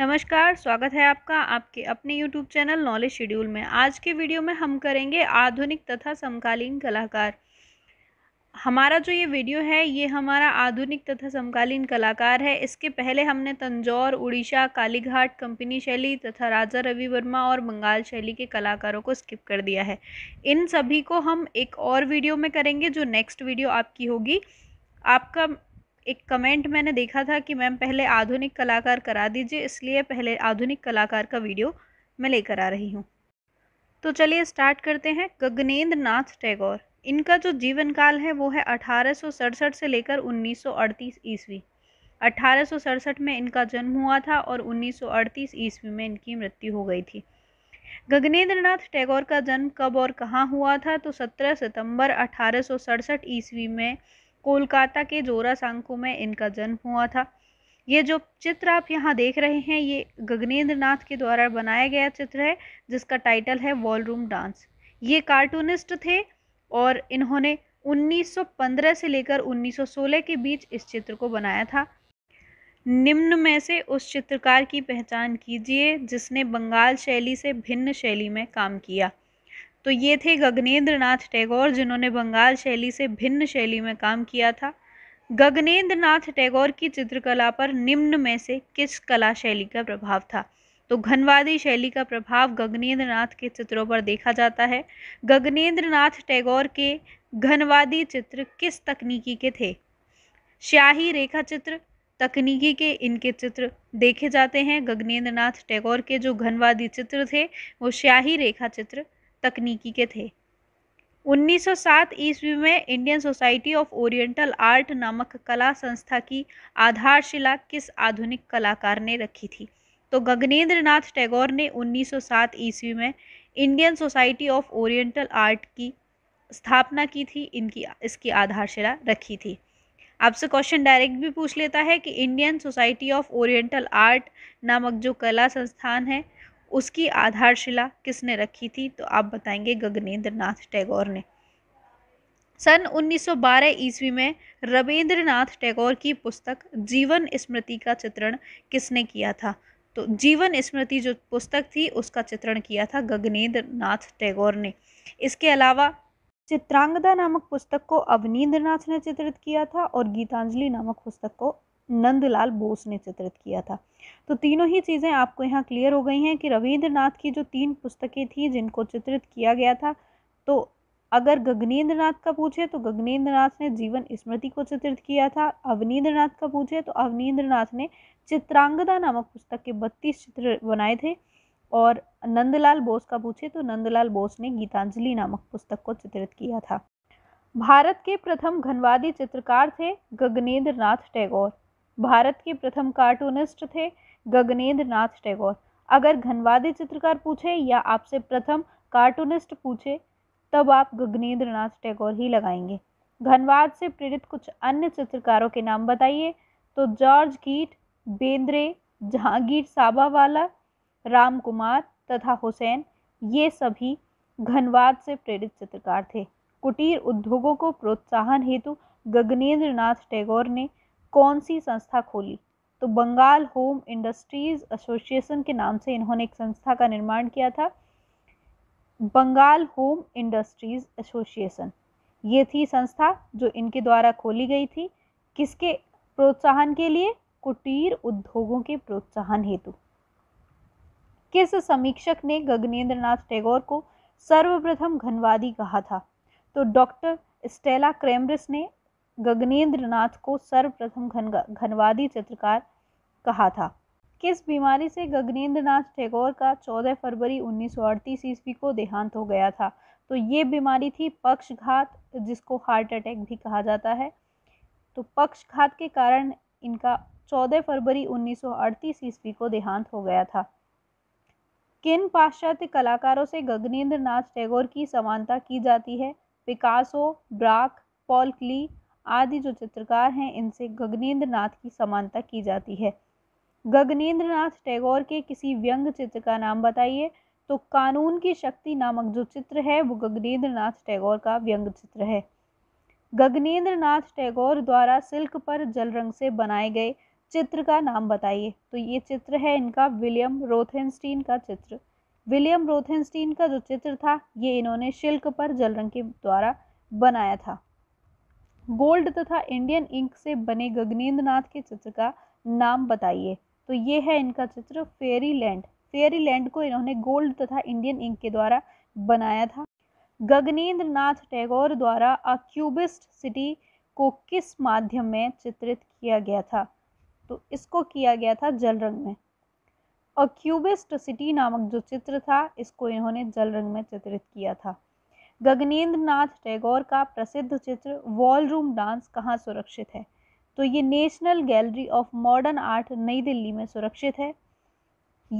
नमस्कार स्वागत है आपका आपके अपने यूट्यूब चैनल नॉलेज शेड्यूल में आज के वीडियो में हम करेंगे आधुनिक तथा समकालीन कलाकार हमारा जो ये वीडियो है ये हमारा आधुनिक तथा समकालीन कलाकार है इसके पहले हमने तंजौर उड़ीसा कालीघाट कंपनी शैली तथा राजा रवि वर्मा और बंगाल शैली के कलाकारों को स्किप कर दिया है इन सभी को हम एक और वीडियो में करेंगे जो नेक्स्ट वीडियो आपकी होगी आपका एक कमेंट मैंने देखा था कि मैम पहले आधुनिक कलाकार करा दीजिए इसलिए पहले आधुनिक कलाकार का वीडियो मैं लेकर आ रही हूँ तो चलिए स्टार्ट करते हैं गगनेंद्र नाथ टैगोर इनका जो जीवन काल है वो है अठारह से लेकर उन्नीस ईस्वी अठारह में इनका जन्म हुआ था और उन्नीस ईस्वी में इनकी मृत्यु हो गई थी गगनेंद्र टैगोर का जन्म कब और कहाँ हुआ था तो 17 सितंबर अठारह ईस्वी में कोलकाता के जोरा सांकू में इनका जन्म हुआ था ये जो चित्र आप यहाँ देख रहे हैं ये गगनेन्द्र नाथ के द्वारा बनाया गया चित्र है जिसका टाइटल है वॉलरूम डांस ये कार्टूनिस्ट थे और इन्होंने 1915 से लेकर 1916 के बीच इस चित्र को बनाया था निम्न में से उस चित्रकार की पहचान कीजिए जिसने बंगाल शैली से भिन्न शैली में काम किया तो ये थे गगनेंद्र नाथ टैगोर जिन्होंने बंगाल शैली से भिन्न शैली में काम किया था गगनेंद्र टैगोर की चित्रकला पर निम्न में से किस कला शैली का प्रभाव था तो घनवादी शैली का प्रभाव गगनेंद्र के चित्रों पर देखा जाता है गगनेंद्र टैगोर के घनवादी चित्र किस तकनीकी के थे स्याही रेखा चित्र तकनीकी के इनके चित्र देखे जाते हैं गगनेंद्र टैगोर के जो घनवादी चित्र थे वो स्याही रेखा चित्र तकनीकी के थे 1907 ईस्वी में Indian society of oriental art नामक कला संस्था की आधारशिला किस आधुनिक कलाकार ने रखी थी तो गगनेन्द्र टैगोर ने 1907 ईस्वी में Indian society of oriental art की स्थापना की थी इनकी इसकी आधारशिला रखी थी आपसे क्वेश्चन डायरेक्ट भी पूछ लेता है कि Indian society of oriental art नामक जो कला संस्थान है उसकी आधारशिला किसने रखी थी तो आप बताएंगे गगनेंद्र टैगोर ने सन 1912 ईस्वी में रविंद्रनाथ टैगोर की पुस्तक जीवन स्मृति का चित्रण किसने किया था तो जीवन स्मृति जो पुस्तक थी उसका चित्रण किया था गगनेंद्र टैगोर ने इसके अलावा चित्रांगदा नामक पुस्तक को अवनींद्र ने चित्रित किया था और गीतांजलि नामक पुस्तक को नंदलाल बोस ने चित्रित किया था तो तीनों ही चीज़ें आपको यहाँ क्लियर हो गई हैं कि रविंद्रनाथ की जो तीन पुस्तकें थी जिनको चित्रित किया गया था तो अगर गगनेन्द्रनाथ का पूछे तो गगनेंद्र नाथ ने जीवन स्मृति को चित्रित किया था अवनीन्द्रनाथ का पूछे तो अवनीन्द्रनाथ ने चित्रांगदा नामक पुस्तक के बत्तीस चित्र बनाए थे और नंदलाल बोस का पूछे तो नंदलाल बोस ने गीतांजलि नामक पुस्तक को चित्रित किया था भारत के प्रथम घनवादी चित्रकार थे गगनेन्द्रनाथ टैगोर भारत के प्रथम कार्टूनिस्ट थे गगनेन्द्र नाथ टैगोर अगर घनवादी चित्रकार पूछे या आपसे प्रथम कार्टूनिस्ट पूछे तब आप गगनेन्द्र नाथ टैगोर ही लगाएंगे घनवाद से प्रेरित कुछ अन्य चित्रकारों के नाम बताइए तो जॉर्ज कीट बेंद्रे जहांगीर साबावाला राम कुमार तथा हुसैन ये सभी घनवाद से प्रेरित चित्रकार थे कुटीर उद्योगों को प्रोत्साहन हेतु गगनेन्द्र नाथ टैगोर ने कौन सी संस्था खोली तो बंगाल होम इंडस्ट्रीज एसोसिएशन के नाम से इन्होंने एक संस्था का निर्माण किया था बंगाल होम इंडस्ट्रीज एसोसिएशन ये थी संस्था जो इनके द्वारा खोली गई थी किसके प्रोत्साहन के लिए कुटीर उद्योगों के प्रोत्साहन हेतु किस समीक्षक ने गगनेन्द्र नाथ टैगोर को सर्वप्रथम घनवादी कहा था तो डॉक्टर स्टेला क्रेमरिस ने गगनेंद्र नाथ को सर्वप्रथम घन घनवादी चित्रकार कहा था किस बीमारी से गगनेन्द्रनाथ नाथ टैगोर का 14 फरवरी उन्नीस अड़तीस ईस्वी को देहांत हो गया था तो ये बीमारी थी पक्षघात जिसको हार्ट अटैक भी कहा जाता है तो पक्षघात के कारण इनका 14 फरवरी उन्नीस अड़तीस ईस्वी को देहांत हो गया था किन पाश्चात्य कलाकारों से गगनेन्द्र नाथ टैगोर की समानता की जाती है पिकासो ब्राक पॉल क्ली आदि जो चित्रकार हैं इनसे गगनेंद्र नाथ की समानता की जाती है गगनेंद्र नाथ टैगोर के किसी व्यंग चित्र का नाम बताइए तो कानून की शक्ति नामक जो चित्र है वो गगनेंद्र नाथ टैगोर का व्यंग चित्र है गगनेंद्र नाथ टैगोर द्वारा सिल्क पर जल रंग से बनाए गए चित्र का नाम बताइए तो ये चित्र है इनका विलियम रोथेनस्टीन का चित्र विलियम रोथेनस्टीन का जो चित्र था ये इन्होंने शिल्क पर जल रंग के द्वारा बनाया था गोल्ड तथा इंडियन इंक से बने गगनेंद्र नाथ के चित्र का नाम बताइए तो ये है इनका चित्र फेरी लैंड फेरी लैंड को इन्होंने गोल्ड तथा इंडियन इंक के द्वारा बनाया था गगनेंद्र नाथ टैगोर द्वारा अक्यूबिस्ट सिटी को किस माध्यम में चित्रित किया गया था तो इसको किया गया था जल रंग में अक्यूबिस्ट सिटी नामक जो चित्र था इसको इन्होंने जल रंग में चित्रित किया था गगनेन्द्र नाथ टैगोर का प्रसिद्ध चित्र वॉल रूम डांस कहाँ सुरक्षित है तो ये national gallery of modern art नई दिल्ली में सुरक्षित है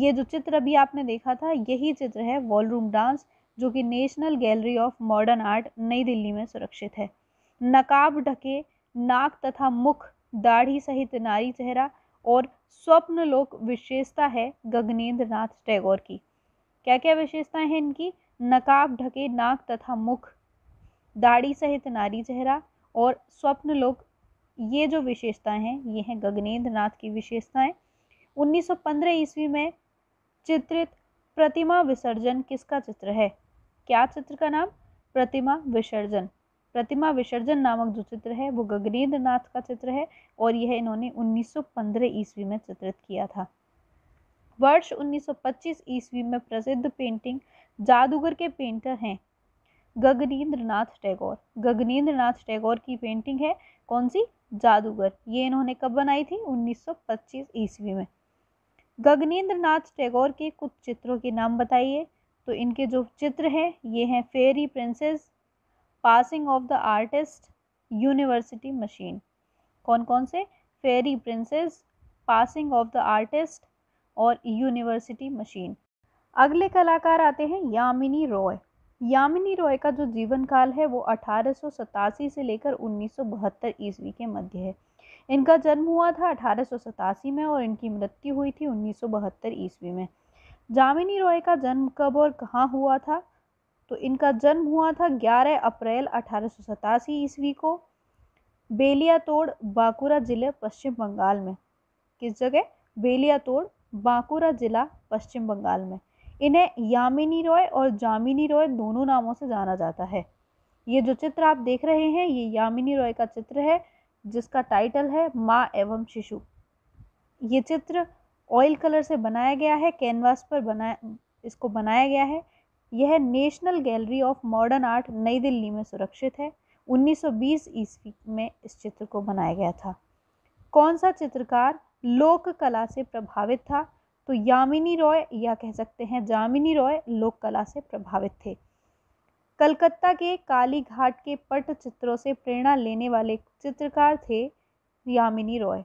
ये जो चित्र अभी आपने देखा था यही चित्र है वॉल रूम डांस जो कि national gallery of modern art नई दिल्ली में सुरक्षित है नकाब ढके नाक तथा मुख दाढ़ी सहित नारी चेहरा और स्वप्नलोक विशेषता है गगनेन्द्र नाथ टैगोर की क्या क्या विशेषताएं हैं इनकी नकाब ढके नाक तथा मुख दाढ़ी सहित नारी चेहरा और स्वप्नलोक ये जो विशेषताएं हैं ये हैं गगनेंद्र नाथ की विशेषताएं 1915 ईस्वी में चित्रित प्रतिमा विसर्जन किसका चित्र है क्या चित्र का नाम प्रतिमा विसर्जन प्रतिमा विसर्जन नामक जो चित्र है वो गगनेंद्र नाथ का चित्र है और यह इन्होंने 1915 ईस्वी में चित्रित किया था वर्ष 1925 ईस्वी में प्रसिद्ध पेंटिंग जादूगर के पेंटर हैं गगनेंद्र नाथ टैगोर गगनेंद्र नाथ टैगोर की पेंटिंग है कौन सी जादूगर ये इन्होंने कब बनाई थी 1925 ईस्वी में गगनेंद्र नाथ टैगोर के कुछ चित्रों के नाम बताइए तो इनके जो चित्र हैं ये हैं fairy princess passing of the artist university machine कौन कौन से fairy princess passing of the artist और यूनिवर्सिटी मशीन अगले कलाकार आते हैं यामिनी रॉय यामिनी रॉय का जो जीवन काल है वो अठारह से लेकर उन्नीस ईस्वी के मध्य है इनका जन्म हुआ था अठारह में और इनकी मृत्यु हुई थी उन्नीस ईस्वी में जामिनी रॉय का जन्म कब और कहाँ हुआ था तो इनका जन्म हुआ था 11 अप्रैल अठारह ईस्वी को बेलियातोड़ बांकुरा जिले पश्चिम बंगाल में किस जगह बेलियातोड़ बांकुरा जिला पश्चिम बंगाल में इन्हें यामिनी रॉय और जामिनी रॉय दोनों नामों से जाना जाता है ये जो चित्र आप देख रहे हैं ये यामिनी रॉय का चित्र है जिसका टाइटल है माँ एवं शिशु ये चित्र ऑयल कलर से बनाया गया है कैनवास पर बनाया इसको बनाया गया है यह national gallery of modern art नई दिल्ली में सुरक्षित है 1920 ईस्वी में इस चित्र को बनाया गया था कौन सा चित्रकार लोक कला से प्रभावित था तो यामिनी रॉय या कह सकते हैं जामिनी रॉय लोक कला से प्रभावित थे कलकत्ता के काली घाट के पट चित्रों से प्रेरणा लेने वाले चित्रकार थे यामिनी रॉय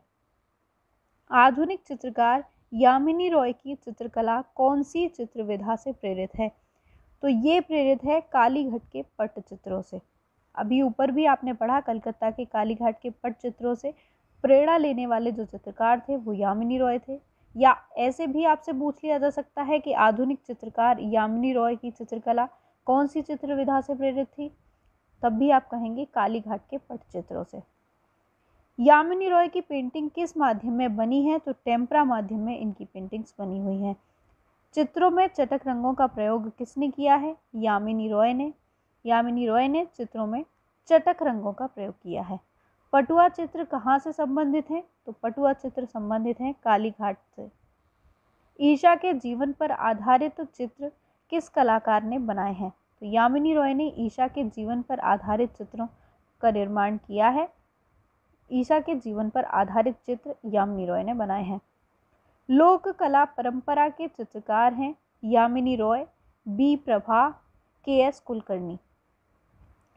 आधुनिक चित्रकार यामिनी रॉय की चित्रकला कौन सी चित्रविधा से प्रेरित है तो ये प्रेरित है कालीघाट के पट चित्रों से अभी ऊपर भी आपने पढ़ा कलकत्ता के कालीघाट के पट चित्रों से प्रेरणा लेने वाले जो चित्रकार थे वो यामिनी रॉय थे या ऐसे भी आपसे पूछ लिया जा सकता है कि आधुनिक चित्रकार यामिनी रॉय की चित्रकला कौन सी चित्र विधा से प्रेरित थी तब भी आप कहेंगे कालीघाट के पटचित्रों से यामिनी रॉय की पेंटिंग किस माध्यम में बनी है तो टेम्परा माध्यम में इनकी पेंटिंग्स बनी हुई हैं चित्रों में चटक रंगों का प्रयोग किसने किया है यामिनी रॉय ने यामिनी रॉय ने चित्रों में चटक रंगों का प्रयोग किया है पटुआ चित्र कहाँ से संबंधित है तो पटुआ चित्र संबंधित है कालीघाट से ईशा के जीवन पर आधारित चित्र किस कलाकार ने बनाए हैं तो यामिनी रॉय ने ईशा के जीवन पर आधारित चित्रों का निर्माण किया है ईशा के जीवन पर आधारित चित्र यामिनी रॉय ने बनाए हैं लोक कला परंपरा के चित्रकार हैं यामिनी रॉय बी प्रभा के एस कुलकर्णी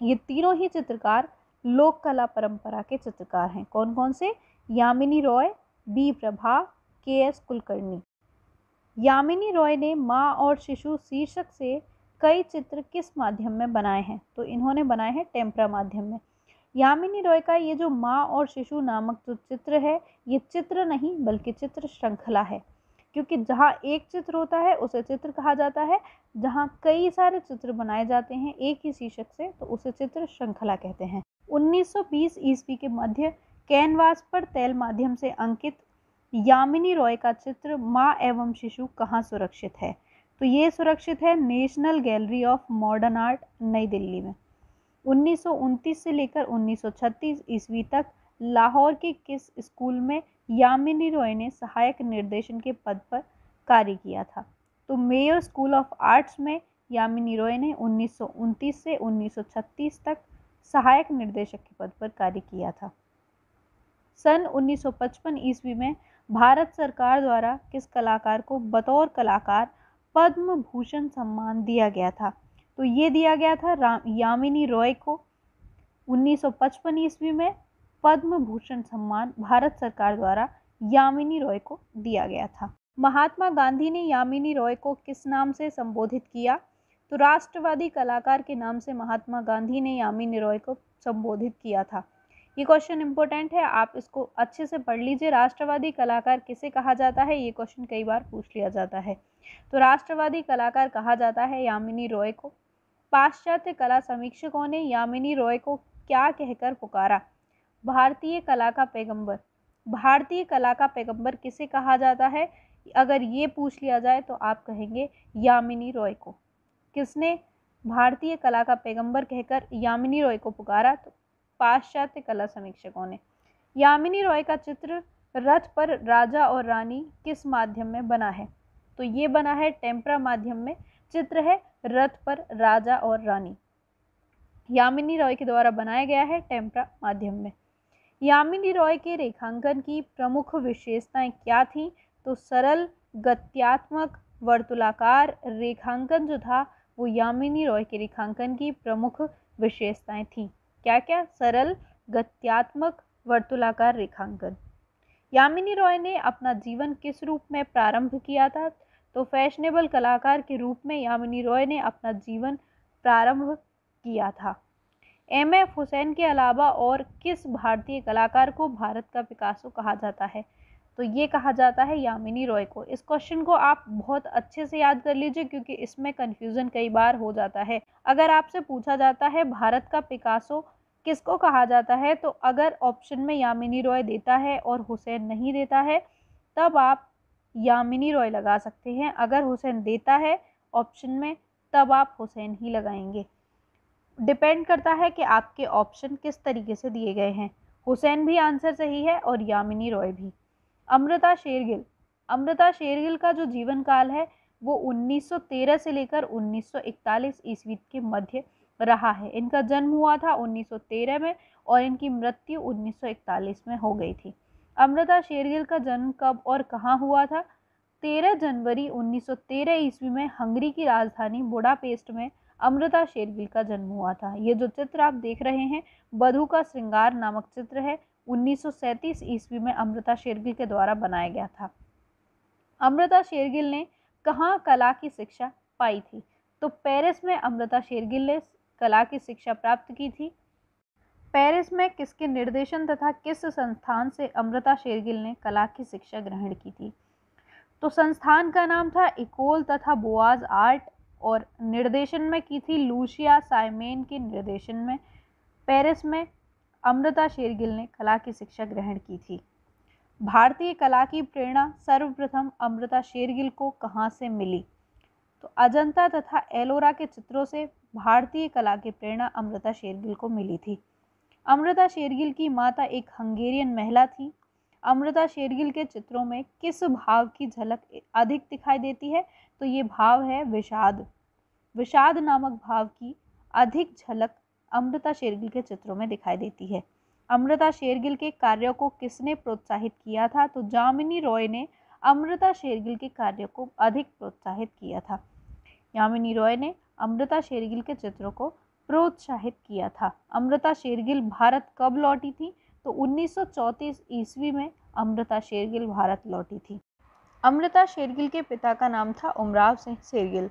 ये तीनों ही चित्रकार लोक कला परंपरा के चित्रकार हैं कौन कौन से यामिनी रॉय बी प्रभा के एस कुलकर्णी यामिनी रॉय ने माँ और शिशु शीर्षक से कई चित्र किस माध्यम में बनाए हैं तो इन्होंने बनाए हैं टेम्परा माध्यम में यामिनी रॉय का ये जो माँ और शिशु नामक जो चित्र है ये चित्र नहीं बल्कि चित्र श्रृंखला है क्योंकि जहाँ एक चित्र होता है उसे चित्र कहा जाता है जहाँ कई सारे चित्र बनाए जाते हैं एक ही शीर्षक से तो उसे चित्र श्रृंखला कहते हैं 1920 सौ ईस्वी के मध्य कैनवास पर तेल माध्यम से अंकित यामिनी रॉय का चित्र माँ एवं शिशु कहाँ सुरक्षित है तो ये सुरक्षित है national gallery of modern art नई दिल्ली में उन्नीस से लेकर 1936 ईस्वी तक लाहौर के किस स्कूल में यामिनी रॉय ने सहायक निर्देशन के पद पर कार्य किया था तो मेयर स्कूल ऑफ आर्ट्स में यामिनी रॉय ने 1929 से 1936 तक सहायक निर्देशक के पद पर कार्य किया था सन 1955 ईस्वी में भारत सरकार द्वारा किस कलाकार को बतौर कलाकार पद्म भूषण सम्मान दिया गया था तो ये दिया गया था यामिनी रॉय को 1955 ईस्वी में पद्म भूषण सम्मान भारत सरकार द्वारा यामिनी रॉय को दिया गया था महात्मा गांधी ने यामिनी रॉय को किस नाम से संबोधित किया तो राष्ट्रवादी कलाकार के नाम से महात्मा गांधी ने यामिनी रॉय को संबोधित किया था ये क्वेश्चन इंपॉर्टेंट है आप इसको अच्छे से पढ़ लीजिए राष्ट्रवादी कलाकार किसे कहा जाता है ये क्वेश्चन कई बार पूछ लिया जाता है तो राष्ट्रवादी कलाकार कहा जाता है यामिनी रॉय को पाश्चात्य कला समीक्षकों ने यामिनी रॉय को क्या कहकर पुकारा भारतीय कला का पैगंबर भारतीय कला का पैगंबर किसे कहा जाता है अगर ये पूछ लिया जाए तो आप कहेंगे यामिनी रॉय को किसने भारतीय कला का पैगंबर कहकर यामिनी रॉय को पुकारा तो पाश्चात्य कला समीक्षकों ने यामिनी रॉय का चित्र रथ पर राजा और रानी किस माध्यम में बना है तो ये बना है टेम्परा माध्यम में चित्र है रथ पर राजा और रानी यामिनी रॉय के द्वारा बनाया गया है टेम्परा माध्यम में यामिनी रॉय के रेखांकन की प्रमुख विशेषताएं क्या थीं तो सरल गत्यात्मक वर्तुलाकार रेखांकन जो था वो यामिनी रॉय के रेखांकन की प्रमुख विशेषताएं थीं क्या क्या सरल गत्यात्मक वर्तुलाकार रेखांकन यामिनी रॉय ने अपना जीवन किस रूप में प्रारंभ किया था तो फैशनेबल कलाकार के रूप में यामिनी रॉय ने अपना जीवन प्रारंभ किया था एम एफ हुसैन के अलावा और किस भारतीय कलाकार को भारत का पिकासो कहा जाता है तो ये कहा जाता है यामिनी रॉय को इस क्वेश्चन को आप बहुत अच्छे से याद कर लीजिए क्योंकि इसमें कन्फ्यूज़न कई बार हो जाता है अगर आपसे पूछा जाता है भारत का पिकासो किसको कहा जाता है तो अगर ऑप्शन में यामिनी रॉय देता है और हुसैन नहीं देता है तब आप यामिनी रॉय लगा सकते हैं अगर हुसैन देता है ऑप्शन में तब आप हुसैन ही लगाएंगे डिपेंड करता है कि आपके ऑप्शन किस तरीके से दिए गए हैं हुसैन भी आंसर सही है और यामिनी रॉय भी अमृता शेरगिल अमृता शेरगिल का जो जीवन काल है वो 1913 से लेकर 1941 ईस्वी के मध्य रहा है इनका जन्म हुआ था 1913 में और इनकी मृत्यु 1941 में हो गई थी अमृता शेरगिल का जन्म कब और कहाँ हुआ था 13 जनवरी 1913 ईस्वी में हंगरी की राजधानी बुडापेस्ट में अमृता शेरगिल का जन्म हुआ था ये जो चित्र आप देख रहे हैं बधु का श्रृंगार नामक चित्र है 1937 ईस्वी में अमृता शेरगिल के द्वारा बनाया गया था अमृता शेरगिल ने कहाँ कला की शिक्षा पाई थी तो पेरिस में अमृता शेरगिल ने कला की शिक्षा प्राप्त की थी पेरिस में किसके निर्देशन तथा किस संस्थान से अमृता शेरगिल ने कला की शिक्षा ग्रहण की थी तो संस्थान का नाम था इकोल तथा बोआज आर्ट और निर्देशन में की थी लूशिया साइमेन के निर्देशन में पेरिस में अमृता शेरगिल ने कला की शिक्षा ग्रहण की थी भारतीय कला की प्रेरणा सर्वप्रथम अमृता शेरगिल को कहाँ से मिली तो अजंता तथा एलोरा के चित्रों से भारतीय कला की प्रेरणा अमृता शेरगिल को मिली थी अमृता शेरगिल की माता एक हंगेरियन महिला थी अमृता शेरगिल के चित्रों में किस भाव की झलक अधिक दिखाई देती है तो ये भाव है विषाद विषाद नामक भाव की अधिक झलक अमृता शेरगिल के चित्रों में दिखाई देती है अमृता शेरगिल के कार्यों को किसने प्रोत्साहित किया था तो जामिनी रॉय ने अमृता शेरगिल के कार्यों को अधिक प्रोत्साहित किया था यामिनी रॉय ने अमृता शेरगिल के चित्रों को प्रोत्साहित किया था अमृता शेरगिल भारत कब लौटी थी तो 1934 ईस्वी में अमृता शेरगिल भारत लौटी थी अमृता शेरगिल के पिता का नाम था उमराव सिंह शेरगिल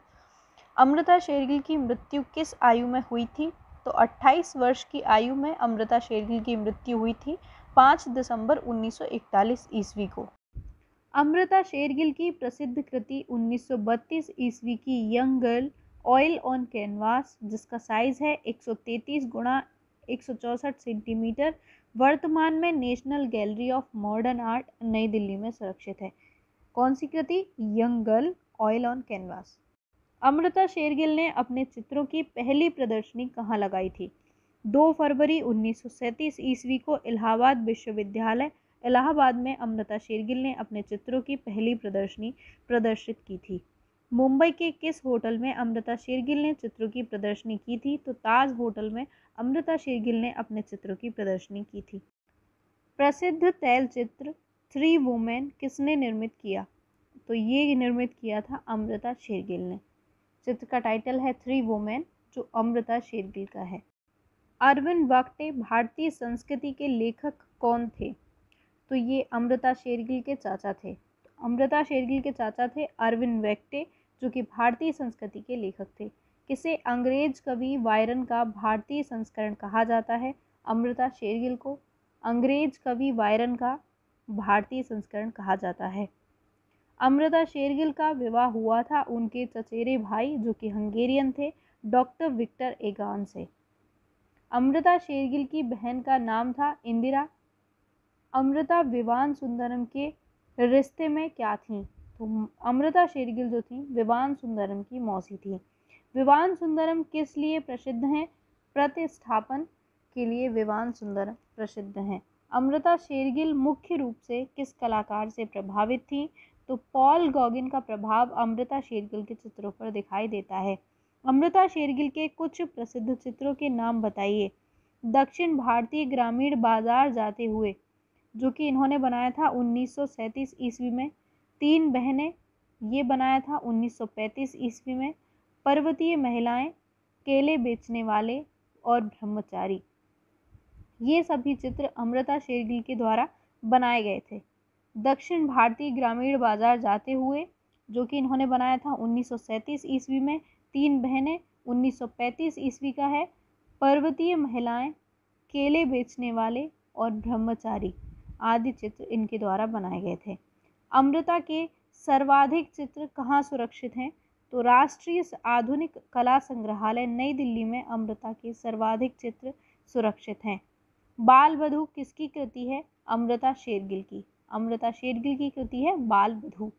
अमृता शेरगिल की मृत्यु किस आयु में हुई थी तो 28 वर्ष की आयु में अमृता शेरगिल की मृत्यु हुई थी 5 दिसंबर 1941 ईस्वी को अमृता शेरगिल की प्रसिद्ध कृति 1932 ईस्वी की young girl oil on canvas जिसका साइज़ है 133 गुणा एक सेंटीमीटर वर्तमान में national gallery of modern art नई दिल्ली में सुरक्षित है कौन सी कृति young girl oil on canvas Amrita Shergil ने अपने चित्रों की पहली प्रदर्शनी कहाँ लगाई थी 2 फरवरी 1937 ईस्वी को इलाहाबाद विश्वविद्यालय इलाहाबाद में अमृता शेरगिल ने अपने चित्रों की पहली प्रदर्शनी प्रदर्शित की थी मुंबई के किस होटल में अमृता शेरगिल ने चित्रों की प्रदर्शनी की थी तो ताज होटल में अमृता शेरगिल ने अपने चित्रों की प्रदर्शनी की थी प्रसिद्ध तैल चित्र थ्री वुमेन किसने निर्मित किया तो ये निर्मित किया था अमृता शेरगिल ने चित्र का टाइटल है थ्री वुमेन जो अमृता शेरगिल का है अरविंद वाक्टे भारतीय संस्कृति के लेखक कौन थे तो ये अमृता शेरगिल के चाचा थे तो अमृता शेरगिल के चाचा थे अरविंद वैक्टे जो कि भारतीय संस्कृति के लेखक थे किसे अंग्रेज कवि वायरन का भारतीय संस्करण कहा जाता है अमृता शेरगिल को अंग्रेज कवि वायरन का भारतीय संस्करण कहा जाता है अमृता शेरगिल का विवाह हुआ था उनके चचेरे भाई जो कि हंगेरियन थे डॉक्टर विक्टर एगान से अमृता शेरगिल की बहन का नाम था इंदिरा अमृता विवान सुंदरम के रिश्ते में क्या थी तो अमृता शेरगिल जो थी विवान सुंदरम की मौसी थी विवान सुंदरम किस लिए प्रसिद्ध हैं प्रतिस्थापन के लिए विवान सुंदरम प्रसिद्ध हैं अमृता शेरगिल मुख्य रूप से किस कलाकार से प्रभावित थी तो पॉल गॉगिन का प्रभाव अमृता शेरगिल के चित्रों पर दिखाई देता है अमृता शेरगिल के कुछ प्रसिद्ध चित्रों के नाम बताइए दक्षिण भारतीय ग्रामीण बाजार जाते हुए जो कि इन्होंने बनाया था 1937 ईस्वी में तीन बहनें ये बनाया था 1935 ईस्वी में पर्वतीय महिलाएं केले बेचने वाले और ब्रह्मचारी ये सभी चित्र अमृता शेरगिल के द्वारा बनाए गए थे दक्षिण भारतीय ग्रामीण बाजार जाते हुए जो कि इन्होंने बनाया था 1937 ईस्वी में तीन बहनें 1935 ईस्वी का है पर्वतीय महिलाएं केले बेचने वाले और ब्रह्मचारी आदि चित्र इनके द्वारा बनाए गए थे अमृता के सर्वाधिक चित्र कहाँ सुरक्षित हैं तो राष्ट्रीय आधुनिक कला संग्रहालय नई दिल्ली में अमृता के सर्वाधिक चित्र सुरक्षित हैं बाल बधू किसकी कृति है अमृता शेरगिल की अमृता शेरगिल की कृति है बाल बधू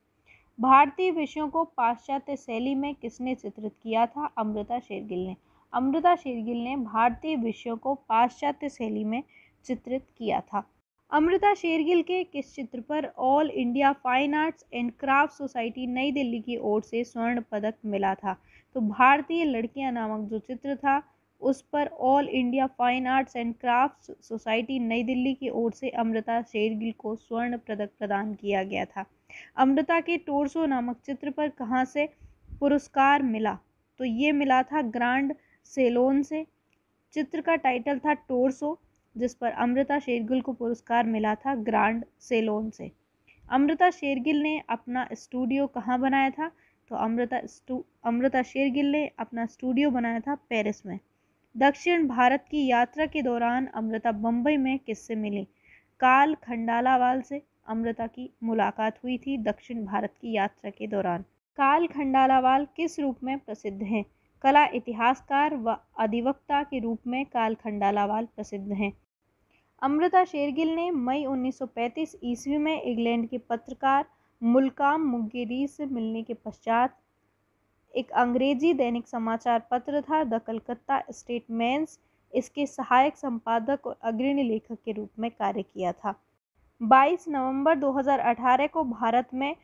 भारतीय विषयों को पाश्चात्य शैली में किसने चित्रित किया था अमृता शेरगिल ने अमृता शेरगिल ने भारतीय विषयों को पाश्चात्य शैली में चित्रित किया था अमृता शेरगिल के किस चित्र पर all India fine arts and craft society नई दिल्ली की ओर से स्वर्ण पदक मिला था तो भारतीय लड़कियां नामक जो चित्र था उस पर all India fine arts and crafts society नई दिल्ली की ओर से अमृता शेरगिल को स्वर्ण पदक प्रदान किया गया था अमृता के टोरसो नामक चित्र पर कहाँ से पुरस्कार मिला तो ये मिला था ग्रांड सेलोन से चित्र का टाइटल था टोरसो जिस पर अमृता शेरगिल को पुरस्कार मिला था ग्रांड सेलोन से अमृता शेरगिल ने अपना स्टूडियो कहाँ बनाया था तो अमृता अमृता शेरगिल ने अपना स्टूडियो बनाया था पेरिस में दक्षिण भारत की यात्रा के दौरान अमृता बम्बई में किससे मिली काल खंडालावाल से अमृता की मुलाकात हुई थी दक्षिण भारत की यात्रा के दौरान काल खंडालावाल किस रूप में प्रसिद्ध हैं कला इतिहासकार व अधिवक्ता के रूप में काल खंडालावाल प्रसिद्ध हैं अमृता शेरगिल ने मई 1935 ईस्वी में इंग्लैंड के पत्रकार मुलकाम मुगेरी से मिलने के पश्चात एक अंग्रेजी दैनिक समाचार पत्र था द कलकत्ता स्टेटमेंट्स इसके सहायक संपादक और अग्रणी लेखक के रूप में कार्य किया था 22 नवंबर 2018 को भारत में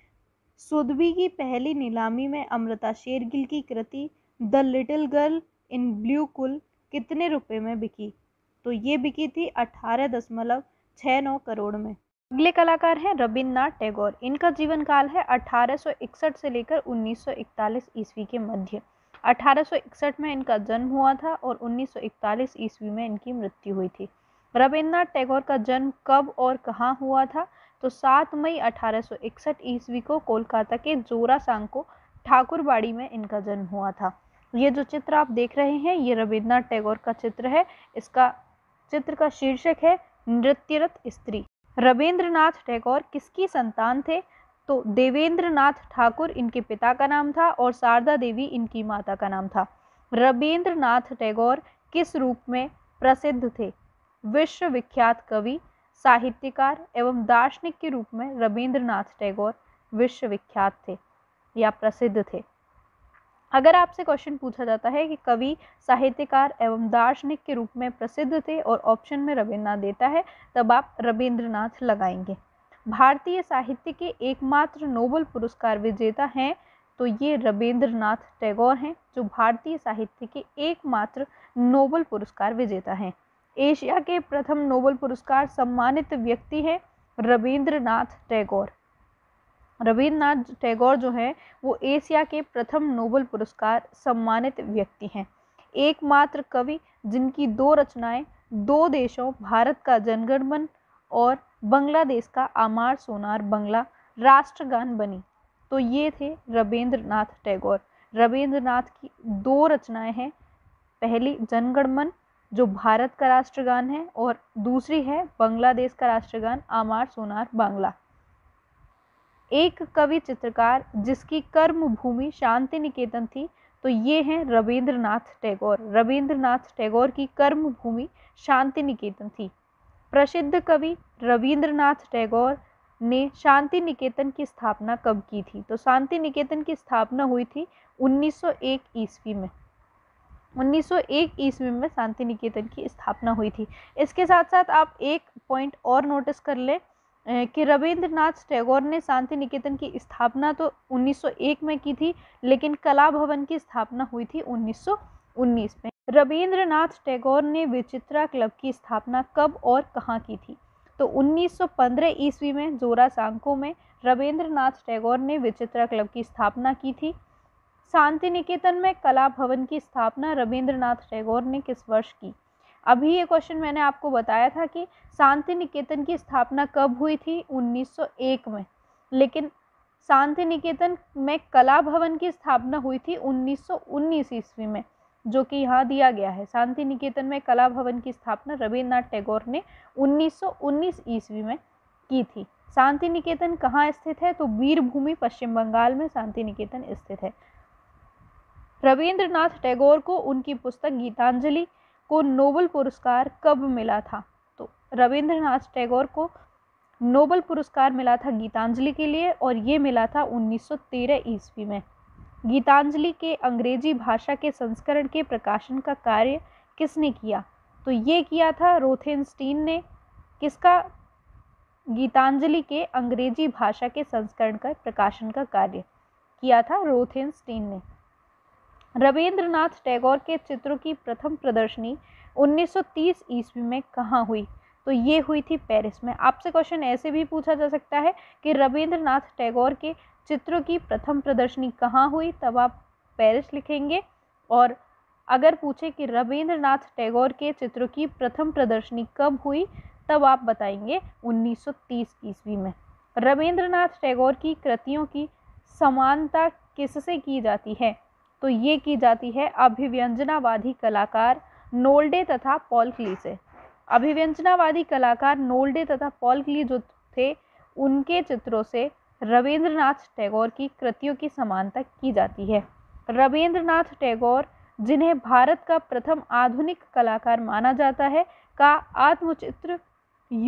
सुदबी की पहली नीलामी में अमृता शेरगिल की कृति the little girl in blue कुल कितने रुपए में बिकी तो ये बिकी थी अठारह दशमलव छः नौ करोड़ में अगले कलाकार हैं रविन्द्रनाथ टैगोर इनका जीवन काल है 1861 से लेकर 1941 ईस्वी के मध्य 1861 में इनका जन्म हुआ था और 1941 ईस्वी में इनकी मृत्यु हुई थी रविन्द्रनाथ टैगोर का जन्म कब और कहाँ हुआ था तो 7 मई 1861 ईस्वी को कोलकाता के सांग को ठाकुरबाड़ी में इनका जन्म हुआ था ये जो चित्र आप देख रहे हैं ये रविन्द्रनाथ टैगोर का चित्र है इसका चित्र का शीर्षक है नृत्यरत स्त्री रविंद्रनाथ टैगोर किसकी संतान थे तो देवेंद्र नाथ ठाकुर इनके पिता का नाम था और शारदा देवी इनकी माता का नाम था रविंद्र टैगोर किस रूप में प्रसिद्ध थे विश्वविख्यात कवि साहित्यकार एवं दार्शनिक के रूप में रविंद्रनाथ टैगोर विश्वविख्यात थे या प्रसिद्ध थे अगर आपसे क्वेश्चन पूछा जाता है कि कवि साहित्यकार एवं दार्शनिक के रूप में प्रसिद्ध थे और ऑप्शन में रविन्द्रनाथ देता है तब आप रविंद्रनाथ लगाएंगे भारतीय साहित्य के एकमात्र नोबल पुरस्कार विजेता हैं तो ये रविंद्रनाथ टैगोर हैं जो भारतीय साहित्य के एकमात्र नोबल पुरस्कार विजेता हैं एशिया के प्रथम नोबल पुरस्कार सम्मानित व्यक्ति हैं रविंद्रनाथ टैगोर रविन्द्रनाथ टैगोर जो हैं वो एशिया के प्रथम नोबल पुरस्कार सम्मानित व्यक्ति हैं एकमात्र कवि जिनकी दो रचनाएं दो देशों भारत का जनगणमन और बांग्लादेश का आमार सोनार बंगला राष्ट्रगान बनी तो ये थे रविंद्रनाथ टैगोर रविंद्रनाथ की दो रचनाएं हैं पहली जनगणमन जो भारत का राष्ट्रगान है और दूसरी है बांग्लादेश का राष्ट्रगान आमार सोनार बांग्ला एक कवि चित्रकार जिसकी कर्म भूमि शांति निकेतन थी तो ये हैं रविंद्रनाथ टैगोर रविंद्रनाथ टैगोर की कर्म भूमि शांति निकेतन थी प्रसिद्ध कवि रविंद्रनाथ टैगोर ने शांति निकेतन की स्थापना कब की थी तो शांति निकेतन की स्थापना हुई थी 1901 ईस्वी में 1901 ईस्वी में शांति निकेतन की स्थापना हुई थी इसके साथ साथ आप एक पॉइंट और नोटिस कर लें कि रविंद्रनाथ टैगोर ने शांति निकेतन की स्थापना तो 1901 में की थी लेकिन कला भवन की स्थापना हुई थी 1919 में रविंद्रनाथ टैगोर ने विचित्रा क्लब की स्थापना कब और कहाँ की थी तो 1915 ईस्वी में जोरा सांको में रविंद्रनाथ टैगोर ने विचित्रा क्लब की स्थापना की थी शांति निकेतन में कला भवन की स्थापना रविंद्रनाथ टैगोर ने किस वर्ष की अभी ये क्वेश्चन मैंने आपको बताया था कि शांति निकेतन की स्थापना कब हुई थी 1901 में लेकिन शांति निकेतन में कला भवन की स्थापना हुई थी 1919 ईस्वी में जो कि यहाँ दिया गया है शांति निकेतन में कला भवन की स्थापना रविन्द्रनाथ टैगोर ने 1919 ईस्वी में की थी शांति निकेतन कहाँ स्थित है तो वीरभूमि पश्चिम बंगाल में शांति निकेतन स्थित है रविन्द्रनाथ टैगोर को उनकी पुस्तक गीतांजलि को नोबल पुरस्कार कब मिला था तो रविंद्रनाथ टैगोर को नोबल पुरस्कार मिला था गीतांजलि के लिए और ये मिला था 1913 ईस्वी में गीतांजलि के अंग्रेजी भाषा के संस्करण के प्रकाशन का कार्य किसने किया तो ये किया था रोथेनस्टीन ने किसका गीतांजलि के अंग्रेजी भाषा के संस्करण का प्रकाशन का कार्य किया था रोथेनस्टीन ने रविंद्रनाथ टैगोर के चित्रों की प्रथम प्रदर्शनी 1930 ईस्वी में कहाँ हुई तो ये हुई थी पेरिस में आपसे क्वेश्चन ऐसे भी पूछा जा सकता है कि रविंद्रनाथ टैगोर के चित्रों की प्रथम प्रदर्शनी कहाँ हुई तब आप पेरिस लिखेंगे और अगर पूछे कि रविंद्रनाथ टैगोर के चित्रों की प्रथम प्रदर्शनी कब हुई तब आप बताएंगे 1930 ईस्वी में रविंद्रनाथ टैगोर की कृतियों की समानता किससे की जाती है तो ये की जाती है अभिव्यंजनावादी कलाकार नोल्डे तथा पॉल से अभिव्यंजनावादी कलाकार नोल्डे तथा पॉल जो थे उनके चित्रों से रविंद्रनाथ टैगोर की कृतियों की समानता की जाती है रविंद्रनाथ टैगोर जिन्हें भारत का प्रथम आधुनिक कलाकार माना जाता है का आत्मचित्र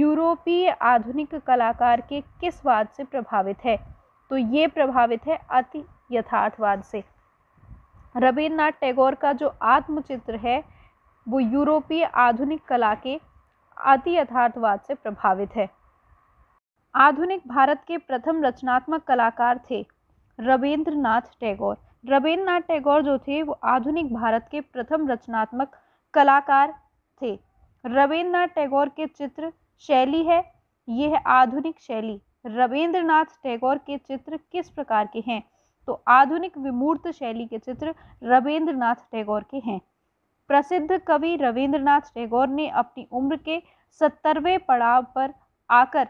यूरोपीय आधुनिक कलाकार के किस वाद से प्रभावित है तो ये प्रभावित है अति यथार्थवाद से रविन्द्रनाथ टैगोर का जो आत्मचित्र है वो यूरोपीय आधुनिक कला के अति यथार्थवाद से प्रभावित है आधुनिक भारत के प्रथम रचनात्मक कलाकार थे रविन्द्रनाथ टैगोर रविन्द्रनाथ टैगोर जो थे वो आधुनिक भारत के प्रथम रचनात्मक कलाकार थे रविंद्रनाथ टैगोर के चित्र शैली है यह है आधुनिक शैली रविंद्रनाथ टैगोर के चित्र किस प्रकार के हैं तो आधुनिक विमूर्त शैली के चित्र रविंद्रनाथ टैगोर के हैं प्रसिद्ध कवि रविंद्रनाथ टैगोर ने अपनी उम्र के सत्तरवें पड़ाव पर आकर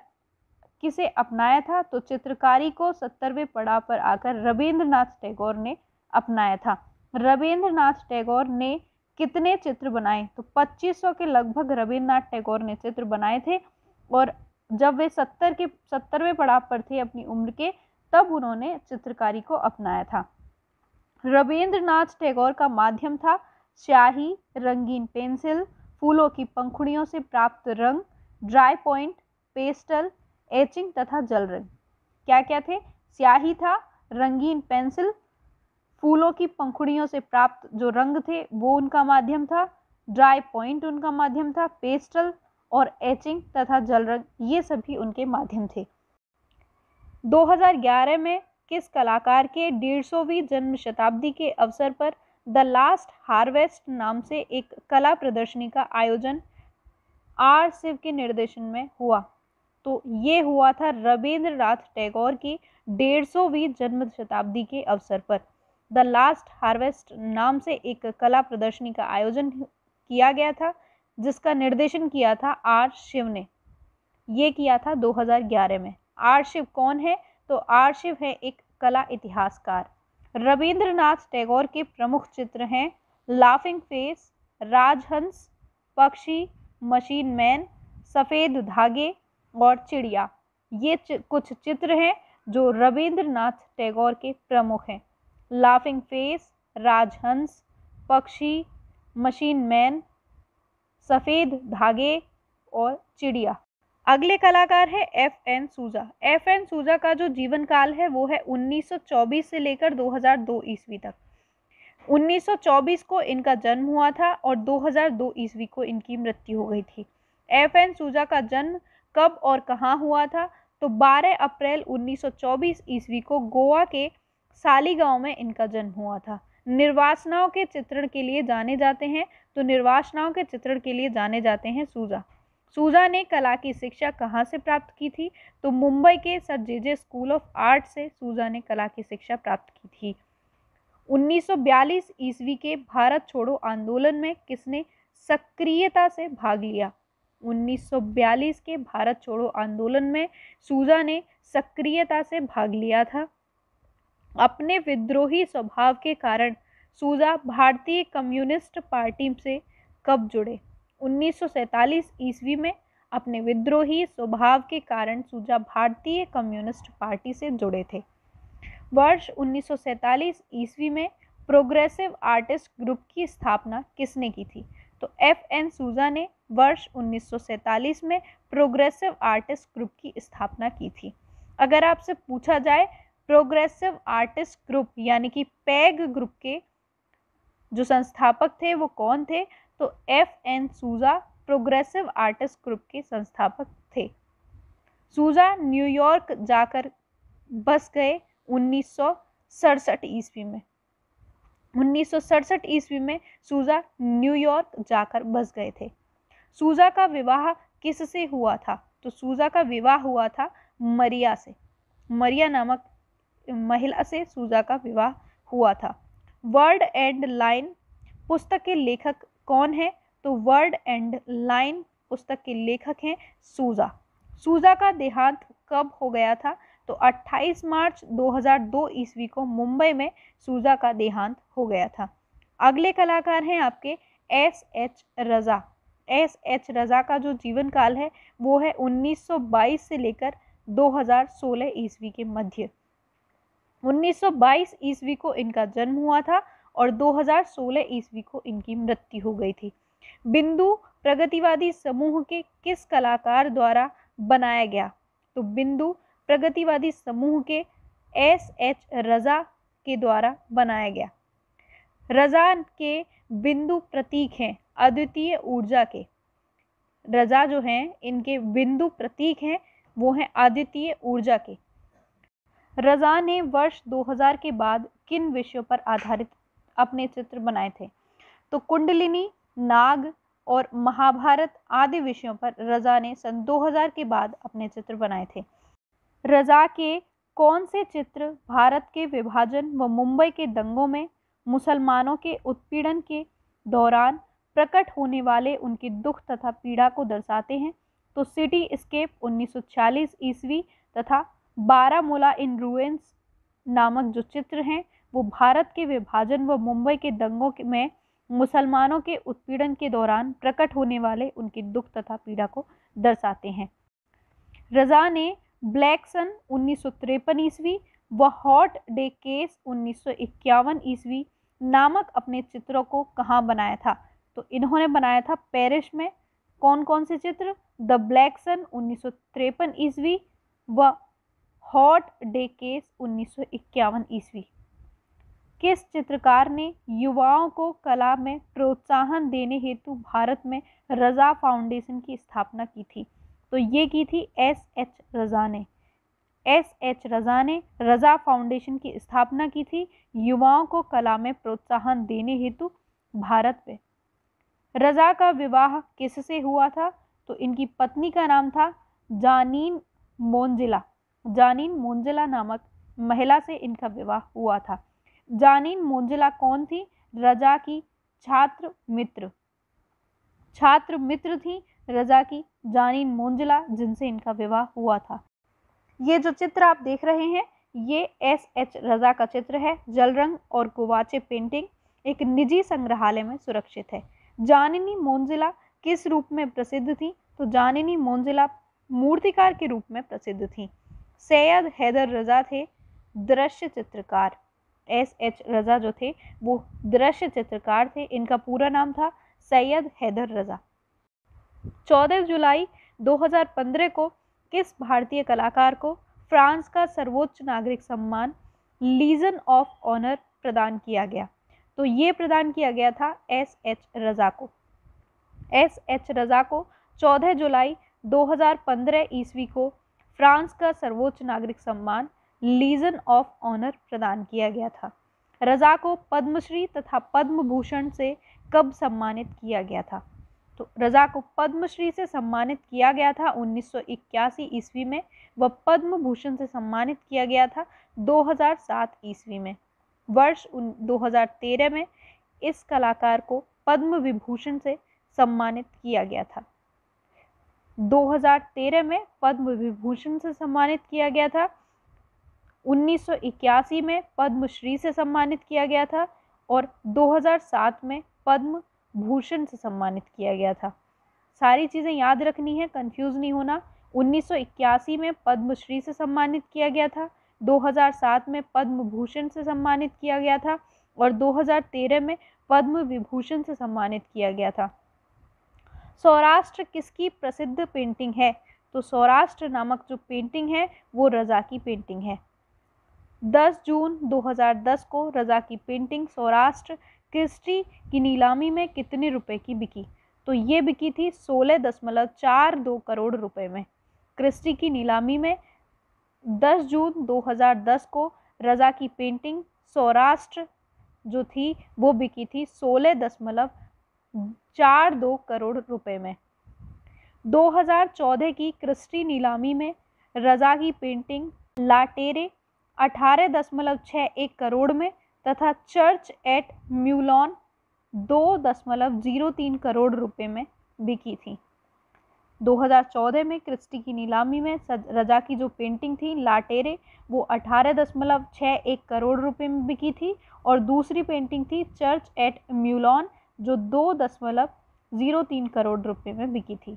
किसे अपनाया था तो चित्रकारी को सत्तरवें पड़ाव पर आकर रविंद्रनाथ टैगोर ने अपनाया था रविंद्रनाथ टैगोर ने कितने चित्र बनाए तो 2500 के लगभग रविंद्रनाथ टैगोर ने चित्र बनाए थे और जब वे सत्तर के सत्तरवें पड़ाव पर थे अपनी उम्र के तब उन्होंने चित्रकारी को अपनाया था रविंद्रनाथ टैगोर का माध्यम था स्याही रंगीन पेंसिल फूलों की पंखुड़ियों से प्राप्त रंग ड्राई पॉइंट पेस्टल एचिंग तथा जल रंग क्या क्या थे स्याही था रंगीन पेंसिल फूलों की पंखुड़ियों से प्राप्त जो रंग थे वो उनका माध्यम था ड्राई पॉइंट उनका माध्यम था पेस्टल और एचिंग तथा जल रंग ये सभी उनके माध्यम थे 2011 में किस कलाकार के डेढ़ सौवीं जन्म शताब्दी के अवसर पर द लास्ट हार्वेस्ट नाम से एक कला प्रदर्शनी का आयोजन आर शिव के निर्देशन में हुआ तो ये हुआ था रविंद्रनाथ टैगोर की डेढ़ सौवीं जन्म शताब्दी के अवसर पर द लास्ट हार्वेस्ट नाम से एक कला प्रदर्शनी का आयोजन किया गया था जिसका निर्देशन किया था आर शिव ने ये किया था 2011 में आर शिव कौन है तो आर शिव है एक कला इतिहासकार रविंद्रनाथ टैगोर के प्रमुख चित्र हैं लाफिंग फेस राजहंस पक्षी मशीन मैन सफ़ेद धागे और चिड़िया ये कुछ चित्र हैं जो रविंद्रनाथ टैगोर के प्रमुख हैं लाफिंग फेस राजहंस पक्षी मशीन मैन सफ़ेद धागे और चिड़िया अगले कलाकार है F N Souza F N Souza का जो जीवन काल है वो है 1924 से लेकर 2002 ईस्वी तक 1924 को इनका जन्म हुआ था और 2002 ईस्वी को इनकी मृत्यु हो गई थी एफ एन सूजा का जन्म कब और कहाँ हुआ था तो 12 अप्रैल 1924 ईस्वी को गोवा के गांव में इनका जन्म हुआ था निर्वासनाओं के चित्रण के लिए जाने जाते हैं तो निर्वासनाओं के चित्रण के लिए जाने जाते हैं सूजा सूजा ने कला की शिक्षा कहाँ से प्राप्त की थी तो मुंबई के sir J J school of art से सूजा ने कला की शिक्षा प्राप्त की थी 1942 ईस्वी के भारत छोड़ो आंदोलन में किसने सक्रियता से भाग लिया 1942 के भारत छोड़ो आंदोलन में सूजा ने सक्रियता से भाग लिया था अपने विद्रोही स्वभाव के कारण सूजा भारतीय कम्युनिस्ट पार्टी से कब जुड़े 1947 ईस्वी में अपने विद्रोही स्वभाव के कारण सूजा भारतीय कम्युनिस्ट पार्टी से जुड़े थे वर्ष 1947 ईस्वी में प्रोग्रेसिव आर्टिस्ट ग्रुप की स्थापना किसने की थी तो एफ एन सूजा ने वर्ष 1947 में प्रोग्रेसिव आर्टिस्ट ग्रुप की स्थापना की थी अगर आपसे पूछा जाए प्रोग्रेसिव आर्टिस्ट ग्रुप यानी कि पैग ग्रुप के जो संस्थापक थे वो कौन थे तो F N Souza progressive artist group के संस्थापक थे सूजा न्यूयॉर्क जाकर बस गए उन्नीस ईस्वी में उन्नीस ईस्वी में सूजा न्यूयॉर्क जाकर बस गए थे सूजा का विवाह किससे हुआ था तो सूजा का विवाह हुआ था मरिया से मरिया नामक महिला से सूजा का विवाह हुआ था वर्ड एंड लाइन पुस्तक के लेखक कौन है तो वर्ड एंड लाइन पुस्तक के लेखक हैं सूजा सूजा का देहांत कब हो गया था तो 28 मार्च 2002 ईस्वी को मुंबई में सूजा का देहांत हो गया था अगले कलाकार हैं आपके S H Raza S H Raza का जो जीवन काल है वो है 1922 से लेकर 2016 ईस्वी के मध्य 1922 ईस्वी को इनका जन्म हुआ था और 2016 ईस्वी को इनकी मृत्यु हो गई थी बिंदु प्रगतिवादी समूह के किस कलाकार द्वारा बनाया गया तो बिंदु प्रगतिवादी समूह के एस एच रजा के द्वारा बनाया गया रजा के बिंदु प्रतीक हैं अद्वितीय ऊर्जा के रजा जो हैं इनके बिंदु प्रतीक हैं वो हैं अद्वितीय ऊर्जा के रजा ने वर्ष 2000 के बाद किन विषयों पर आधारित अपने चित्र बनाए थे तो कुंडलिनी नाग और महाभारत आदि विषयों पर रजा ने सन 2000 के बाद अपने चित्र बनाए थे रजा के कौन से चित्र भारत के विभाजन व मुंबई के दंगों में मुसलमानों के उत्पीड़न के दौरान प्रकट होने वाले उनके दुख तथा पीड़ा को दर्शाते हैं तो सिटी स्केप 1940 ईस्वी तथा बारामूला इन रूएंस नामक जो चित्र हैं वो भारत के विभाजन व मुंबई के दंगों में मुसलमानों के उत्पीड़न के दौरान प्रकट होने वाले उनके दुख तथा पीड़ा को दर्शाते हैं रजा ने ब्लैक सन उन्नीस ईस्वी व हॉट डे केस उन्नीस ईस्वी नामक अपने चित्रों को कहाँ बनाया था तो इन्होंने बनाया था पेरिस में कौन कौन से चित्र द ब्लैक सन उन्नीस ईस्वी व हॉट डे केस उन्नीस ईस्वी किस चित्रकार ने युवाओं को कला में प्रोत्साहन देने हेतु भारत में रज़ा फाउंडेशन की स्थापना की थी तो ये की थी एस एच रज़ा ने एस एच रज़ा ने रज़ा फाउंडेशन की स्थापना की थी युवाओं को कला में प्रोत्साहन देने हेतु भारत में रज़ा का विवाह किससे हुआ था तो इनकी पत्नी का नाम था जानीन मोंजिला जानीन मोंजिला नामक महिला से इनका विवाह हुआ था जानीन मोंजिला कौन थी रजा की छात्र मित्र छात्र मित्र थी रजा की जानीन मोंजिला जिनसे इनका विवाह हुआ था ये जो चित्र आप देख रहे हैं ये एस एच रजा का चित्र है जलरंग और गुवाचे पेंटिंग एक निजी संग्रहालय में सुरक्षित है जानिनी मोंजिला किस रूप में प्रसिद्ध थी तो जानिनी मोंजिला मूर्तिकार के रूप में प्रसिद्ध थी सैयद हैदर रजा थे दृश्य चित्रकार एस एच रज़ा जो थे वो दृश्य चित्रकार थे इनका पूरा नाम था सैयद हैदर रज़ा 14 जुलाई 2015 को किस भारतीय कलाकार को फ्रांस का सर्वोच्च नागरिक सम्मान लीजन ऑफ ऑनर प्रदान किया गया तो ये प्रदान किया गया था एस एच रज़ा को एस एच रज़ा को 14 जुलाई 2015 ईस्वी को फ्रांस का सर्वोच्च नागरिक सम्मान लीजन ऑफ ऑनर प्रदान किया गया था रज़ा को पद्मश्री तथा पद्म भूषण से कब सम्मानित किया गया था तो रज़ा को पद्मश्री से सम्मानित किया गया था 1981 ईस्वी में व पद्म भूषण से सम्मानित किया गया था 2007 ईस्वी में वर्ष 2013 में इस कलाकार को पद्म विभूषण से सम्मानित किया गया था 2013 में पद्म विभूषण से सम्मानित किया गया था 1981 में पद्मश्री से सम्मानित किया गया था और 2007 में पद्म भूषण से सम्मानित किया गया था सारी चीज़ें याद रखनी है कंफ्यूज नहीं होना 1981 में पद्मश्री से सम्मानित किया गया था 2007 में पद्म भूषण से सम्मानित किया गया था और 2013 में पद्म विभूषण से सम्मानित किया गया था सौराष्ट्र किसकी प्रसिद्ध पेंटिंग है तो सौराष्ट्र नामक जो पेंटिंग है वो रज़ा की पेंटिंग है 10 जून 2010 को रज़ा की पेंटिंग सौराष्ट्र क्रिस्टी की नीलामी में कितने रुपए की बिकी तो ये बिकी थी सोलह दशमलव चार दो करोड़ रुपए में क्रिस्टी की नीलामी में 10 जून 2010 को रज़ा की पेंटिंग सौराष्ट्र जो थी वो बिकी थी सोलह दशमलव चार दो करोड़ रुपए में 2014 की क्रिस्टी नीलामी में रज़ा की पेंटिंग लाटेरे अठारह दशमलव छः एक करोड़ में तथा चर्च एट म्यूलॉन दो दशमलव जीरो तीन करोड़ रुपए में बिकी थी 2014 में क्रिस्टी की नीलामी में रजा की जो पेंटिंग थी लाटेरे वो अठारह दशमलव छः एक करोड़ रुपए में बिकी थी और दूसरी पेंटिंग थी चर्च एट म्यूलॉन जो दो दशमलव ज़ीरो तीन करोड़ रुपए में बिकी थी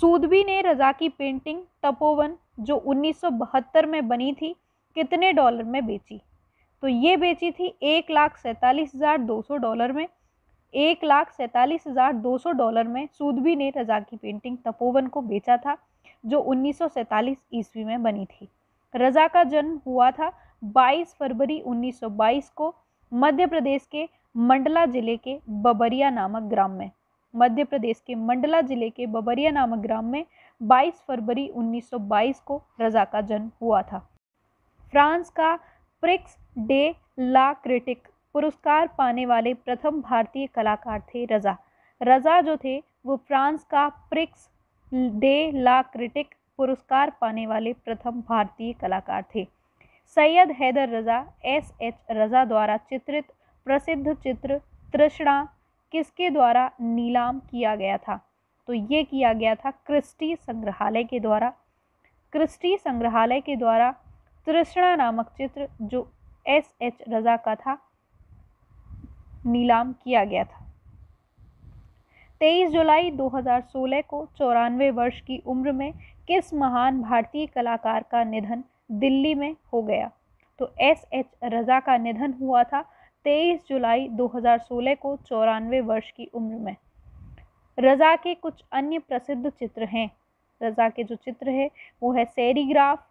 सूदबी ने रजा की पेंटिंग तपोवन जो 1972 में बनी थी कितने डॉलर में बेची तो ये बेची थी एक लाख सैंतालीस हज़ार दो सौ डॉलर में एक लाख सैंतालीस हज़ार दो सौ डॉलर में सूदबी ने रजा की पेंटिंग तपोवन को बेचा था जो 1947 ईस्वी में बनी थी रजा का जन्म हुआ था 22 फरवरी 1922 को मध्य प्रदेश के मंडला जिले के बबरिया नामक ग्राम में मध्य प्रदेश के मंडला जिले के बबरिया नामक ग्राम में 22 फरवरी 1922 को रजा का जन्म हुआ था फ्रांस का प्रिक्स डे ला क्रिटिक पुरस्कार पाने वाले प्रथम भारतीय कलाकार थे रज़ा रज़ा जो थे वो फ्रांस का प्रिक्स डे ला क्रिटिक पुरस्कार पाने वाले प्रथम भारतीय कलाकार थे सैयद हैदर रज़ा एस एच रज़ा द्वारा चित्रित प्रसिद्ध चित्र तृष्णा किसके द्वारा नीलाम किया गया था तो ये किया गया था क्रिस्टी संग्रहालय के द्वारा क्रिस्टी संग्रहालय के द्वारा तृष्णा नामक चित्र जो एस एच रजा का था नीलाम किया गया था 23 जुलाई 2016 को चौरानवे वर्ष की उम्र में किस महान भारतीय कलाकार का निधन दिल्ली में हो गया तो एस एच रजा का निधन हुआ था 23 जुलाई 2016 को चौरानवे वर्ष की उम्र में रजा के कुछ अन्य प्रसिद्ध चित्र हैं रजा के जो चित्र है वो है सेरीग्राफ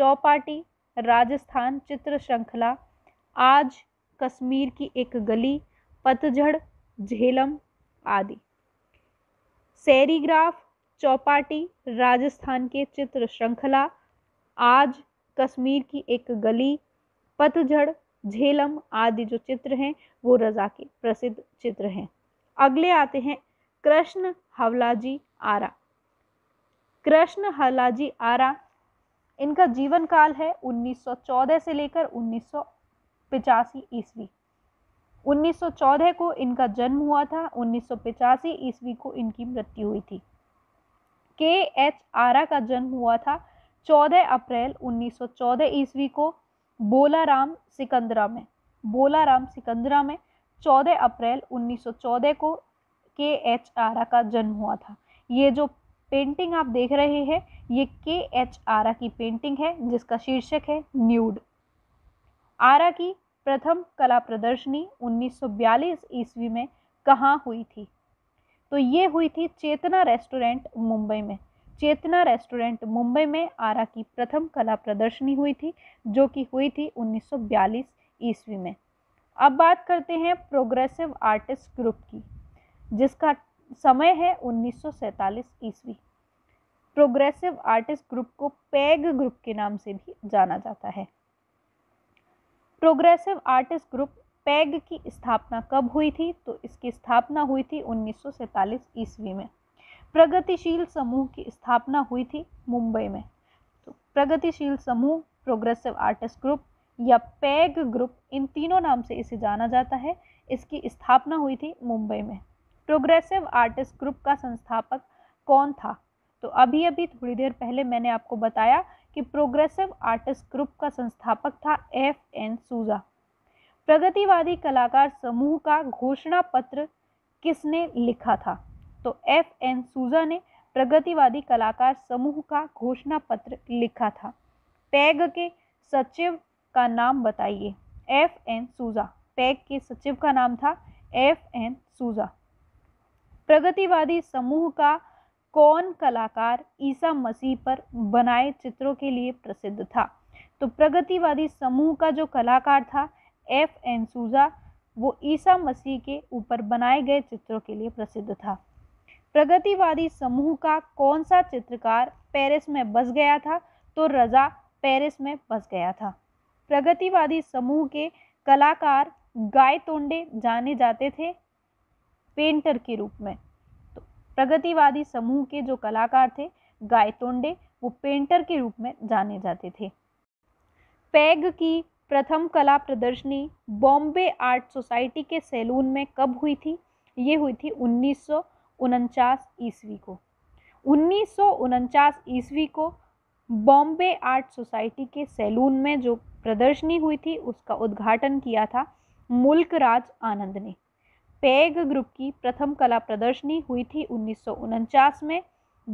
चौपाटी राजस्थान चित्र श्रृंखला आज कश्मीर की एक गली पतझड़ झेलम आदि सैरीग्राफ चौपाटी राजस्थान के चित्र श्रृंखला आज कश्मीर की एक गली पतझड़ झेलम आदि जो चित्र हैं वो रजा के प्रसिद्ध चित्र हैं अगले आते हैं कृष्ण हवलाजी आरा कृष्ण हवलाजी आरा इनका जीवन काल है 1914 से लेकर उन्नीस ईस्वी 1914 को इनका जन्म हुआ था उन्नीस ईस्वी को इनकी मृत्यु हुई थी के एच आरा का जन्म हुआ था 14 अप्रैल 1914 ईस्वी को बोलाराम सिकंदरा में बोलाराम सिकंदरा में 14 अप्रैल 1914 को के एच आरा का जन्म हुआ था ये जो पेंटिंग आप देख रहे हैं ये के एच आरा की पेंटिंग है जिसका शीर्षक है न्यूड आरा की प्रथम कला प्रदर्शनी 1942 ईस्वी में कहाँ हुई थी तो ये हुई थी चेतना रेस्टोरेंट मुंबई में चेतना रेस्टोरेंट मुंबई में आरा की प्रथम कला प्रदर्शनी हुई थी जो कि हुई थी 1942 ईस्वी में अब बात करते हैं प्रोग्रेसिव आर्टिस्ट ग्रुप की जिसका समय है 1947 ईस्वी प्रोग्रेसिव आर्टिस्ट ग्रुप को पैग ग्रुप e के नाम से भी जाना जाता है प्रोग्रेसिव आर्टिस्ट ग्रुप पैग की स्थापना कब हुई थी तो इसकी स्थापना हुई थी 1947 ईस्वी में प्रगतिशील समूह की स्थापना हुई थी मुंबई में तो प्रगतिशील समूह प्रोग्रेसिव आर्टिस्ट ग्रुप या पैग ग्रुप e इन तीनों नाम से इसे जाना जाता है इसकी स्थापना हुई थी मुंबई में प्रोग्रेसिव आर्टिस्ट ग्रुप का संस्थापक कौन था तो अभी अभी थोड़ी देर पहले मैंने आपको बताया कि प्रोग्रेसिव आर्टिस्ट ग्रुप का संस्थापक था एफ एन सूजा प्रगतिवादी कलाकार समूह का घोषणा पत्र किसने लिखा था तो एफ एन सूजा ने प्रगतिवादी कलाकार समूह का घोषणा पत्र लिखा था पैग के सचिव का नाम बताइए एफ एन सूजा पैग के सचिव का नाम था एफ एन सूजा प्रगतिवादी समूह का कौन कलाकार ईसा मसीह पर बनाए चित्रों के लिए प्रसिद्ध था तो प्रगतिवादी समूह का जो कलाकार था एफ एन सूजा वो ईसा मसीह के ऊपर बनाए गए चित्रों के लिए प्रसिद्ध था प्रगतिवादी समूह का कौन सा चित्रकार पेरिस में बस गया था तो रजा पेरिस में बस गया था प्रगतिवादी समूह के कलाकार गाय तोंडे जाने जाते थे पेंटर के रूप में तो प्रगतिवादी समूह के जो कलाकार थे गायतोंडे वो पेंटर के रूप में जाने जाते थे पैग की प्रथम कला प्रदर्शनी बॉम्बे आर्ट सोसाइटी के सैलून में कब हुई थी ये हुई थी उन्नीस ईस्वी को उन्नीस ईस्वी को बॉम्बे आर्ट सोसाइटी के सैलून में जो प्रदर्शनी हुई थी उसका उद्घाटन किया था मुल्क राज आनंद ने पैग ग्रुप की प्रथम कला प्रदर्शनी हुई थी उन्नीस में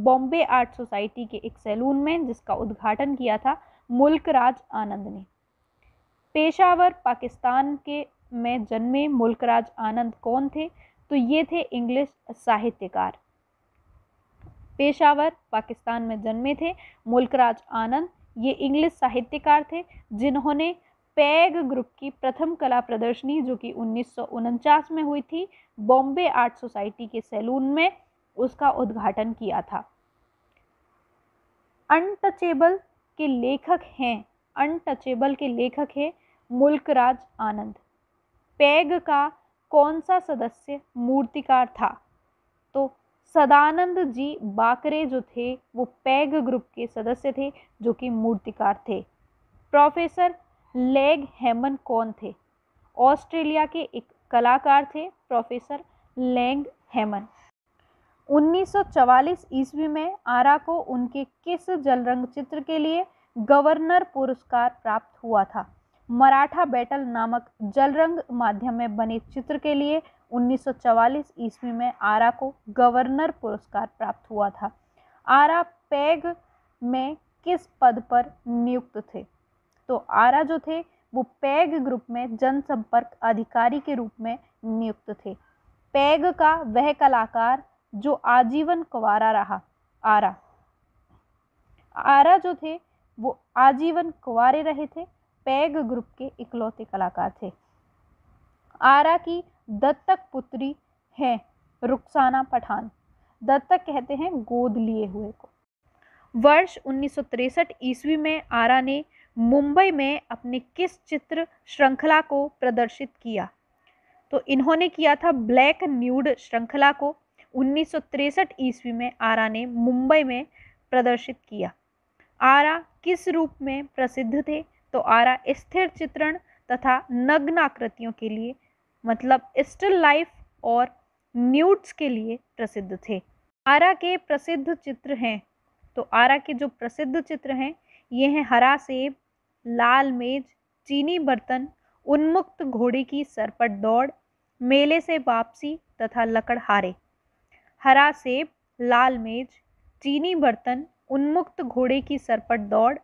बॉम्बे आर्ट सोसाइटी के एक सैलून में जिसका उद्घाटन किया था मुल्कराज आनंद ने पेशावर पाकिस्तान के में जन्मे मुल्कराज आनंद कौन थे तो ये थे इंग्लिश साहित्यकार पेशावर पाकिस्तान में जन्मे थे मुल्कराज आनंद ये इंग्लिश साहित्यकार थे जिन्होंने पैग ग्रुप की प्रथम कला प्रदर्शनी जो कि उन्नीस में हुई थी बॉम्बे आर्ट सोसाइटी के सैलून में उसका उद्घाटन किया था अनटचेबल के लेखक हैं अनटचेबल के लेखक हैं मुल्कराज आनंद पैग का कौन सा सदस्य मूर्तिकार था तो सदानंद जी बाकरे जो थे वो पैग ग्रुप के सदस्य थे जो कि मूर्तिकार थे प्रोफेसर लेग हेमन कौन थे ऑस्ट्रेलिया के एक कलाकार थे प्रोफेसर लैंग हेमन 1944 ईस्वी में आरा को उनके किस जलरंग चित्र के लिए गवर्नर पुरस्कार प्राप्त हुआ था मराठा बैटल नामक जलरंग माध्यम में बने चित्र के लिए 1944 ईस्वी में आरा को गवर्नर पुरस्कार प्राप्त हुआ था आरा पैग में किस पद पर नियुक्त थे तो आरा जो थे वो पैग ग्रुप में जनसंपर्क अधिकारी के रूप में नियुक्त थे पैग का वह कलाकार जो आजीवन कुवारा रहा आरा आरा जो थे वो आजीवन कुवारे रहे थे पैग ग्रुप के इकलौते कलाकार थे आरा की दत्तक पुत्री है रुखसाना पठान दत्तक कहते हैं गोद लिए हुए को वर्ष उन्नीस ईस्वी में आरा ने मुंबई में अपने किस चित्र श्रृंखला को प्रदर्शित किया तो इन्होंने किया था ब्लैक न्यूड श्रृंखला को 1963 ईस्वी में आरा ने मुंबई में प्रदर्शित किया आरा किस रूप में प्रसिद्ध थे तो आरा स्थिर चित्रण तथा नग्न आकृतियों के लिए मतलब स्टिल लाइफ और न्यूड्स के लिए प्रसिद्ध थे आरा के प्रसिद्ध चित्र हैं तो आरा के जो प्रसिद्ध चित्र हैं ये हैं हरा सेब लाल मेज चीनी बर्तन उन्मुक्त घोड़े की सरपट दौड़ मेले से वापसी तथा लकड़हारे हरा सेब लाल मेज चीनी बर्तन उन्मुक्त घोड़े की सरपट दौड़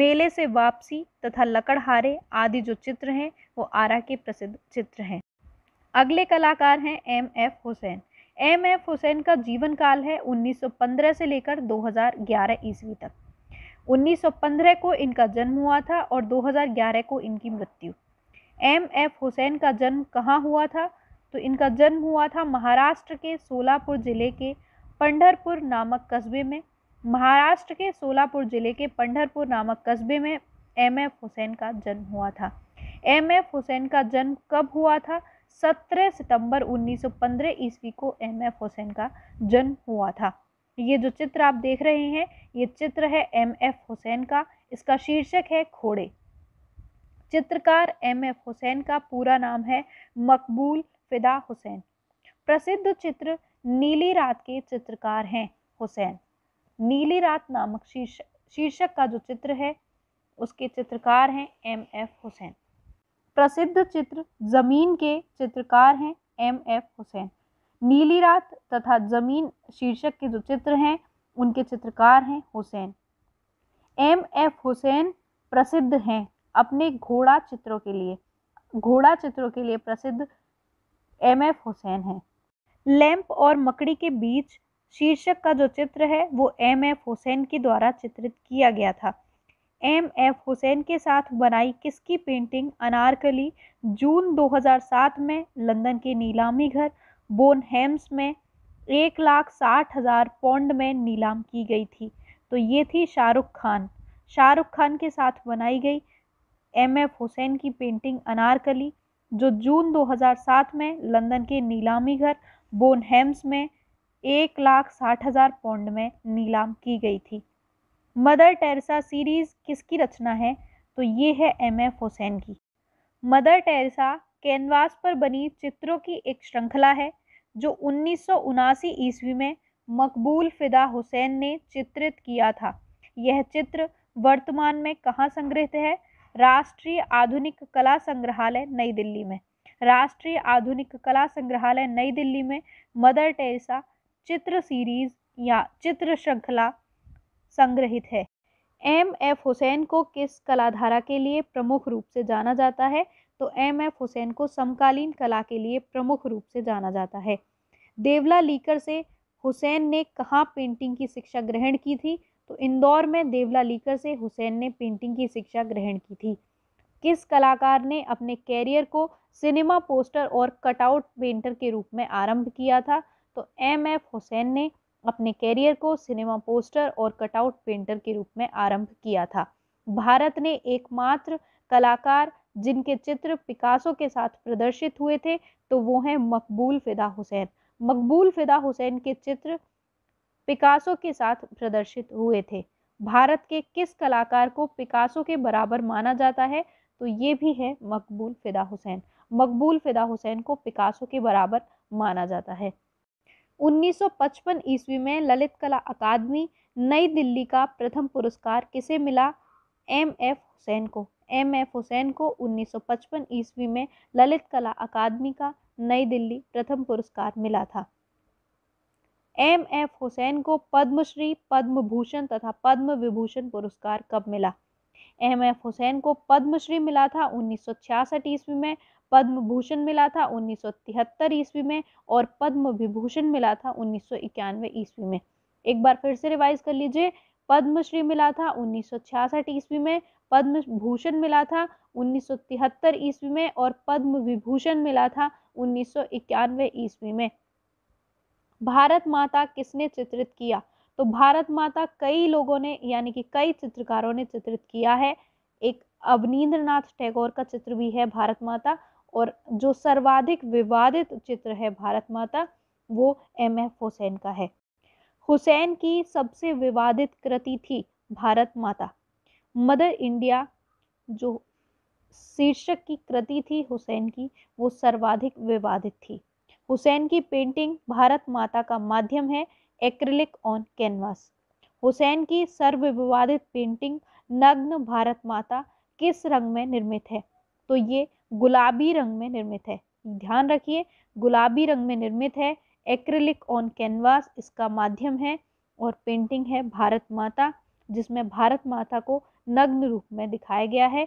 मेले से वापसी तथा लकड़हारे आदि जो चित्र हैं वो आरा के प्रसिद्ध चित्र हैं अगले कलाकार हैं M F Husain M F Husain का जीवन काल है 1915 से लेकर 2011 ईस्वी तक 1915 को इनका जन्म हुआ था और 2011 को इनकी मृत्यु एम एफ हुसैन का जन्म कहाँ हुआ था तो इनका जन्म हुआ था महाराष्ट्र के सोलापुर ज़िले के पंडरपुर नामक कस्बे में महाराष्ट्र के सोलापुर ज़िले के पंडरपुर नामक कस्बे में एम एफ हुसैन का जन्म हुआ था एम एफ हुसैन का जन्म कब हुआ था 17 सितंबर 1915 ईस्वी को एम एफ हुसैन का जन्म हुआ था ये जो चित्र आप देख रहे हैं ये चित्र है एम एफ हुसैन का इसका शीर्षक है घोड़े चित्रकार एम एफ हुसैन का पूरा नाम है मकबूल फिदा हुसैन प्रसिद्ध चित्र नीली रात के चित्रकार हैं हुसैन नीली रात नामक शीर्षक शीर्षक का जो चित्र है उसके चित्रकार हैं एम एफ हुसैन प्रसिद्ध चित्र ज़मीन के चित्रकार हैं एम एफ हुसैन नीली रात तथा जमीन शीर्षक के जो चित्र हैं उनके चित्रकार हैं हुसैन एम एफ हुसैन प्रसिद्ध हैं अपने घोड़ा चित्रों के लिए घोड़ा चित्रों के लिए प्रसिद्ध एम एफ हुसैन हैं लैंप और मकड़ी के बीच शीर्षक का जो चित्र है वो एम एफ हुसैन के द्वारा चित्रित किया गया था एम एफ हुसैन के साथ बनाई किसकी पेंटिंग अनारकली जून 2007 में लंदन के नीलामी घर बोनहेम्स में एक लाख साठ हज़ार पौंड में नीलाम की गई थी तो ये थी शाहरुख खान शाहरुख खान के साथ बनाई गई एम एफ हुसैन की पेंटिंग अनारकली जो जून 2007 में लंदन के नीलामी घर बोनहेम्स में एक लाख साठ हज़ार पौंड में नीलाम की गई थी मदर टेरेसा सीरीज़ किसकी रचना है तो ये है एम एफ हुसैन की मदर टेरेसा कैनवास पर बनी चित्रों की एक श्रृंखला है जो उन्नीस ईस्वी में मकबूल फिदा हुसैन ने चित्रित किया था यह चित्र वर्तमान में कहाँ संग्रहित है राष्ट्रीय आधुनिक कला संग्रहालय नई दिल्ली में राष्ट्रीय आधुनिक कला संग्रहालय नई दिल्ली में मदर टेरेसा चित्र सीरीज या चित्र श्रृंखला संग्रहित है एम एफ हुसैन को किस कलाधारा के लिए प्रमुख रूप से जाना जाता है तो एम एफ हुसैन को समकालीन कला के लिए प्रमुख रूप से जाना जाता है देवला लीकर से हुसैन ने कहाँ पेंटिंग की शिक्षा ग्रहण की थी तो इंदौर में देवला लीकर से हुसैन ने पेंटिंग की शिक्षा ग्रहण की थी किस कलाकार ने अपने कैरियर को सिनेमा पोस्टर और कटआउट पेंटर के रूप में आरंभ किया था तो एम एफ हुसैन ने अपने कैरियर को सिनेमा पोस्टर और कटआउट पेंटर के रूप में आरंभ किया था भारत ने एकमात्र कलाकार जिनके चित्र पिकासो के साथ प्रदर्शित हुए थे तो वो हैं मकबूल फिदा हुसैन मकबूल फिदा हुसैन के चित्र पिकासो के साथ प्रदर्शित हुए थे भारत के किस कलाकार को पिकासो के बराबर माना जाता है तो ये भी है मकबूल फिदा हुसैन मकबूल फिदा हुसैन को पिकासो के बराबर माना जाता है 1955 ईस्वी में ललित कला अकादमी नई दिल्ली का प्रथम पुरस्कार किसे मिला एम एफ हुसैन को एम एफ हुसैन को 1955 ईस्वी में ललित कला अकादमी का नई दिल्ली प्रथम पुरस्कार मिला था एम एफ हुसैन को पद्मश्री पद्म भूषण तथा पद्म विभूषण पुरस्कार कब मिला एम एफ हुसैन को पद्मश्री मिला था 1966 ईस्वी में पद्म भूषण मिला था 1973 ईस्वी में और पद्म विभूषण मिला था 1991 ईस्वी में एक बार फिर से रिवाइज कर लीजिए पद्मश्री मिला था 1966 ईस्वी में पद्म भूषण मिला था तिहत्तर ईस्वी में और पद्म विभूषण मिला था उन्नीस ईस्वी में भारत माता किसने चित्रित किया तो भारत माता कई लोगों ने यानी कि कई चित्रकारों ने चित्रित किया है एक अवनीन्द्र नाथ टैगोर का चित्र भी है भारत माता और जो सर्वाधिक विवादित चित्र है भारत माता वो एम एफ हुसैन का है हुसैन की सबसे विवादित कृति थी भारत माता मदर इंडिया जो शीर्षक की कृति थी हुसैन की वो सर्वाधिक विवादित थी हुसैन की पेंटिंग भारत माता का माध्यम है एक्रिलिक ऑन कैनवास हुसैन की सर्वविवादित पेंटिंग नग्न भारत माता किस रंग में निर्मित है तो ये गुलाबी रंग में निर्मित है ध्यान रखिए गुलाबी रंग में निर्मित है एक्रिलिक ऑन कैनवास इसका माध्यम है और पेंटिंग है भारत माता जिसमें भारत माता को नग्न रूप में दिखाया गया है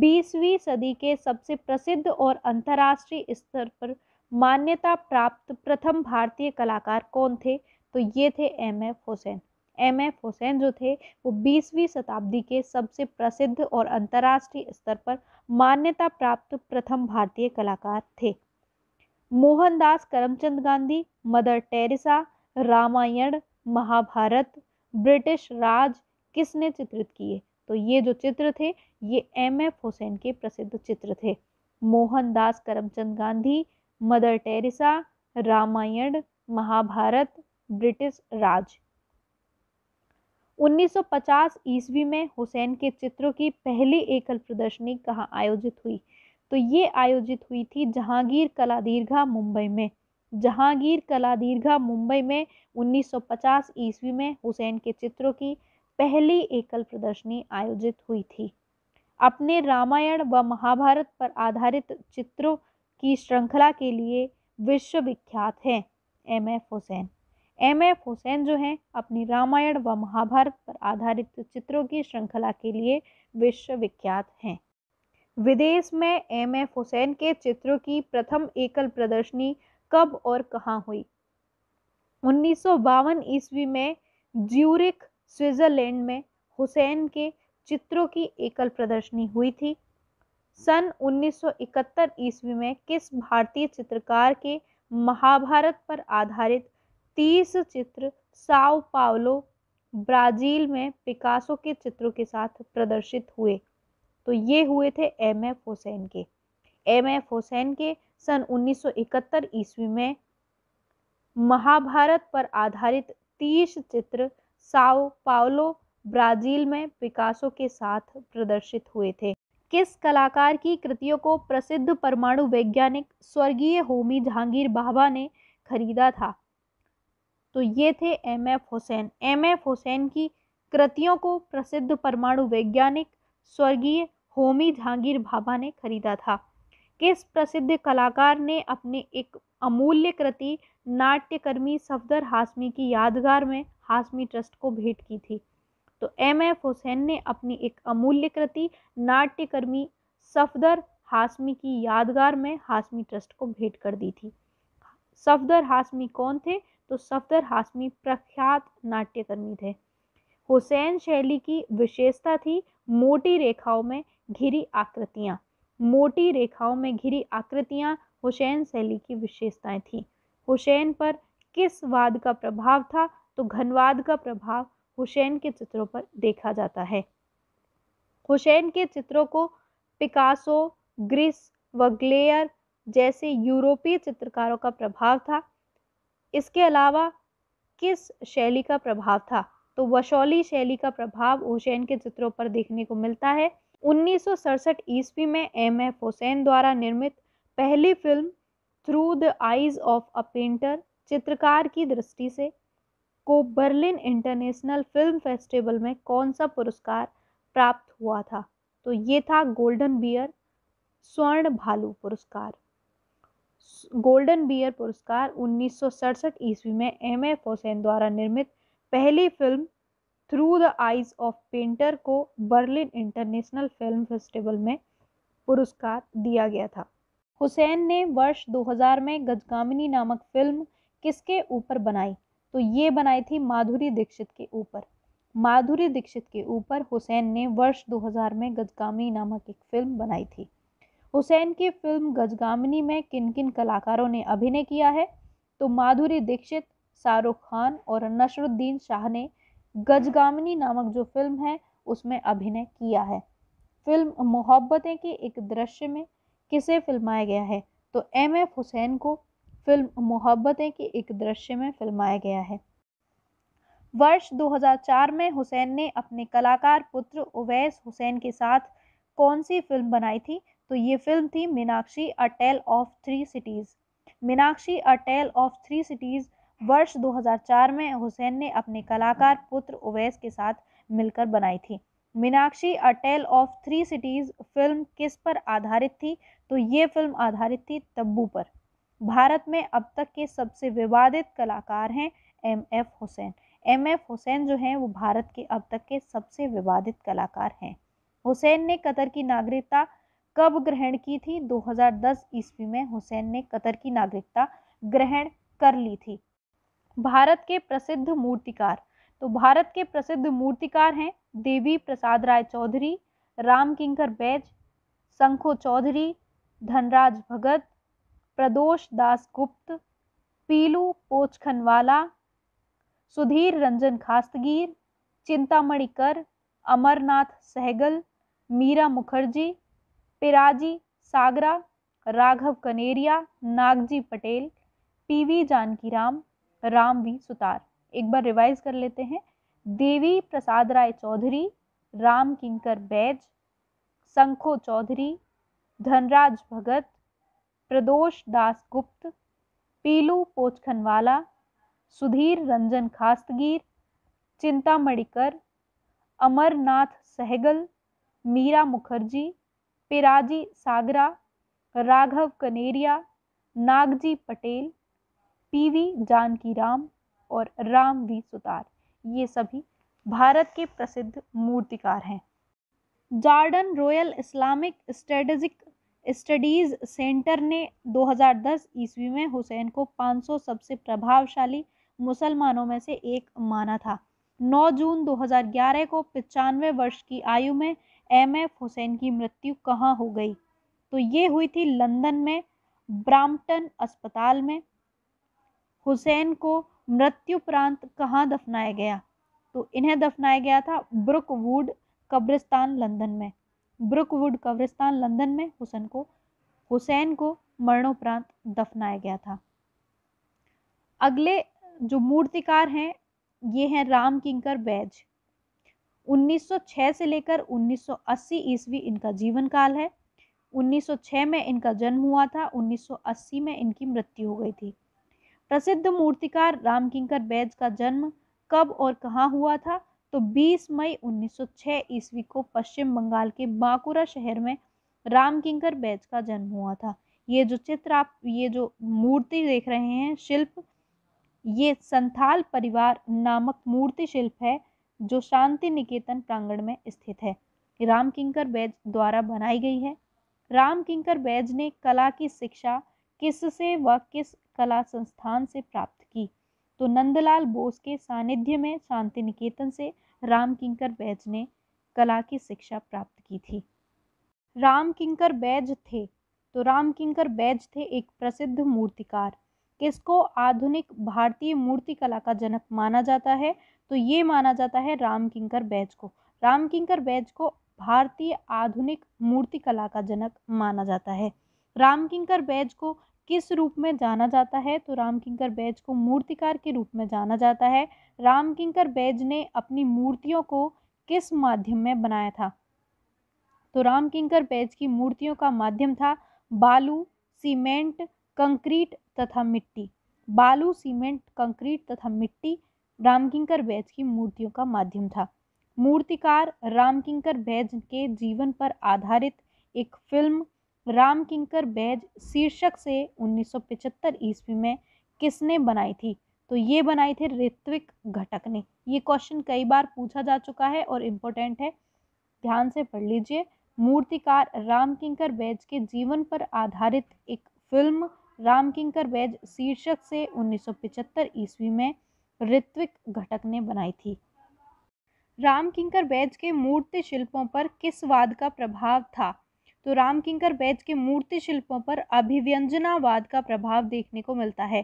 बीसवीं सदी के सबसे प्रसिद्ध और अंतर्राष्ट्रीय स्तर पर मान्यता प्राप्त प्रथम भारतीय कलाकार कौन थे तो ये थे M F Husain M F Husain जो थे वो बीसवीं शताब्दी के सबसे प्रसिद्ध और अंतर्राष्ट्रीय स्तर पर मान्यता प्राप्त प्रथम भारतीय कलाकार थे Mohandas Karamchand Gandhi Mother Teresa Ramayana Mahabharata British Raj किसने चित्रित किए तो ये जो चित्र थे ये एम एफ हुसैन के प्रसिद्ध चित्र थे Mohandas Karamchand Gandhi Mother Teresa Ramayana Mahabharata British Raj 1950 ईस्वी में हुसैन के चित्रों की पहली एकल प्रदर्शनी कहाँ आयोजित हुई तो ये आयोजित हुई थी जहांगीर कला दीर्घा मुंबई में जहांगीर कला दीर्घा मुंबई में 1950 ईस्वी में हुसैन के चित्रों की पहली एकल प्रदर्शनी आयोजित हुई थी अपने रामायण व महाभारत पर आधारित चित्रों की श्रृंखला के लिए विश्वविख्यात हैं M F Husain M F Husain जो हैं अपनी रामायण व महाभारत पर आधारित चित्रों की श्रृंखला के लिए विश्वविख्यात हैं विदेश में एम एफ हुसैन के चित्रों की प्रथम एकल प्रदर्शनी कब और कहाँ हुई उन्नीस ईस्वी में ज्यूरिख स्विट्जरलैंड में हुसैन के चित्रों की एकल प्रदर्शनी हुई थी सन 1971 ईस्वी में किस भारतीय चित्रकार के महाभारत पर आधारित 30 चित्र साओ पावलो ब्राजील में पिकासो के चित्रों के साथ प्रदर्शित हुए तो ये हुए थे एम एफ हुसैन के एम एफ हुसैन के सन 1971 ईस्वी में महाभारत पर आधारित तीस चित्र साओ पाओलो ब्राजील में पिकासो के साथ प्रदर्शित हुए थे किस कलाकार की कृतियों को प्रसिद्ध परमाणु वैज्ञानिक स्वर्गीय होमी जहांगीर बाबा ने खरीदा था तो ये थे M F Husain M F Husain की कृतियों को प्रसिद्ध परमाणु वैज्ञानिक स्वर्गीय होमी जहांगीर भाभा ने खरीदा था किस प्रसिद्ध कलाकार ने अपने एक अमूल्य कृति नाट्यकर्मी सफदर हाशमी की यादगार में हाशमी ट्रस्ट को भेंट की थी तो एम एफ हुसैन ने अपनी एक अमूल्य कृति नाट्यकर्मी सफदर हाशमी की यादगार में हाशमी ट्रस्ट को भेंट कर दी थी सफदर हाशमी कौन थे तो सफदर हाशमी प्रख्यात नाट्यकर्मी थे हुसैन शैली की विशेषता थी मोटी रेखाओं में घिरी आकृतियाँ मोटी रेखाओं में घिरी आकृतियाँ हुसैन शैली की विशेषताएं थी हुसैन पर किस वाद का प्रभाव था तो घनवाद का प्रभाव हुसैन के चित्रों पर देखा जाता है हुसैन के चित्रों को पिकासो ग्रिस व ग्लेयर जैसे यूरोपीय चित्रकारों का प्रभाव था इसके अलावा किस शैली का प्रभाव था तो वशौली शैली का प्रभाव हुसैन के चित्रों पर देखने को मिलता है उन्नीस ईस्वी में एम एफ हुसैन द्वारा निर्मित पहली film through the eyes of a painter चित्रकार की दृष्टि से को बर्लिन इंटरनेशनल फिल्म फेस्टिवल में कौन सा पुरस्कार प्राप्त हुआ था तो ये था गोल्डन बियर स्वर्ण भालू पुरस्कार गोल्डन बियर पुरस्कार उन्नीस ईस्वी में एम एफ हुसैन द्वारा निर्मित पहली film through the eyes of painter को बर्लिन इंटरनेशनल फिल्म फेस्टिवल में पुरस्कार दिया गया था हुसैन ने वर्ष 2000 में गजगामिनी नामक फिल्म किसके ऊपर बनाई तो ये बनाई थी माधुरी दीक्षित के ऊपर माधुरी दीक्षित के ऊपर हुसैन ने वर्ष 2000 में गजगामी नामक एक फिल्म बनाई थी हुसैन की फिल्म गजगामनी में किन किन कलाकारों ने अभिनय किया है तो माधुरी दीक्षित शाहरुख खान और नशरुद्दीन शाह ने गजगामनी नामक जो फिल्म है उसमें अभिनय किया है फिल्म मोहब्बतें के एक दृश्य में किसे फिल्माया गया है तो एम एफ हुसैन को फिल्म मोहब्बतें के एक दृश्य में फिल्माया गया है वर्ष 2004 में हुसैन ने अपने कलाकार पुत्र उवैस हुसैन के साथ कौन सी फिल्म बनाई थी तो ये फिल्म थी Meenaxi a tale of three cities Meenaxi a tale of three cities वर्ष 2004 में हुसैन ने अपने कलाकार पुत्र उवैस के साथ मिलकर बनाई थी Meenaxi a tale of three cities film किस पर आधारित थी तो ये फिल्म आधारित थी तब्बू पर भारत में अब तक के सबसे विवादित कलाकार हैं M F Husain M F Husain जो हैं वो भारत के अब तक के सबसे विवादित कलाकार हैं हुसैन ने कतर की नागरिकता कब ग्रहण की थी 2010 ईस्वी में हुसैन ने कतर की नागरिकता ग्रहण कर ली थी भारत के प्रसिद्ध मूर्तिकार तो भारत के प्रसिद्ध मूर्तिकार हैं देवी प्रसाद राय चौधरी राम किंकर बैज शंखो चौधरी धनराज भगत प्रदोष दास गुप्त पीलू पोचखनवाला सुधीर रंजन खास्तगीर चिंतामणि कर अमरनाथ सहगल मीरा मुखर्जी पिराजी सागरा राघव कनेरिया नागजी पटेल पीवी राम राम वी सुतार एक बार रिवाइज कर लेते हैं देवी प्रसाद राय चौधरी राम किंकर बैज संखो चौधरी धनराज भगत प्रदोष दास गुप्त पीलू पोचखनवाला सुधीर रंजन खास्तगीर चिंता मणिकर अमरनाथ सहगल मीरा मुखर्जी पिराजी सागरा राघव कनेरिया नागजी पटेल पीवी जानकी राम और राम वी सुतार ये सभी भारत के प्रसिद्ध मूर्तिकार हैं Jordan royal Islamic strategic studies centre ने 2010 ईस्वी में हुसैन को 500 सबसे प्रभावशाली मुसलमानों में से एक माना था 9 जून 2011 को पचानवे वर्ष की आयु में एम एफ हुसैन की मृत्यु कहाँ हो गई तो ये हुई थी लंदन में ब्राम्पटन अस्पताल में हुसैन को मृत्युपरांत कहाँ दफनाया गया तो इन्हें दफनाया गया था ब्रुकवुड कब्रिस्तान लंदन में ब्रुकवुड कब्रिस्तान लंदन में हुसैन को हुसैन को मरणोपरांत दफनाया गया था अगले जो मूर्तिकार हैं ये हैं राम किंकर बैज 1906 से लेकर 1980 ईस्वी इनका जीवन काल है 1906 में इनका जन्म हुआ था 1980 में इनकी मृत्यु हो गई थी प्रसिद्ध मूर्तिकार रामकिंकर बैज का जन्म कब और कहाँ हुआ था तो 20 मई 1906 ईस्वी को पश्चिम बंगाल के बांकुरा शहर में रामकिंकर बैज का जन्म हुआ था ये जो चित्र आप ये जो मूर्ति देख रहे हैं शिल्प ये संथाल परिवार नामक मूर्ति शिल्प है जो शांति निकेतन प्रांगण में स्थित है रामकिंकर बैज द्वारा बनाई गई है रामकिंकर बैज ने कला की शिक्षा किससे व किस कला संस्थान से प्राप्त तो नंदलाल बोस के सानिध्य में शांति निकेतन से राम किंकर बैज ने कला की शिक्षा प्राप्त की थी राम किंकर बैज थे तो राम किंकर बैज थे एक प्रसिद्ध मूर्तिकार किसको आधुनिक भारतीय मूर्ति कला का जनक माना जाता है तो ये माना जाता है राम किंकर बैज को राम किंकर बैज को भारतीय आधुनिक मूर्ति कला का जनक माना जाता है राम किंकर बैज को किस रूप में जाना जाता है तो रामकिंकर बैज को मूर्तिकार के रूप में जाना जाता है किंकर बैज ने अपनी मूर्तियों को किस माध्यम में बनाया था तो किंकर बैज की मूर्तियों का माध्यम था बालू सीमेंट कंक्रीट तथा मिट्टी बालू सीमेंट कंक्रीट तथा मिट्टी रामकिंकर बैज की मूर्तियों का माध्यम था मूर्तिकार रामकिंकर बैज के जीवन पर आधारित एक फिल्म राम किंकर बैज शीर्षक से 1975 ईस्वी में किसने बनाई थी तो ये बनाई थी ऋत्विक घटक ने ये क्वेश्चन कई बार पूछा जा चुका है और इम्पोर्टेंट है ध्यान से पढ़ लीजिए मूर्तिकार राम किंकर बैज के जीवन पर आधारित एक फिल्म राम किंकर बैज शीर्षक से 1975 ईस्वी में ऋत्विक घटक ने बनाई थी राम किंकर बैज के मूर्ति शिल्पों पर किस वाद का प्रभाव था तो रामकिंकर बैज के मूर्ति शिल्पों पर अभिव्यंजनावाद का प्रभाव देखने को मिलता है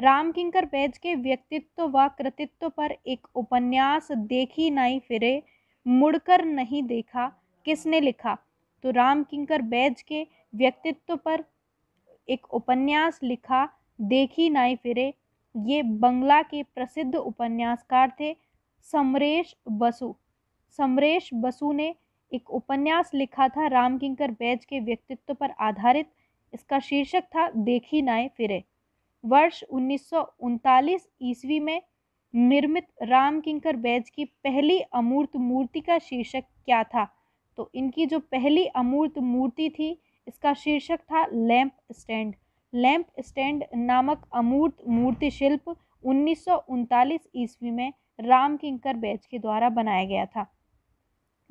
रामकिंकर बैज के व्यक्तित्व व कृतित्व पर एक उपन्यास देखी नहीं फिरे मुड़कर नहीं देखा किसने लिखा तो रामकिंकर बैज के व्यक्तित्व पर एक उपन्यास लिखा देखी नहीं फिरे ये बंगला के प्रसिद्ध उपन्यासकार थे समरेश बसु समरेश बसु ने एक उपन्यास लिखा था रामकिंकर बैज के व्यक्तित्व पर आधारित इसका शीर्षक था देखी नाए फिरे वर्ष उन्नीस ईस्वी में निर्मित राम किंकर बैज की पहली अमूर्त मूर्ति का शीर्षक क्या था तो इनकी जो पहली अमूर्त मूर्ति थी इसका शीर्षक था लैंप स्टैंड लैंप स्टैंड नामक अमूर्त मूर्ति शिल्प उन्नीस ईस्वी में रामकिंकर बैज के द्वारा बनाया गया था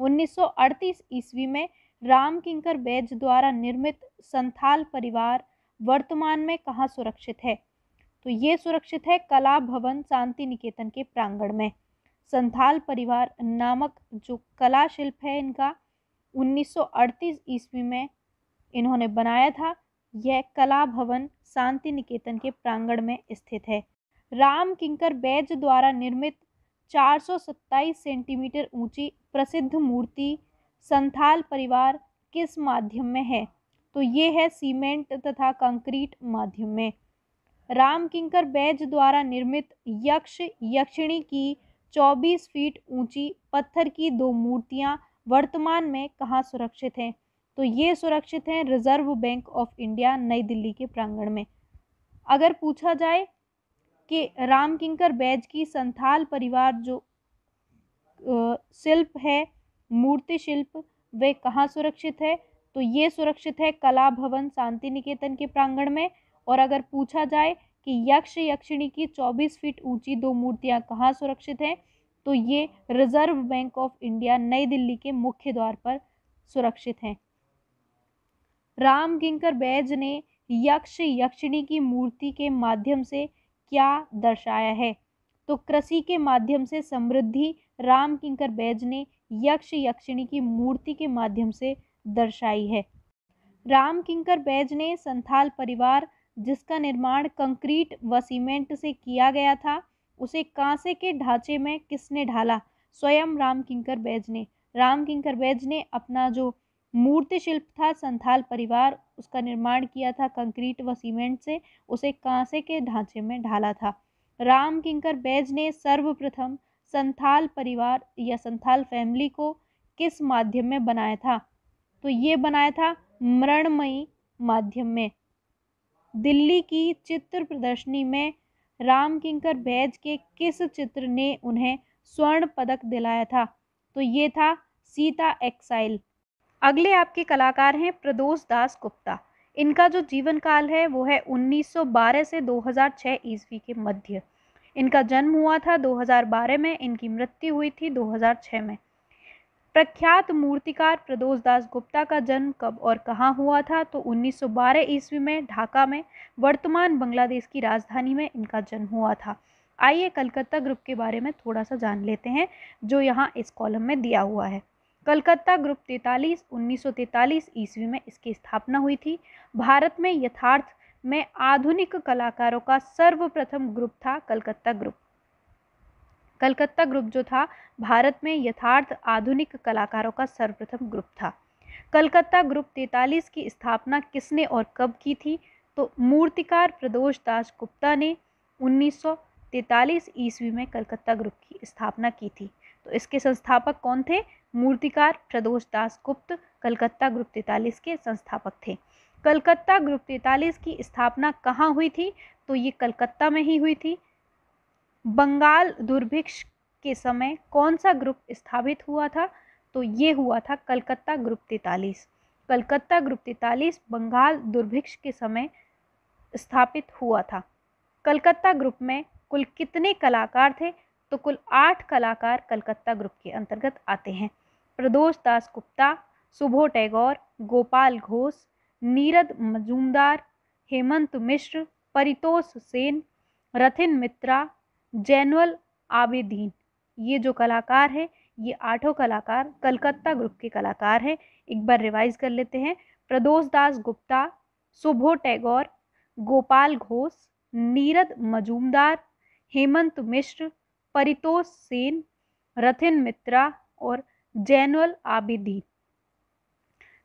1938 ईस्वी में राम किंकर बैज द्वारा निर्मित संथाल परिवार वर्तमान में कहाँ सुरक्षित है तो ये सुरक्षित है कला भवन शांति निकेतन के प्रांगण में संथाल परिवार नामक जो कला शिल्प है इनका 1938 ईस्वी में इन्होंने बनाया था यह कला भवन शांति निकेतन के प्रांगण में स्थित है राम किंकर बैज द्वारा निर्मित 427 सेंटीमीटर ऊंची प्रसिद्ध मूर्ति संथाल परिवार किस माध्यम में है तो ये है सीमेंट तथा कंक्रीट माध्यम में राम किंकर बैज द्वारा निर्मित यक्ष यक्षिणी की 24 फीट ऊंची पत्थर की दो मूर्तियां वर्तमान में कहाँ सुरक्षित हैं तो ये सुरक्षित हैं रिजर्व बैंक ऑफ इंडिया नई दिल्ली के प्रांगण में अगर पूछा जाए कि रामकिंकर बैज की संथाल परिवार जो शिल्प है मूर्ति शिल्प वे कहाँ सुरक्षित है तो ये सुरक्षित है कला भवन शांति निकेतन के प्रांगण में और अगर पूछा जाए कि यक्ष यक्षिणी की 24 फीट ऊंची दो मूर्तियां कहाँ सुरक्षित हैं तो ये रिजर्व बैंक ऑफ इंडिया नई दिल्ली के मुख्य द्वार पर सुरक्षित हैं राम किंकर बैज ने यक्ष यक्षिणी की मूर्ति के माध्यम से क्या दर्शाया है तो कृषि के माध्यम से समृद्धि राम किंकर बैज ने यक्ष यक्षिणी की मूर्ति के माध्यम से दर्शाई है राम किंकर बैज ने संथाल परिवार जिसका निर्माण कंक्रीट व सीमेंट से किया गया था उसे कांसे के ढांचे में किसने ढाला स्वयं राम किंकर बैज ने राम किंकर बैज ने अपना जो मूर्ति शिल्प था संथाल परिवार उसका निर्माण किया था कंक्रीट व सीमेंट से उसे कांसे के ढांचे में ढाला था राम किंकर बैज ने सर्वप्रथम संथाल परिवार या संथाल फैमिली को किस माध्यम में बनाया था तो ये बनाया था मरणमयी माध्यम में दिल्ली की चित्र प्रदर्शनी में राम किंकर बैज के किस चित्र ने उन्हें स्वर्ण पदक दिलाया था तो ये था सीता एक्साइल अगले आपके कलाकार हैं प्रदोष दास गुप्ता इनका जो जीवन काल है वो है 1912 से 2006 ईस्वी के मध्य इनका जन्म हुआ था 2012 में इनकी मृत्यु हुई थी 2006 में प्रख्यात मूर्तिकार प्रदोष दास गुप्ता का जन्म कब और कहाँ हुआ था तो 1912 ईस्वी में ढाका में वर्तमान बांग्लादेश की राजधानी में इनका जन्म हुआ था आइए कलकत्ता ग्रुप के बारे में थोड़ा सा जान लेते हैं जो यहाँ इस कॉलम में दिया हुआ है कलकत्ता ग्रुप तैतालीस उन्नीस ईस्वी में इसकी स्थापना हुई थी भारत में यथार्थ में आधुनिक कलाकारों का सर्वप्रथम ग्रुप था कलकत्ता ग्रुप कलकत्ता ग्रुप जो था भारत में यथार्थ आधुनिक कलाकारों का सर्वप्रथम ग्रुप था कलकत्ता ग्रुप तैतालीस की स्थापना किसने और कब की थी तो मूर्तिकार प्रदोष दास गुप्ता ने तैतालीस ईस्वी में कलकत्ता ग्रुप की स्थापना की थी तो इसके संस्थापक कौन थे मूर्तिकार प्रदोष दास गुप्त कलकत्ता ग्रुप तैतालीस के संस्थापक थे कलकत्ता ग्रुप तैतालीस की स्थापना कहाँ हुई थी तो ये कलकत्ता में ही हुई थी बंगाल दुर्भिक्ष के समय कौन सा ग्रुप स्थापित हुआ था तो ये हुआ था कलकत्ता ग्रुप तैतालीस कलकत्ता ग्रुप तैतालीस बंगाल दुर्भिक्ष के समय स्थापित हुआ था कलकत्ता ग्रुप में कुल कितने कलाकार थे तो कुल आठ कलाकार कलकत्ता ग्रुप के अंतर्गत आते हैं प्रदोष दास गुप्ता सुबो टैगोर गोपाल घोष नीरद मजूमदार हेमंत मिश्र परितोष सेन रथिन मित्रा जैनवल आबेदीन ये जो कलाकार हैं ये आठों कलाकार कलकत्ता ग्रुप के कलाकार हैं एक बार रिवाइज कर लेते हैं प्रदोष दास गुप्ता सुभो टैगोर गोपाल घोष नीरद मजूमदार हेमंत मिश्र परितोष सेन रथिन मित्रा और जैनुअल आबिदी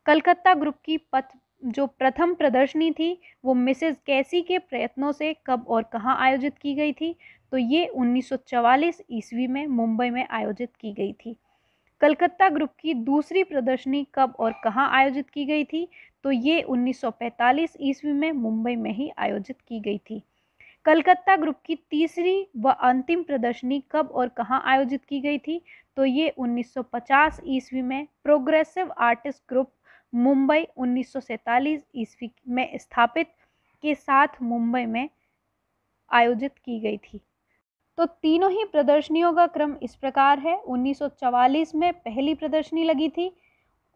कलकत्ता ग्रुप की पथ जो प्रथम प्रदर्शनी थी वो मिसेज कैसी के प्रयत्नों से कब और कहाँ आयोजित की गई थी तो ये 1944 ईस्वी में मुंबई में आयोजित की गई थी कलकत्ता ग्रुप की दूसरी प्रदर्शनी कब और कहाँ आयोजित की गई थी तो ये 1945 ईस्वी में मुंबई में ही आयोजित की गई थी कलकत्ता ग्रुप की तीसरी व अंतिम प्रदर्शनी कब और कहाँ आयोजित की गई थी तो ये 1950 ईस्वी में प्रोग्रेसिव आर्टिस्ट ग्रुप मुंबई 1947 ईस्वी में स्थापित के साथ मुंबई में आयोजित की गई थी तो तीनों ही प्रदर्शनियों का क्रम इस प्रकार है 1944 में पहली प्रदर्शनी लगी थी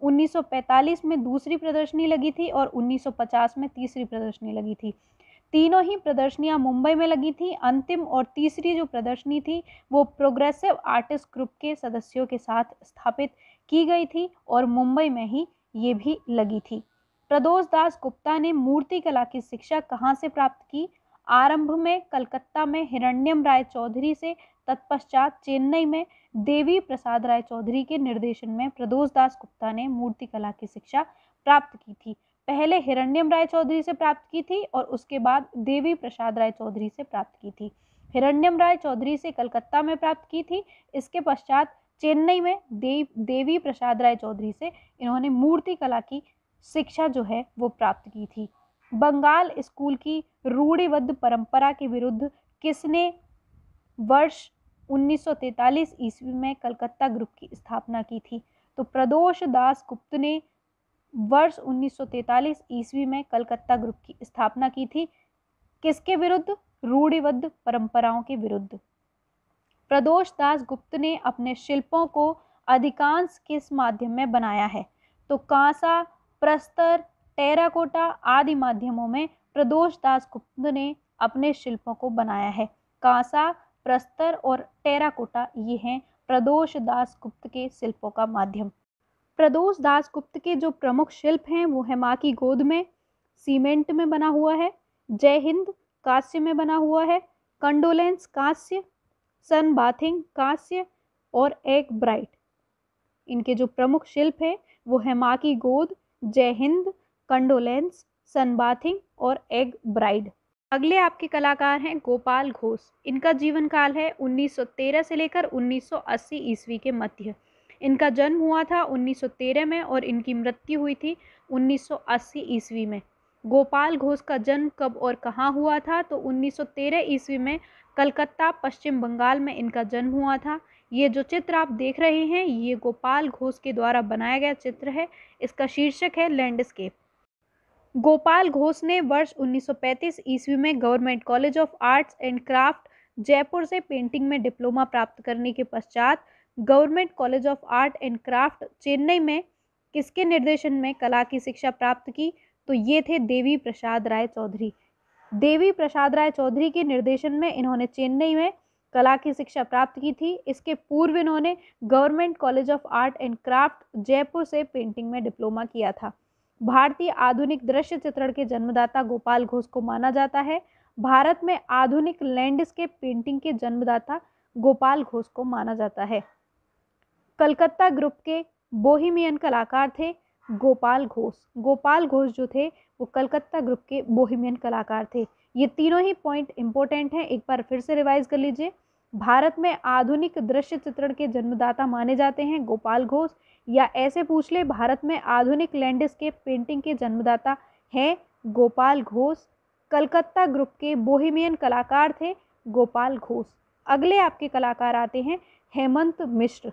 1945 में दूसरी प्रदर्शनी लगी थी और 1950 में तीसरी प्रदर्शनी लगी थी तीनों ही प्रदर्शनियां मुंबई में लगी थी अंतिम और तीसरी जो प्रदर्शनी थी वो प्रोग्रेसिव आर्टिस्ट ग्रुप के सदस्यों के साथ स्थापित की गई थी और मुंबई में ही ये भी लगी थी प्रदोष दास गुप्ता ने मूर्ति कला की शिक्षा कहाँ से प्राप्त की आरंभ में कलकत्ता में हिरण्यम राय चौधरी से तत्पश्चात चेन्नई में देवी प्रसाद राय चौधरी के निर्देशन में प्रदोष दास गुप्ता ने मूर्ति कला की शिक्षा प्राप्त की थी पहले हिरण्यम राय चौधरी से प्राप्त की थी और उसके बाद देवी प्रसाद राय चौधरी से प्राप्त की थी हिरण्यम राय चौधरी से कलकत्ता में प्राप्त की थी इसके पश्चात चेन्नई में देव देवी प्रसाद राय चौधरी से इन्होंने मूर्ति कला की शिक्षा जो है वो प्राप्त की थी बंगाल स्कूल की रूढ़िबद्ध परंपरा के विरुद्ध किसने वर्ष 1943 ईस्वी में कलकत्ता ग्रुप की स्थापना की थी तो प्रदोष दास गुप्त ने वर्ष 1943 ईस्वी में कलकत्ता ग्रुप की स्थापना की थी किसके विरुद्ध रूढ़िबद्ध परंपराओं के विरुद्ध प्रदोष दास गुप्त ने अपने शिल्पों को अधिकांश किस माध्यम में बनाया है तो कांसा प्रस्तर टेराकोटा आदि माध्यमों में प्रदोष दास गुप्त ने अपने शिल्पों को बनाया है कांसा प्रस्तर और टेराकोटा ये हैं प्रदोष दास गुप्त के शिल्पों का माध्यम प्रदोष दास गुप्त के जो प्रमुख शिल्प हैं वो है माँ की गोद में सीमेंट में बना हुआ है जय हिंद कांस्य में बना हुआ है कंडोलेंस कांस्य सन बाथिंग कांस्य और एक ब्राइट इनके जो प्रमुख शिल्प हैं वो है माँ की गोद Jai Hind condolence sun bathing और एग ब्राइड अगले आपके कलाकार हैं गोपाल घोष इनका जीवन काल है 1913 से लेकर 1980 ईस्वी के मध्य इनका जन्म हुआ था 1913 में और इनकी मृत्यु हुई थी 1980 ईस्वी में गोपाल घोष का जन्म कब और कहाँ हुआ था तो 1913 ईस्वी में कलकत्ता पश्चिम बंगाल में इनका जन्म हुआ था ये जो चित्र आप देख रहे हैं ये गोपाल घोष के द्वारा बनाया गया चित्र है इसका शीर्षक है लैंडस्केप गोपाल घोष ने वर्ष 1935 ईस्वी में government college of arts and craft Jaipur से पेंटिंग में डिप्लोमा प्राप्त करने के पश्चात government college of art and craft Chennai में किसके निर्देशन में कला की शिक्षा प्राप्त की तो ये थे देवी प्रसाद राय चौधरी देवी प्रसाद राय चौधरी के निर्देशन में इन्होंने चेन्नई में कला की शिक्षा प्राप्त की थी इसके पूर्व इन्होंने government college of art and craft Jaipur से पेंटिंग में डिप्लोमा किया था भारतीय आधुनिक दृश्य चित्रण के जन्मदाता गोपाल घोष को माना जाता है भारत में आधुनिक लैंडस्केप पेंटिंग के जन्मदाता गोपाल घोष को माना जाता है कलकत्ता ग्रुप के बोहिमियन कलाकार थे गोपाल घोष गोपाल घोष जो थे वो कलकत्ता ग्रुप के बोहिमियन कलाकार थे ये तीनों ही पॉइंट इंपॉर्टेंट हैं एक बार फिर से रिवाइज कर लीजिए भारत में आधुनिक दृश्य चित्रण के जन्मदाता माने जाते हैं गोपाल घोष या ऐसे पूछ ले भारत में आधुनिक लैंडस्केप पेंटिंग के जन्मदाता हैं गोपाल घोष कलकत्ता ग्रुप के बोहिमियन कलाकार थे गोपाल घोष अगले आपके कलाकार आते हैं हेमंत मिश्र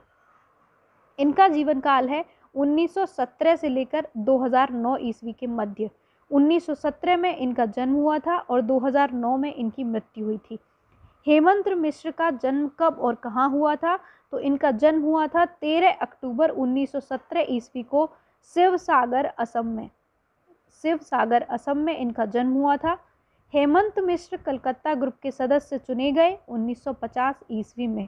इनका जीवन काल है 1917 से लेकर 2009 ईस्वी के मध्य 1917 में इनका जन्म हुआ था और 2009 में इनकी मृत्यु हुई थी हेमंत मिश्र का जन्म कब और कहाँ हुआ था तो इनका जन्म हुआ था 13 अक्टूबर 1917 ईस्वी को शिव सागर असम में शिव सागर असम में इनका जन्म हुआ था हेमंत मिश्र कलकत्ता ग्रुप के सदस्य चुने गए 1950 ईस्वी में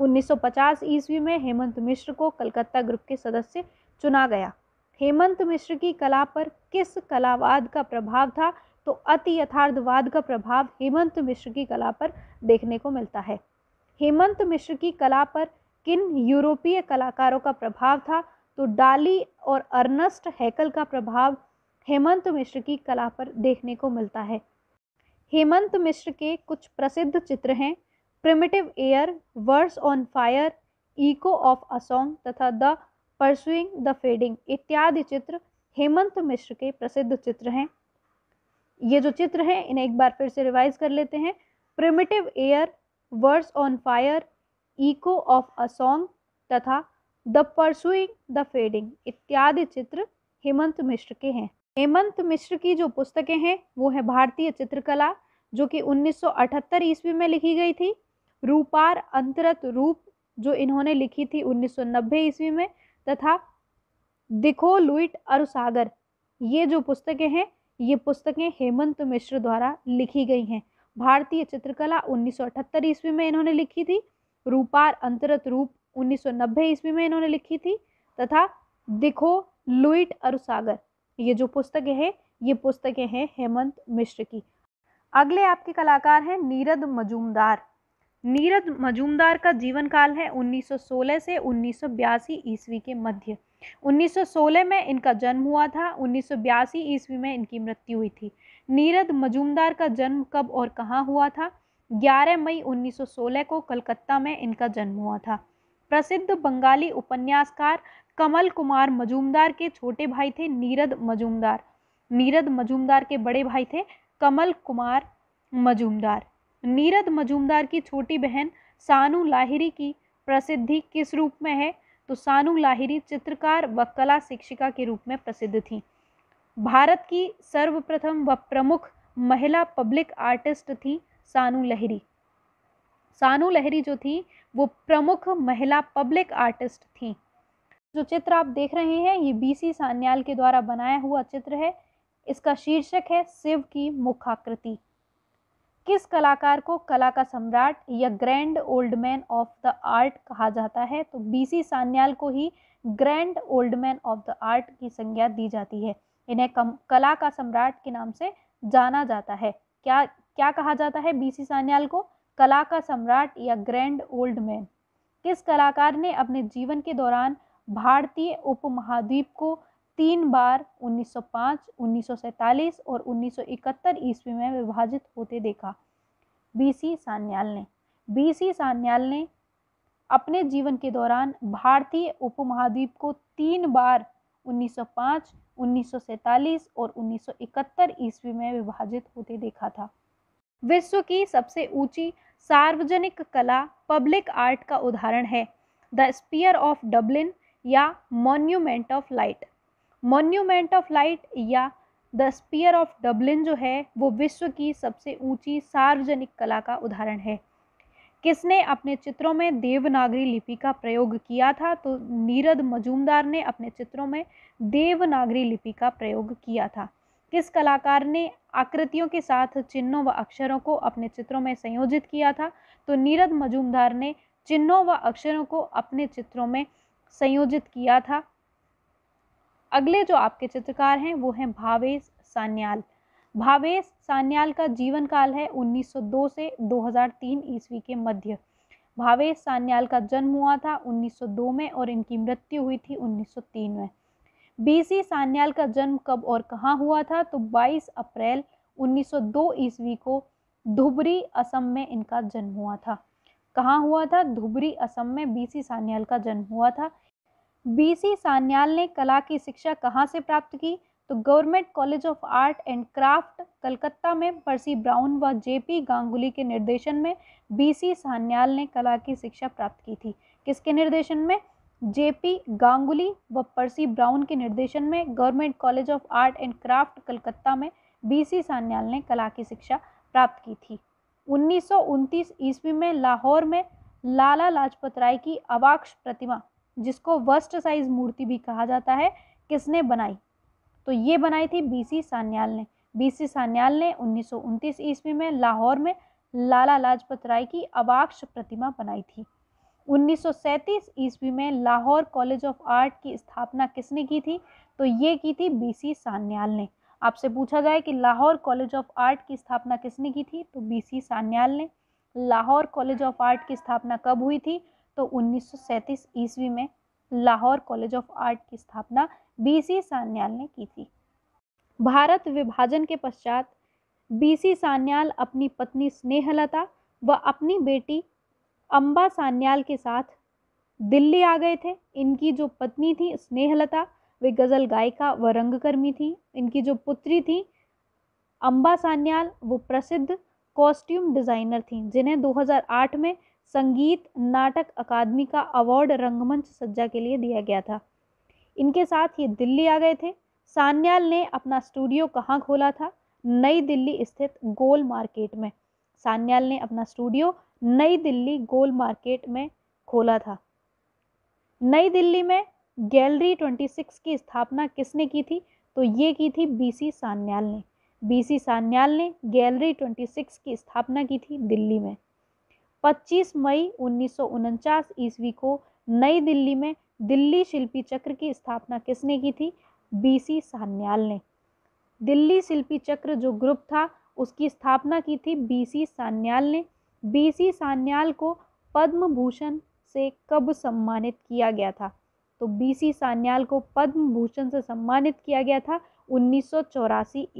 1950 ईस्वी में हेमंत मिश्र को कलकत्ता ग्रुप के सदस्य चुना गया हेमंत मिश्र की कला पर किस कलावाद का प्रभाव था तो अति यथार्थवाद का प्रभाव हेमंत मिश्र की कला पर देखने को मिलता है हेमंत मिश्र की कला पर किन यूरोपीय कलाकारों का प्रभाव था तो डाली और अर्नस्ट हैकल का प्रभाव हेमंत मिश्र की कला पर देखने को मिलता है हेमंत मिश्र के कुछ प्रसिद्ध चित्र हैं primitive air verse on fire echo of a song तथा द परसुइंग द फेडिंग इत्यादि चित्र हेमंत मिश्र के प्रसिद्ध चित्र हैं ये जो चित्र हैं इन्हें एक बार फिर से रिवाइज कर लेते हैं primitive air verse on fire echo of a song तथा द परसुइंग द फेडिंग इत्यादि चित्र हेमंत मिश्र के हैं हेमंत मिश्र की जो पुस्तकें हैं वो है भारतीय चित्रकला जो कि 1978 ईस्वी में लिखी गई थी रूपार अंतरत रूप जो इन्होंने लिखी थी 1990 ईस्वी में तथा दिखो लुइट अरुसागर ये जो पुस्तकें हैं ये पुस्तकें हेमंत मिश्र द्वारा लिखी गई हैं भारतीय चित्रकला 1978 ईस्वी में इन्होंने लिखी थी रूपार अंतरत रूप 1990 ईस्वी में इन्होंने लिखी थी तथा दिखो लुइट अरुसागर ये जो पुस्तकें हैं ये पुस्तकें हैं हेमंत मिश्र की अगले आपके कलाकार हैं नीरद मजूमदार नीरज मजूमदार का जीवन काल है 1916 से 1982 ईस्वी के मध्य 1916 में इनका जन्म हुआ था 1982 ईस्वी में इनकी मृत्यु हुई थी नीरज मजूमदार का जन्म कब और कहाँ हुआ था 11 मई 1916 को कलकत्ता में इनका जन्म हुआ था प्रसिद्ध बंगाली उपन्यासकार कमल कुमार मजूमदार के छोटे भाई थे नीरद मजूमदार नीरद मजूमदार के बड़े भाई थे कमल कुमार मजूमदार नीरद मजूमदार की छोटी बहन सानू लाहिरी की प्रसिद्धि किस रूप में है तो सानू लाहिरी चित्रकार व कला शिक्षिका के रूप में प्रसिद्ध थी भारत की सर्वप्रथम व प्रमुख महिला पब्लिक आर्टिस्ट थी सानू लहरी सानू लहरी जो थी वो प्रमुख महिला पब्लिक आर्टिस्ट थी जो चित्र आप देख रहे हैं ये बीसी सान्याल के द्वारा बनाया हुआ चित्र है इसका शीर्षक है शिव की मुखाकृति किस कलाकार को कला का सम्राट या grand old man of the art कहा जाता है तो बीसी सान्याल को ही grand old man of the art की संज्ञा दी जाती है इन्हें कम, कला का सम्राट के नाम से जाना जाता है क्या क्या कहा जाता है बीसी सान्याल को कला का सम्राट या ग्रैंड ओल्ड मैन किस कलाकार ने अपने जीवन के दौरान भारतीय उपमहाद्वीप को तीन बार 1905, 1947 और 1971 ईस्वी में विभाजित होते देखा बीसी सान्याल ने बीसी सान्याल ने अपने जीवन के दौरान भारतीय उपमहाद्वीप को तीन बार 1905, 1947 और 1971 ईस्वी में विभाजित होते देखा था विश्व की सबसे ऊंची सार्वजनिक कला पब्लिक आर्ट का उदाहरण है द स्पीयर ऑफ डबलिन या monument of light monument of light या द स्पीयर ऑफ डबलिन जो है वो विश्व की सबसे ऊंची सार्वजनिक कला का उदाहरण है किसने अपने चित्रों में देवनागरी लिपि का प्रयोग किया था तो नीरद मजूमदार ने अपने चित्रों में देवनागरी लिपि का प्रयोग किया था किस कलाकार ने आकृतियों के साथ चिन्हों व अक्षरों को अपने चित्रों में संयोजित किया था तो नीरद मजूमदार ने चिन्हों व अक्षरों को अपने चित्रों में संयोजित किया था अगले जो आपके चित्रकार हैं वो हैं भावेश सान्याल भावेश सान्याल का जीवन काल है 1902 से 2003 ईस्वी के मध्य भावेश सान्याल का जन्म हुआ था 1902 में और इनकी मृत्यु हुई थी 1903 में बीसी सान्याल का जन्म कब और कहाँ हुआ था तो 22 अप्रैल 1902 ईस्वी को धुबरी असम में इनका जन्म हुआ था कहाँ हुआ था धुबरी असम में बीसी सान्याल का जन्म हुआ था बीसी सान्याल ने कला की शिक्षा कहाँ से प्राप्त की तो government college of art and craft Calcutta में पर्सी ब्राउन व जेपी गांगुली के निर्देशन में बीसी सान्याल ने कला की शिक्षा प्राप्त की थी किसके निर्देशन में जेपी गांगुली व पर्सी ब्राउन के निर्देशन में government college of art and craft Calcutta में बीसी सान्याल ने कला की शिक्षा प्राप्त की थी उन्नीस ईस्वी में लाहौर में लाला लाजपत राय की अवाक्ष प्रतिमा जिसको वर्स्ट साइज मूर्ति भी कहा जाता है किसने बनाई तो ये बनाई थी बीसी सान्याल ने बीसी सान्याल ने उन्नीस ईस्वी में लाहौर में लाला लाजपत राय की अवाक्ष प्रतिमा बनाई थी 1937 ईस्वी में लाहौर कॉलेज ऑफ आर्ट की स्थापना किसने की थी तो ये की थी बीसी सान्याल ने आपसे पूछा जाए कि लाहौर कॉलेज ऑफ आर्ट की स्थापना किसने की थी तो बीसी सान्याल ने लाहौर कॉलेज ऑफ आर्ट की स्थापना कब हुई थी तो 1937 ईस्वी में लाहौर कॉलेज ऑफ आर्ट की स्थापना बीसी सान्याल ने की थी भारत विभाजन के पश्चात बीसी सान्याल अपनी पत्नी स्नेहलता व अपनी बेटी अम्बा सान्याल के साथ दिल्ली आ गए थे इनकी जो पत्नी थी स्नेहलता वे गज़ल गायिका व रंगकर्मी थी इनकी जो पुत्री थी अम्बा सान्याल वो प्रसिद्ध कॉस्ट्यूम डिज़ाइनर थी जिन्हें 2008 में संगीत नाटक अकादमी का अवार्ड रंगमंच सज्जा के लिए दिया गया था इनके साथ ये दिल्ली आ गए थे सान्याल ने अपना स्टूडियो कहाँ खोला था नई दिल्ली स्थित गोल मार्केट में सान्याल ने अपना स्टूडियो नई दिल्ली गोल मार्केट में खोला था नई दिल्ली में गैलरी 26 की स्थापना किसने की थी तो ये की थी बीसी सान्याल ने बीसी सान्याल ने गैलरी 26 की स्थापना की थी दिल्ली में 25 मई उन्नीस ईस्वी को नई दिल्ली में दिल्ली शिल्पी चक्र की स्थापना किसने की थी बीसी सान्याल ने दिल्ली शिल्पी चक्र जो ग्रुप था उसकी स्थापना की थी बीसी सान्याल ने बीसी सान्याल को पद्म भूषण से कब सम्मानित किया गया था तो बीसी सान्याल को पद्म भूषण से सम्मानित किया गया था उन्नीस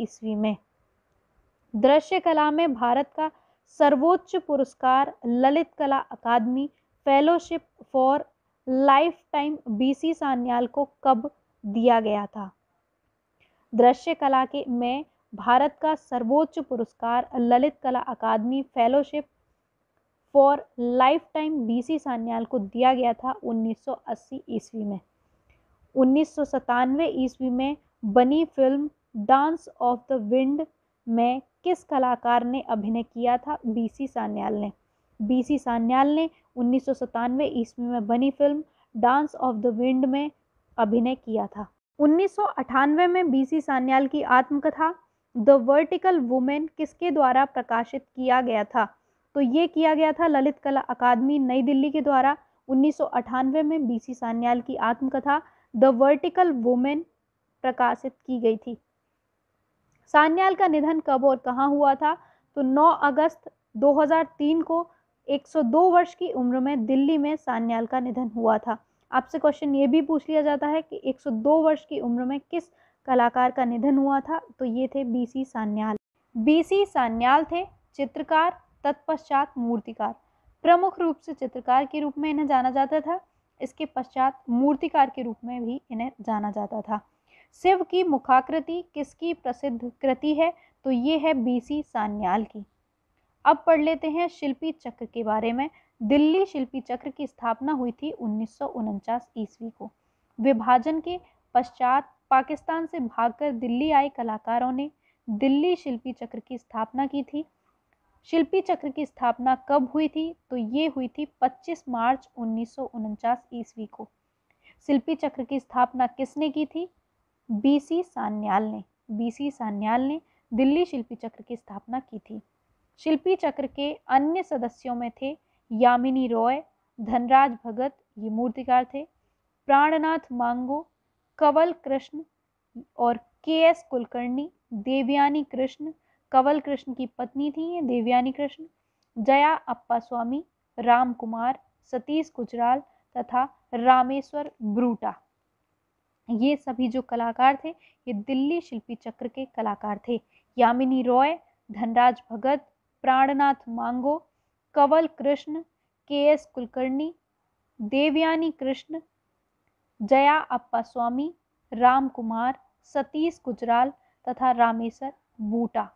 ईस्वी में दृश्य कला में भारत का सर्वोच्च पुरस्कार Lalit Kala Akademi fellowship for lifetime B C Sanyal को कब दिया गया था दृश्य कला के में भारत का सर्वोच्च पुरस्कार Lalit Kala Akademi fellowship for lifetime B C Sanyal को दिया गया था 1980 ईस्वी में उन्नीस ईस्वी में बनी film dance of the wind में किस कलाकार ने अभिनय किया था बी सी सान्याल ने बी सी सान्याल ने उन्नीस ईस्वी में बनी film dance of the wind में अभिनय किया था उन्नीस में बी सी सान्याल की आत्मकथा द वर्टिकल वुमेन किसके द्वारा प्रकाशित किया गया था तो ये किया गया था ललित कला अकादमी नई दिल्ली के द्वारा उन्नीस में बी सी सान्याल की आत्मकथा द वर्टिकल वुमेन प्रकाशित की गई थी सान्याल का निधन कब और कहाँ हुआ था तो 9 अगस्त 2003 को 102 वर्ष की उम्र में दिल्ली में सान्याल का निधन हुआ था आपसे क्वेश्चन ये भी पूछ लिया जाता है कि 102 वर्ष की उम्र में किस कलाकार का निधन हुआ था तो ये थे बीसी सान्याल बीसी सान्याल थे चित्रकार तत्पश्चात मूर्तिकार प्रमुख रूप से चित्रकार के रूप में इन्हें जाना जाता था इसके पश्चात मूर्तिकार के रूप में भी इन्हें जाना जाता था शिव की मुखाकृति किसकी प्रसिद्ध कृति है तो ये है बीसी सान्याल की अब पढ़ लेते हैं शिल्पी चक्र के बारे में दिल्ली शिल्पी चक्र की स्थापना हुई थी उन्नीस ईस्वी को विभाजन के पश्चात पाकिस्तान से भागकर दिल्ली आए कलाकारों ने दिल्ली शिल्पी चक्र की स्थापना की थी शिल्पी चक्र की स्थापना कब हुई थी तो ये हुई थी 25 मार्च उन्नीस ईस्वी को शिल्पी चक्र की स्थापना किसने की थी बीसी सान्याल ने बीसी सान्याल ने दिल्ली शिल्पी चक्र की स्थापना की थी शिल्पी चक्र के अन्य सदस्यों में थे यामिनी रॉय धनराज भगत ये मूर्तिकार थे प्राणनाथ मांगो कंवल कृष्ण और के एस कुलकर्णी देवयानी कृष्ण कंवल कृष्ण की पत्नी थी ये देवयानी कृष्ण जया अप्पा स्वामी राम कुमार सतीश गुजराल तथा रामेश्वर ब्रूटा ये सभी जो कलाकार थे ये दिल्ली शिल्पी चक्र के कलाकार थे यामिनी रॉय धनराज भगत प्राणनाथ मांगो Kanwal Krishna K S Kulkarni Devyani Krishna Jaya Appaswamy Ram Kumar Satish Gujral तथा रामेश्वर बूटा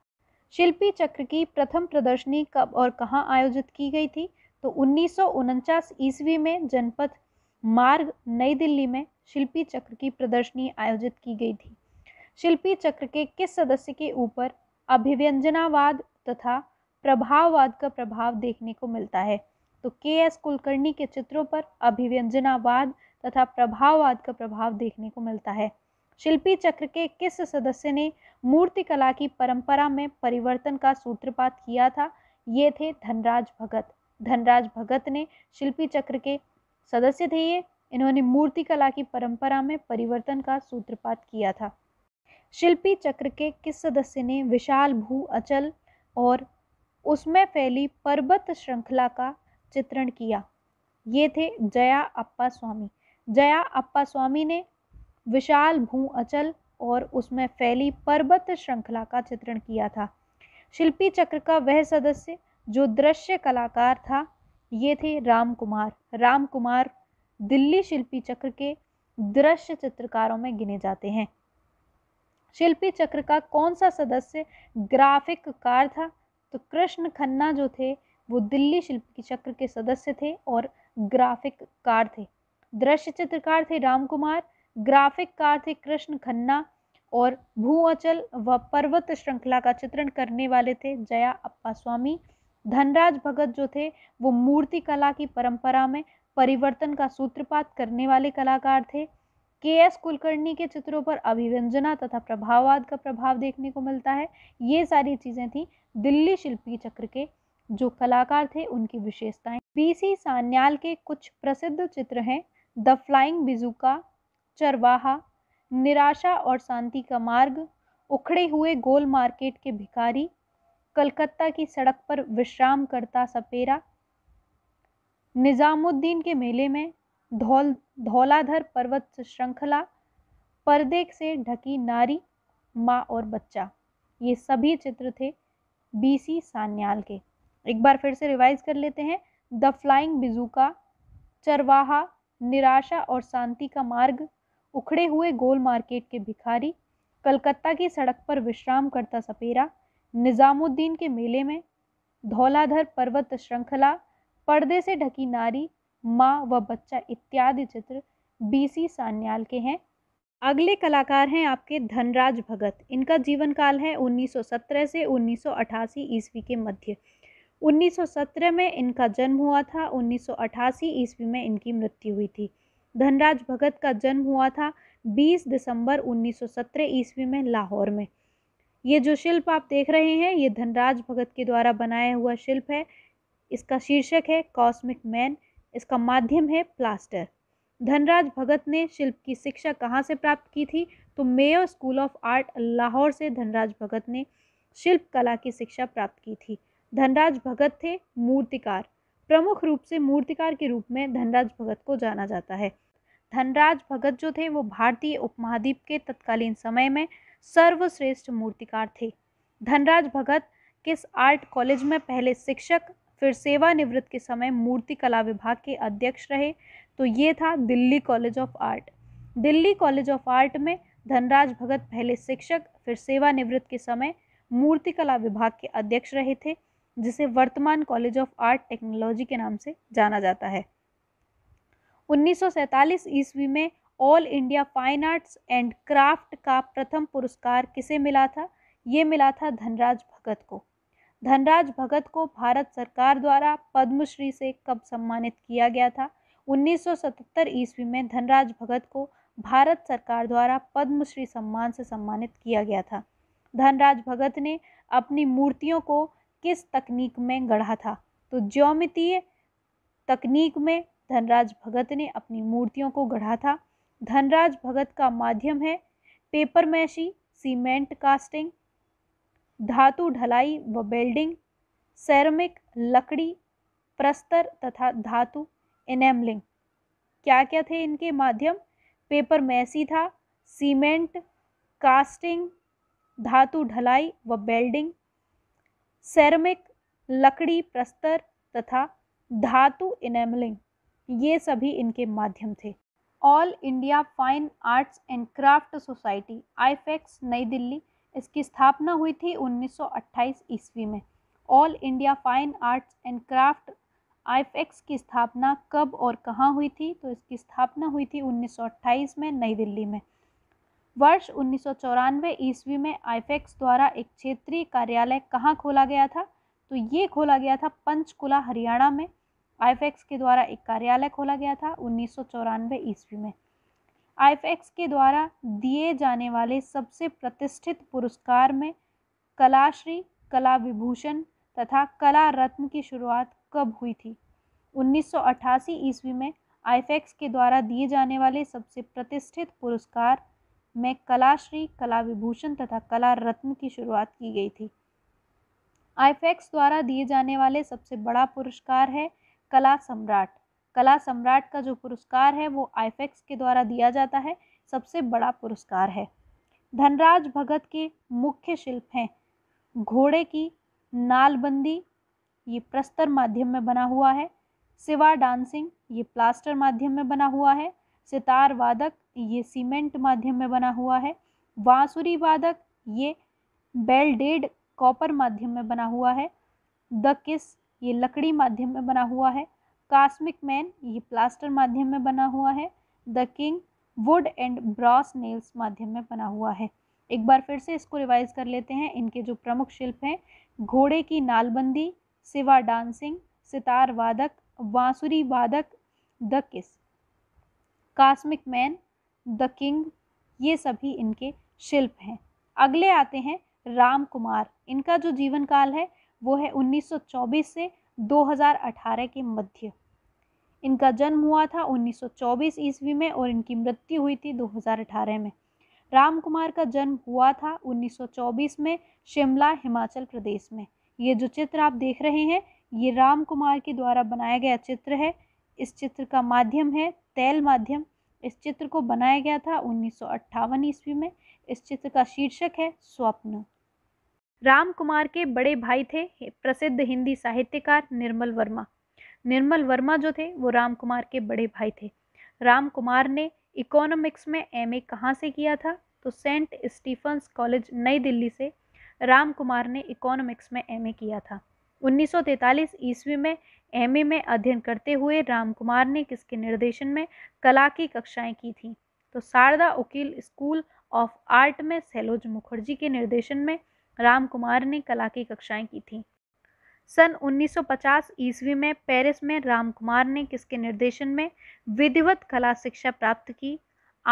शिल्पी चक्र की प्रथम प्रदर्शनी कब और कहाँ आयोजित की गई थी तो उन्नीस ईस्वी में जनपद मार्ग नई दिल्ली में शिल्पी चक्र की प्रदर्शनी आयोजित की गई थी शिल्पी चक्र के किस सदस्य के ऊपर अभिव्यंजनावाद तथा प्रभाववाद का प्रभाव देखने को मिलता है तो के एस कुलकर्णी के चित्रों पर अभिव्यंजनावाद तथा प्रभाववाद का प्रभाव देखने को मिलता है शिल्पी चक्र के किस सदस्य ने मूर्ति कला की परंपरा में परिवर्तन का सूत्रपात किया था ये थे धनराज भगत धनराज भगत ने शिल्पी चक्र के सदस्य थे ये इन्होंने मूर्ति कला की परंपरा में परिवर्तन का सूत्रपात किया था शिल्पी चक्र के किस सदस्य ने विशाल भू अचल और उसमें फैली पर्वत श्रृंखला का चित्रण किया ये थे जया अप्पा स्वामी जया अप्पा स्वामी ने विशाल भू अचल और उसमें फैली पर्वत श्रृंखला का चित्रण किया था शिल्पी चक्र का वह सदस्य जो दृश्य कलाकार था ये थे राम कुमार राम कुमार दिल्ली शिल्पी चक्र के दृश्य चित्रकारों में गिने जाते हैं शिल्पी चक्र का कौन सा सदस्य ग्राफिक कार था तो कृष्ण खन्ना जो थे वो दिल्ली शिल्पी चक्र के सदस्य थे और ग्राफिक कार थे दृश्य चित्रकार थे राम कुमार ग्राफिक कार थे कृष्ण खन्ना और भू अचल व पर्वत श्रृंखला का चित्रण करने वाले थे जया अप्पा स्वामी धनराज भगत जो थे वो मूर्ति कला की परंपरा में परिवर्तन का सूत्रपात करने वाले कलाकार थे के एस कुलकर्णी के चित्रों पर अभिव्यंजना तथा प्रभाववाद का प्रभाव देखने को मिलता है ये सारी चीज़ें थी दिल्ली शिल्पी चक्र के जो कलाकार थे उनकी विशेषताएं बीसी सान्याल के कुछ प्रसिद्ध चित्र हैं द फ्लाइंग बिजुका चरवाहा निराशा और शांति का मार्ग उखड़े हुए गोल मार्केट के भिखारी कलकत्ता की सड़क पर विश्राम करता सपेरा निज़ामुद्दीन के मेले में धौल धौलाधर पर्वत श्रृंखला पर्दे से ढकी नारी माँ और बच्चा ये सभी चित्र थे बीसी सान्याल के एक बार फिर से रिवाइज कर लेते हैं द फ्लाइंग बिजुका चरवाहा निराशा और शांति का मार्ग उखड़े हुए गोल मार्केट के भिखारी कलकत्ता की सड़क पर विश्राम करता सपेरा निज़ामुद्दीन के मेले में धौलाधर पर्वत श्रृंखला पर्दे से ढकी नारी माँ व बच्चा इत्यादि चित्र बीसी सान्याल के हैं अगले कलाकार हैं आपके धनराज भगत इनका जीवन काल है 1917 से 1988 ईस्वी के मध्य 1917 में इनका जन्म हुआ था 1988 ईस्वी में इनकी मृत्यु हुई थी धनराज भगत का जन्म हुआ था 20 दिसंबर 1917 ईस्वी में लाहौर में ये जो शिल्प आप देख रहे हैं ये धनराज भगत के द्वारा बनाया हुआ शिल्प है इसका शीर्षक है कॉस्मिक मैन इसका माध्यम है प्लास्टर धनराज भगत ने शिल्प की शिक्षा कहाँ से प्राप्त की थी तो Mayo school of art Lahore से धनराज भगत ने शिल्प कला की शिक्षा प्राप्त की थी धनराज भगत थे मूर्तिकार प्रमुख रूप से मूर्तिकार के रूप में धनराज भगत को जाना जाता है धनराज भगत जो थे वो भारतीय उपमहाद्वीप के तत्कालीन समय में सर्वश्रेष्ठ मूर्तिकार थे धनराज भगत किस आर्ट कॉलेज में पहले शिक्षक फिर सेवानिवृत्त के समय मूर्ति कला विभाग के अध्यक्ष रहे तो ये था Delhi college of art Delhi college of art में धनराज भगत पहले शिक्षक फिर सेवानिवृत्त के समय मूर्ति कला विभाग के अध्यक्ष रहे थे जिसे वर्तमान कॉलेज ऑफ आर्ट टेक्नोलॉजी के नाम से जाना जाता है 1947 ईस्वी में all India fine arts and craft का प्रथम पुरस्कार किसे मिला था ये मिला था धनराज भगत को धनराज भगत को भारत सरकार द्वारा पद्मश्री से कब सम्मानित किया गया था 1977 ईस्वी में धनराज भगत को भारत सरकार द्वारा पद्मश्री सम्मान से सम्मानित किया गया था धनराज भगत ने अपनी मूर्तियों को किस तकनीक में गढ़ा था तो ज्योमितीय तकनीक में धनराज भगत ने अपनी मूर्तियों को गढ़ा था धनराज भगत का माध्यम है पेपर मैशी सीमेंट कास्टिंग धातु ढलाई व बेल्डिंग सेरमिक लकड़ी प्रस्तर तथा धातु इनेमलिंग क्या क्या थे इनके माध्यम पेपर मैसी था सीमेंट कास्टिंग धातु ढलाई व बेल्डिंग सेरमिक लकड़ी प्रस्तर तथा धातु इनेमलिंग ये सभी इनके माध्यम थे all India fine arts and craft society AIFACS नई दिल्ली इसकी स्थापना हुई थी 1928 ईस्वी में all India fine arts and craft AIFACS की स्थापना कब और कहाँ हुई थी तो इसकी स्थापना हुई थी 1928 में नई दिल्ली में वर्ष उन्नीस ईस्वी में आईफेक्स द्वारा एक क्षेत्रीय कार्यालय कहाँ खोला गया था तो ये खोला गया था पंचकुला हरियाणा में आई के द्वारा एक कार्यालय खोला गया था उन्नीस ईस्वी में आई के द्वारा दिए जाने वाले सबसे प्रतिष्ठित पुरस्कार में कलाश्री कला विभूषण तथा कला रत्न की शुरुआत कब हुई थी 1988 ईस्वी में आई के द्वारा दिए जाने वाले सबसे प्रतिष्ठित पुरस्कार में कलाश्री कला विभूषण तथा कला रत्न की शुरुआत की गई थी आई द्वारा दिए जाने वाले सबसे बड़ा पुरस्कार है कला सम्राट कला सम्राट का जो पुरस्कार है वो आईफेक्स के द्वारा दिया जाता है सबसे बड़ा पुरस्कार है धनराज भगत के मुख्य शिल्प हैं घोड़े की नालबंदी ये प्रस्तर माध्यम में बना हुआ है सिवा डांसिंग ये प्लास्टर माध्यम में बना हुआ है सितार वादक ये सीमेंट माध्यम में बना हुआ है बांसुरी वादक ये बेलडेड कॉपर माध्यम में बना हुआ है द किस ये लकड़ी माध्यम में बना हुआ है कास्मिक मैन ये प्लास्टर माध्यम में बना हुआ है the king wood and brass nails माध्यम में बना हुआ है एक बार फिर से इसको रिवाइज कर लेते हैं इनके जो प्रमुख शिल्प हैं घोड़े की नालबंदी सिवा डांसिंग सितार वादक बांसुरी वादक द किस कास्मिक मैन द किंग ये सभी इनके शिल्प हैं अगले आते हैं राम कुमार इनका जो जीवन काल है वो है 1924 से 2018 के मध्य इनका जन्म हुआ था 1924 ईस्वी में और इनकी मृत्यु हुई थी 2018 में राम कुमार का जन्म हुआ था 1924 में शिमला हिमाचल प्रदेश में ये जो चित्र आप देख रहे हैं ये राम कुमार के द्वारा बनाया गया चित्र है इस चित्र का माध्यम है तैल माध्यम इस चित्र को बनाया गया था उन्नीस ईस्वी में इस चित्र का शीर्षक है स्वप्न राम कुमार के बड़े भाई थे प्रसिद्ध हिंदी साहित्यकार निर्मल वर्मा निर्मल वर्मा जो थे वो राम कुमार के बड़े भाई थे राम कुमार ने इकोनॉमिक्स में एम ए कहाँ से किया था तो सेंट स्टीफन्स कॉलेज नई दिल्ली से राम कुमार ने इकोनॉमिक्स में एम ए किया था 1943 ईस्वी में एम ए में अध्ययन करते हुए राम कुमार ने किसके निर्देशन में कला की कक्षाएं की थी तो Sharda Ukil school of art में सैलोज मुखर्जी के निर्देशन में रामकुमार ने कला की कक्षाएं की थी सन 1950 ईस्वी में पेरिस में रामकुमार ने किसके निर्देशन में विधिवत कला शिक्षा प्राप्त की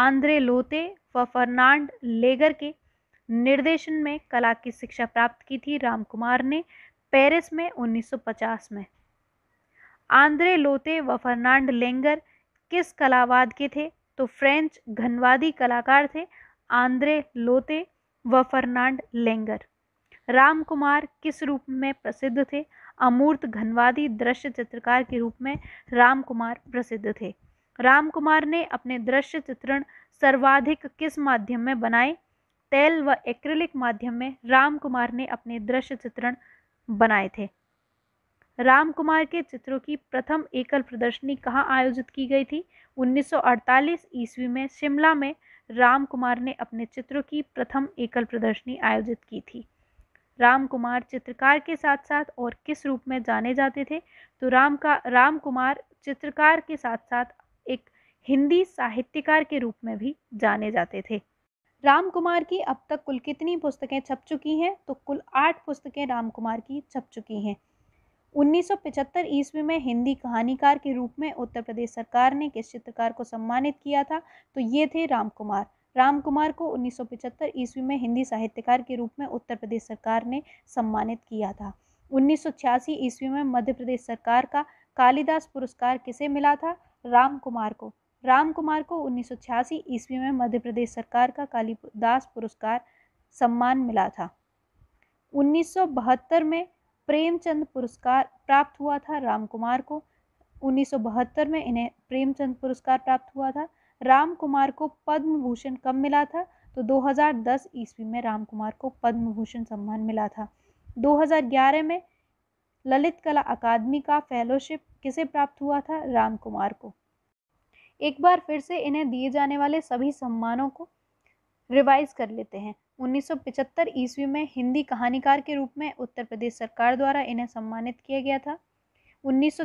आंद्रे लोते व फर्नांड लेगर के निर्देशन में कला की शिक्षा प्राप्त की थी रामकुमार ने पेरिस में 1950 में आंद्रे लोते व फर्नांड लेंगर किस कलावाद के थे तो फ्रेंच घनवादी कलाकार थे आंद्रे लोते व फर्नांड लेंगर रामकुमार किस रूप में प्रसिद्ध थे अमूर्त घनवादी दृश्य चित्रकार के रूप में रामकुमार प्रसिद्ध थे रामकुमार ने अपने दृश्य चित्रण सर्वाधिक किस माध्यम में बनाए तेल व एक्रिलिक माध्यम में रामकुमार ने अपने दृश्य चित्रण बनाए थे रामकुमार के चित्रों की प्रथम एकल प्रदर्शनी कहाँ आयोजित की गई थी 1948 ईस्वी में शिमला में रामकुमार ने अपने चित्रों की प्रथम एकल प्रदर्शनी आयोजित की थी राम कुमार चित्रकार के साथ साथ और किस रूप में जाने जाते थे तो राम का राम कुमार चित्रकार के साथ साथ एक हिंदी साहित्यकार के रूप में भी जाने जाते थे राम कुमार की अब तक कुल कितनी पुस्तकें छप चुकी हैं तो कुल आठ पुस्तकें राम कुमार की छप चुकी हैं 1975 ईस्वी में हिंदी कहानीकार के रूप में उत्तर प्रदेश सरकार ने किस चित्रकार को सम्मानित किया था तो ये थे राम कुमार राम कुमार को 1975 ईस्वी में हिंदी साहित्यकार के रूप में उत्तर प्रदेश सरकार ने सम्मानित किया था उन्नीस ईस्वी में मध्य प्रदेश सरकार का कालिदास पुरस्कार किसे मिला था राम कुमार को राम कुमार को उन्नीस ईस्वी में मध्य प्रदेश सरकार का कालिदास पुरस्कार सम्मान मिला था उन्नीस में प्रेमचंद पुरस्कार प्राप्त हुआ था राम कुमार को उन्नीस में इन्हें प्रेमचंद पुरस्कार प्राप्त हुआ था राम कुमार को पद्म भूषण कब मिला था तो 2010 ईस्वी में राम कुमार को पद्म भूषण सम्मान मिला था 2011 में ललित कला अकादमी का फेलोशिप किसे प्राप्त हुआ था राम कुमार को एक बार फिर से इन्हें दिए जाने वाले सभी सम्मानों को रिवाइज कर लेते हैं 1975 ईस्वी में हिंदी कहानीकार के रूप में उत्तर प्रदेश सरकार द्वारा इन्हें सम्मानित किया गया था उन्नीस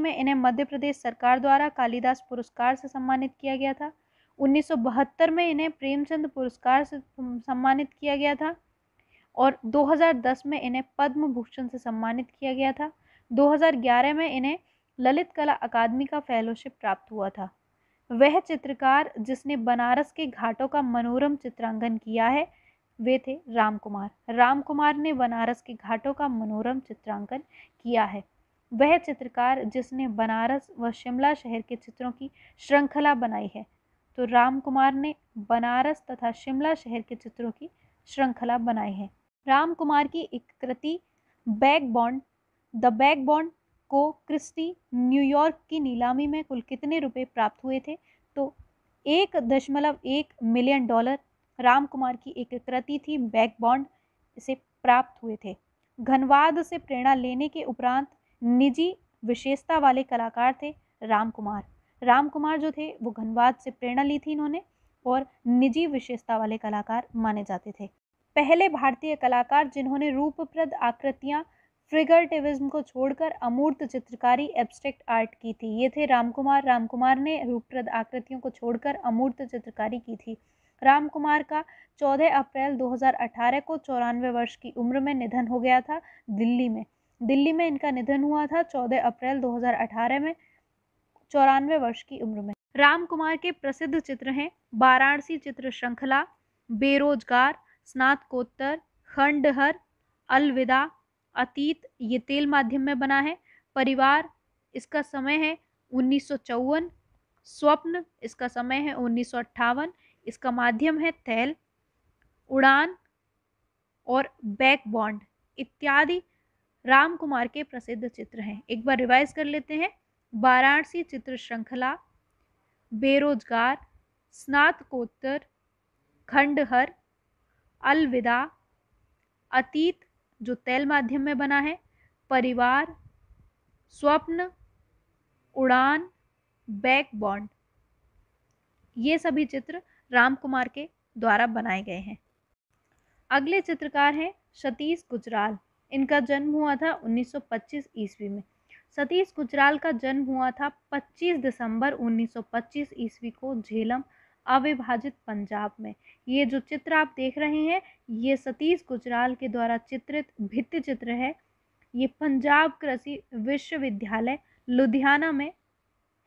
में इन्हें मध्य प्रदेश सरकार द्वारा कालिदास पुरस्कार से सम्मानित किया गया था 1972 में इन्हें प्रेमचंद पुरस्कार से सम्मानित किया गया था और 2010 में इन्हें पद्म भूषण से सम्मानित किया गया था 2011 में इन्हें ललित कला अकादमी का फेलोशिप प्राप्त हुआ था वह चित्रकार जिसने बनारस के घाटों का मनोरम चित्रांकन किया है वे थे राम कुमार राम कुमार ने बनारस के घाटों का मनोरम चित्रांकन किया है वह चित्रकार जिसने बनारस व शिमला शहर के चित्रों की श्रृंखला बनाई है तो राम कुमार ने बनारस तथा शिमला शहर के चित्रों की श्रृंखला बनाई है राम कुमार की एक कृति vagabond the vagabond को क्रिस्टी न्यूयॉर्क की नीलामी में कुल कितने रुपए प्राप्त हुए थे तो एक दशमलव एक मिलियन डॉलर राम कुमार की एक कृति थी बैक बॉन्ड इसे प्राप्त हुए थे घनवाद से प्रेरणा लेने के उपरांत निजी विशेषता वाले कलाकार थे राम कुमार राम कुमार जो थे वो घनवाद से प्रेरणा ली थी इन्होंने और निजी विशेषता वाले कलाकार माने जाते थे पहले भारतीय कलाकार जिन्होंने रूपप्रद आकृतियाँ फ्रिगरटिविज्म को छोड़कर अमूर्त चित्रकारी एब्स्ट्रैक्ट आर्ट की थी ये थे रामकुमार रामकुमार ने रूपप्रद आकृतियों को छोड़कर अमूर्त चित्रकारी की थी रामकुमार का 14 अप्रैल 2018 को चौरानवे वर्ष की उम्र में निधन हो गया था दिल्ली में दिल्ली में इनका निधन हुआ था 14 अप्रैल 2018 में चौरानवे वर्ष की उम्र में राम कुमार के प्रसिद्ध चित्र हैं वाराणसी चित्र श्रृंखला बेरोजगार स्नातकोत्तर खंडहर अलविदा अतीत ये तेल माध्यम में बना है परिवार इसका समय है उन्नीस स्वप्न इसका समय है उन्नीस इसका माध्यम है तेल उड़ान और बैक बॉन्ड इत्यादि राम कुमार के प्रसिद्ध चित्र हैं एक बार रिवाइज कर लेते हैं वाराणसी चित्र श्रृंखला बेरोजगार स्नातकोत्तर खंडहर अलविदा अतीत जो तेल माध्यम में बना है परिवार स्वप्न उड़ान बैक बॉन्ड ये सभी चित्र राम कुमार के द्वारा बनाए गए हैं अगले चित्रकार हैं सतीश गुजराल इनका जन्म हुआ था 1925 ईस्वी में सतीश गुजराल का जन्म हुआ था 25 दिसंबर 1925 ईस्वी को झेलम अविभाजित पंजाब में ये जो चित्र आप देख रहे हैं ये सतीश गुजराल के द्वारा चित्रित भित्ति चित्र है ये पंजाब कृषि विश्वविद्यालय लुधियाना में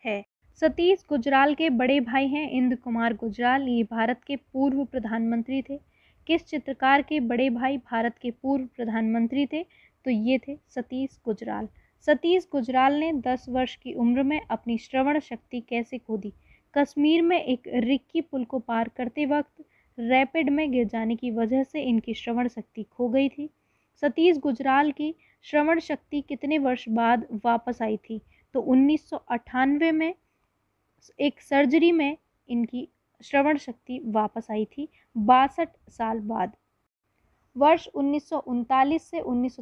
है सतीश गुजराल के बड़े भाई हैं इंद कुमार गुजराल ये भारत के पूर्व प्रधानमंत्री थे किस चित्रकार के बड़े भाई भारत के पूर्व प्रधानमंत्री थे तो ये थे सतीश गुजराल सतीश गुजराल ने 10 वर्ष की उम्र में अपनी श्रवण शक्ति कैसे खो दी कश्मीर में एक रिक्की पुल को पार करते वक्त रैपिड में गिर जाने की वजह से इनकी श्रवण शक्ति खो गई थी सतीश गुजराल की श्रवण शक्ति कितने वर्ष बाद वापस आई थी तो उन्नीस में एक सर्जरी में इनकी श्रवण शक्ति वापस आई थी बासठ साल बाद वर्ष उन्नीस से उन्नीस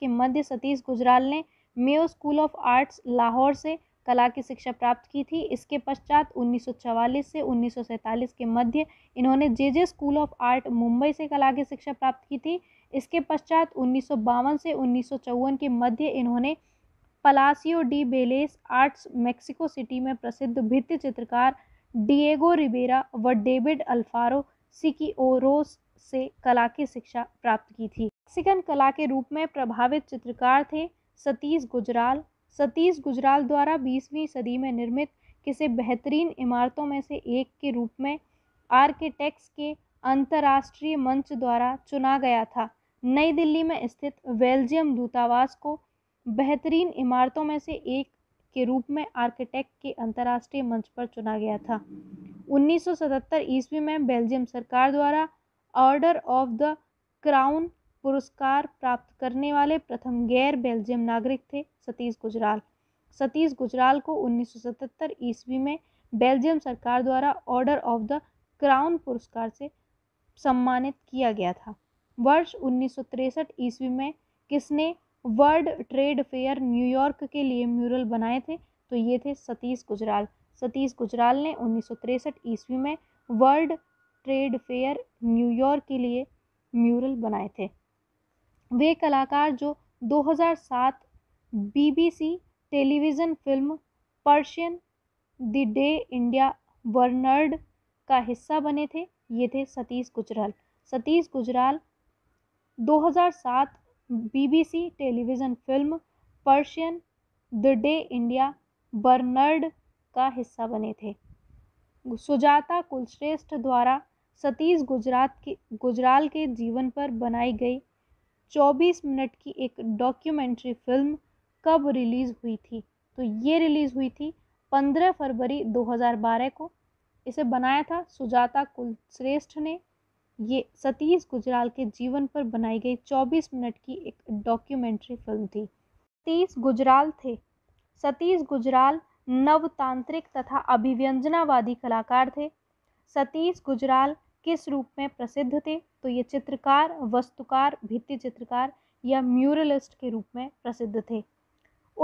के मध्य सतीश गुजराल ने Mayo school of arts Lahore से कला की शिक्षा प्राप्त की थी इसके पश्चात 1944 से 1947 के मध्य इन्होंने J J school of art Mumbai से कला की शिक्षा प्राप्त की थी इसके पश्चात उन्नीस से उन्नीस के मध्य इन्होंने Palacio de Bellas Artes Mexico City में प्रसिद्ध भित्ति चित्रकार डिएगो रिबेरा व डेविड अल्फारो सिकिओरोस से कला की शिक्षा प्राप्त की थी मैक्सिकन कला के रूप में प्रभावित चित्रकार थे सतीश गुजराल सतीश गुजराल द्वारा 20वीं सदी में निर्मित किसी बेहतरीन इमारतों में से एक के रूप में आर्किटेक्ट्स के अंतर्राष्ट्रीय मंच द्वारा चुना गया था नई दिल्ली में स्थित बेल्जियम दूतावास को बेहतरीन इमारतों में से एक के रूप में आर्किटेक्ट के अंतर्राष्ट्रीय मंच पर चुना गया था 1977 ईस्वी में बेल्जियम सरकार द्वारा ऑर्डर ऑफ द क्राउन पुरस्कार प्राप्त करने वाले प्रथम गैर बेल्जियम नागरिक थे सतीश गुजराल सतीश गुजराल को 1977 ईस्वी में बेल्जियम सरकार द्वारा ऑर्डर ऑफ द क्राउन पुरस्कार से सम्मानित किया गया था वर्ष उन्नीस ईस्वी में किसने वर्ल्ड ट्रेड फेयर न्यूयॉर्क के लिए म्यूरल बनाए थे तो ये थे सतीश गुजराल सतीश गुजराल ने उन्नीस ईस्वी में वर्ल्ड ट्रेड फेयर न्यूयॉर्क के लिए म्यूरल बनाए थे वे कलाकार जो 2007 BBC television film Partition the day India burned का हिस्सा बने थे ये थे Satish Gujral Satish Gujral 2007 BBC television film Partition the day India burned का हिस्सा बने थे सुजाता कुलश्रेष्ठ द्वारा सतीश गुजरात के गुजराल के जीवन पर बनाई गई 24 मिनट की एक डॉक्यूमेंट्री फिल्म कब रिलीज़ हुई थी तो ये रिलीज़ हुई थी 15 फरवरी 2012 को इसे बनाया था सुजाता कुलश्रेष्ठ ने ये सतीश गुजराल के जीवन पर बनाई गई 24 मिनट की एक डॉक्यूमेंट्री फिल्म थी सतीश गुजराल थे सतीश गुजराल नवतांत्रिक तथा अभिव्यंजनावादी कलाकार थे सतीश गुजराल किस रूप में प्रसिद्ध थे तो ये चित्रकार वस्तुकार भित्ति चित्रकार या म्यूरलिस्ट के रूप में प्रसिद्ध थे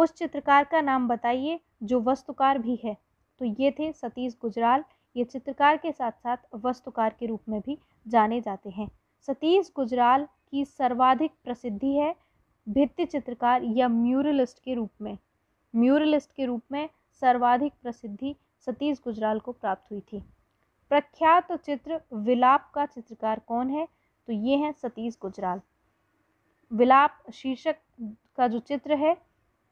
उस चित्रकार का नाम बताइए जो वस्तुकार भी है तो ये थे सतीश गुजराल ये चित्रकार के साथ साथ वस्तुकार के रूप में भी जाने जाते हैं सतीश गुजराल की सर्वाधिक प्रसिद्धि है भित्ति चित्रकार या म्यूरलिस्ट के रूप में म्यूरलिस्ट के रूप में सर्वाधिक प्रसिद्धि सतीश गुजराल को प्राप्त हुई थी प्रख्यात चित्र विलाप का चित्रकार कौन है तो ये हैं सतीश गुजराल विलाप शीर्षक का जो चित्र है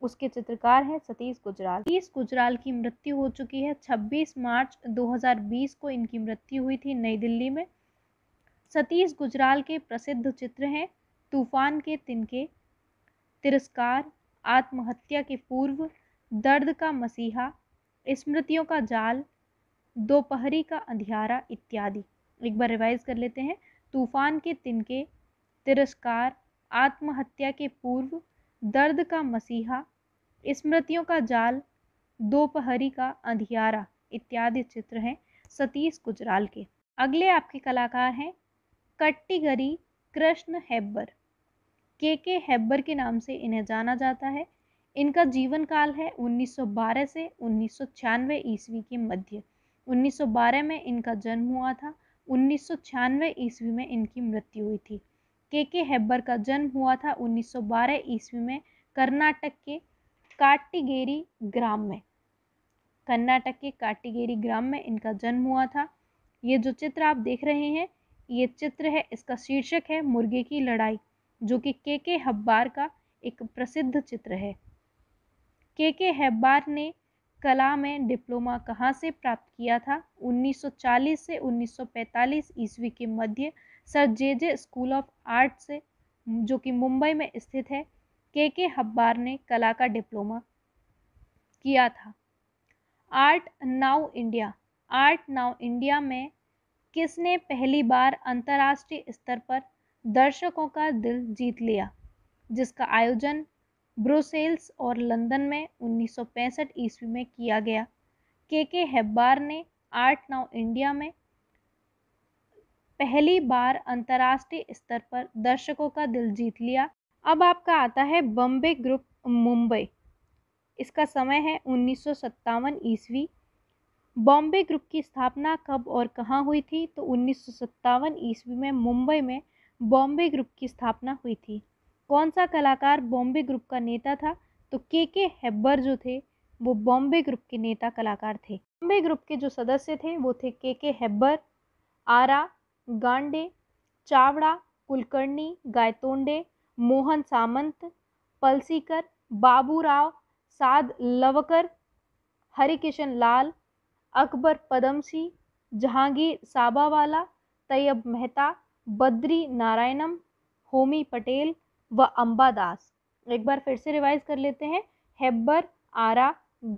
उसके चित्रकार हैं सतीश गुजराल सतीश गुजराल की मृत्यु हो चुकी है 26 मार्च 2020 को इनकी मृत्यु हुई थी नई दिल्ली में सतीश गुजराल के प्रसिद्ध चित्र हैं तूफान के तिनके तिरस्कार आत्महत्या के पूर्व दर्द का मसीहा स्मृतियों का जाल दोपहरी का अंधियारा इत्यादि एक बार रिवाइज कर लेते हैं तूफान के तिनके तिरस्कार आत्महत्या के पूर्व दर्द का मसीहा स्मृतियों का जाल दोपहरी का अंधियारा इत्यादि चित्र हैं सतीश गुजराल के अगले आपके कलाकार हैं कट्टीगरी कृष्ण हेब्बर के के हेब्बर के नाम से इन्हें जाना जाता है इनका जीवन काल है 1912 से उन्नीस ईस्वी के मध्य 1912 में इनका जन्म हुआ था उन्नीस ईस्वी में इनकी मृत्यु हुई थी के के हेब्बर का जन्म हुआ था 1912 ईस्वी में कर्नाटक के काटिगेरी ग्राम में कर्नाटक के काटिगेरी ग्राम में इनका जन्म हुआ था ये जो चित्र आप देख रहे हैं ये चित्र है इसका शीर्षक है मुर्गे की लड़ाई जो कि के के हब्बार का एक प्रसिद्ध चित्र है के के हब्बार ने कला में डिप्लोमा कहाँ से प्राप्त किया था 1940 से 1945 ईस्वी के मध्य sir J J school of art से जो कि मुंबई में स्थित है के के हब्बार ने कला का डिप्लोमा किया था art now India art now India में किसने पहली बार अंतर्राष्ट्रीय स्तर पर दर्शकों का दिल जीत लिया जिसका आयोजन ब्रुसेल्स और लंदन में 1965 ईस्वी में किया गया के के हेब्बार ने आर्ट नाउ इंडिया में पहली बार अंतर्राष्ट्रीय स्तर पर दर्शकों का दिल जीत लिया अब आपका आता है बम्बे ग्रुप मुंबई इसका समय है उन्नीस ईस्वी बॉम्बे ग्रुप की स्थापना कब और कहाँ हुई थी तो उन्नीस ईस्वी में मुंबई में बॉम्बे ग्रुप की स्थापना हुई थी कौन सा कलाकार बॉम्बे ग्रुप का नेता था तो के के हेब्बर जो थे वो बॉम्बे ग्रुप के नेता कलाकार थे बॉम्बे ग्रुप के जो सदस्य थे वो थे के के हेब्बर आरा गांडे चावड़ा कुलकर्णी गायतोंडे मोहन सामंत पलसीकर बाबूराव साद लवकर हरिकिशन लाल अकबर पदमसी जहांगीर साबावाला तैयब मेहता बद्री नारायणम होमी पटेल व अम्बा दास एक बार फिर से रिवाइज कर लेते हैं हेब्बर आरा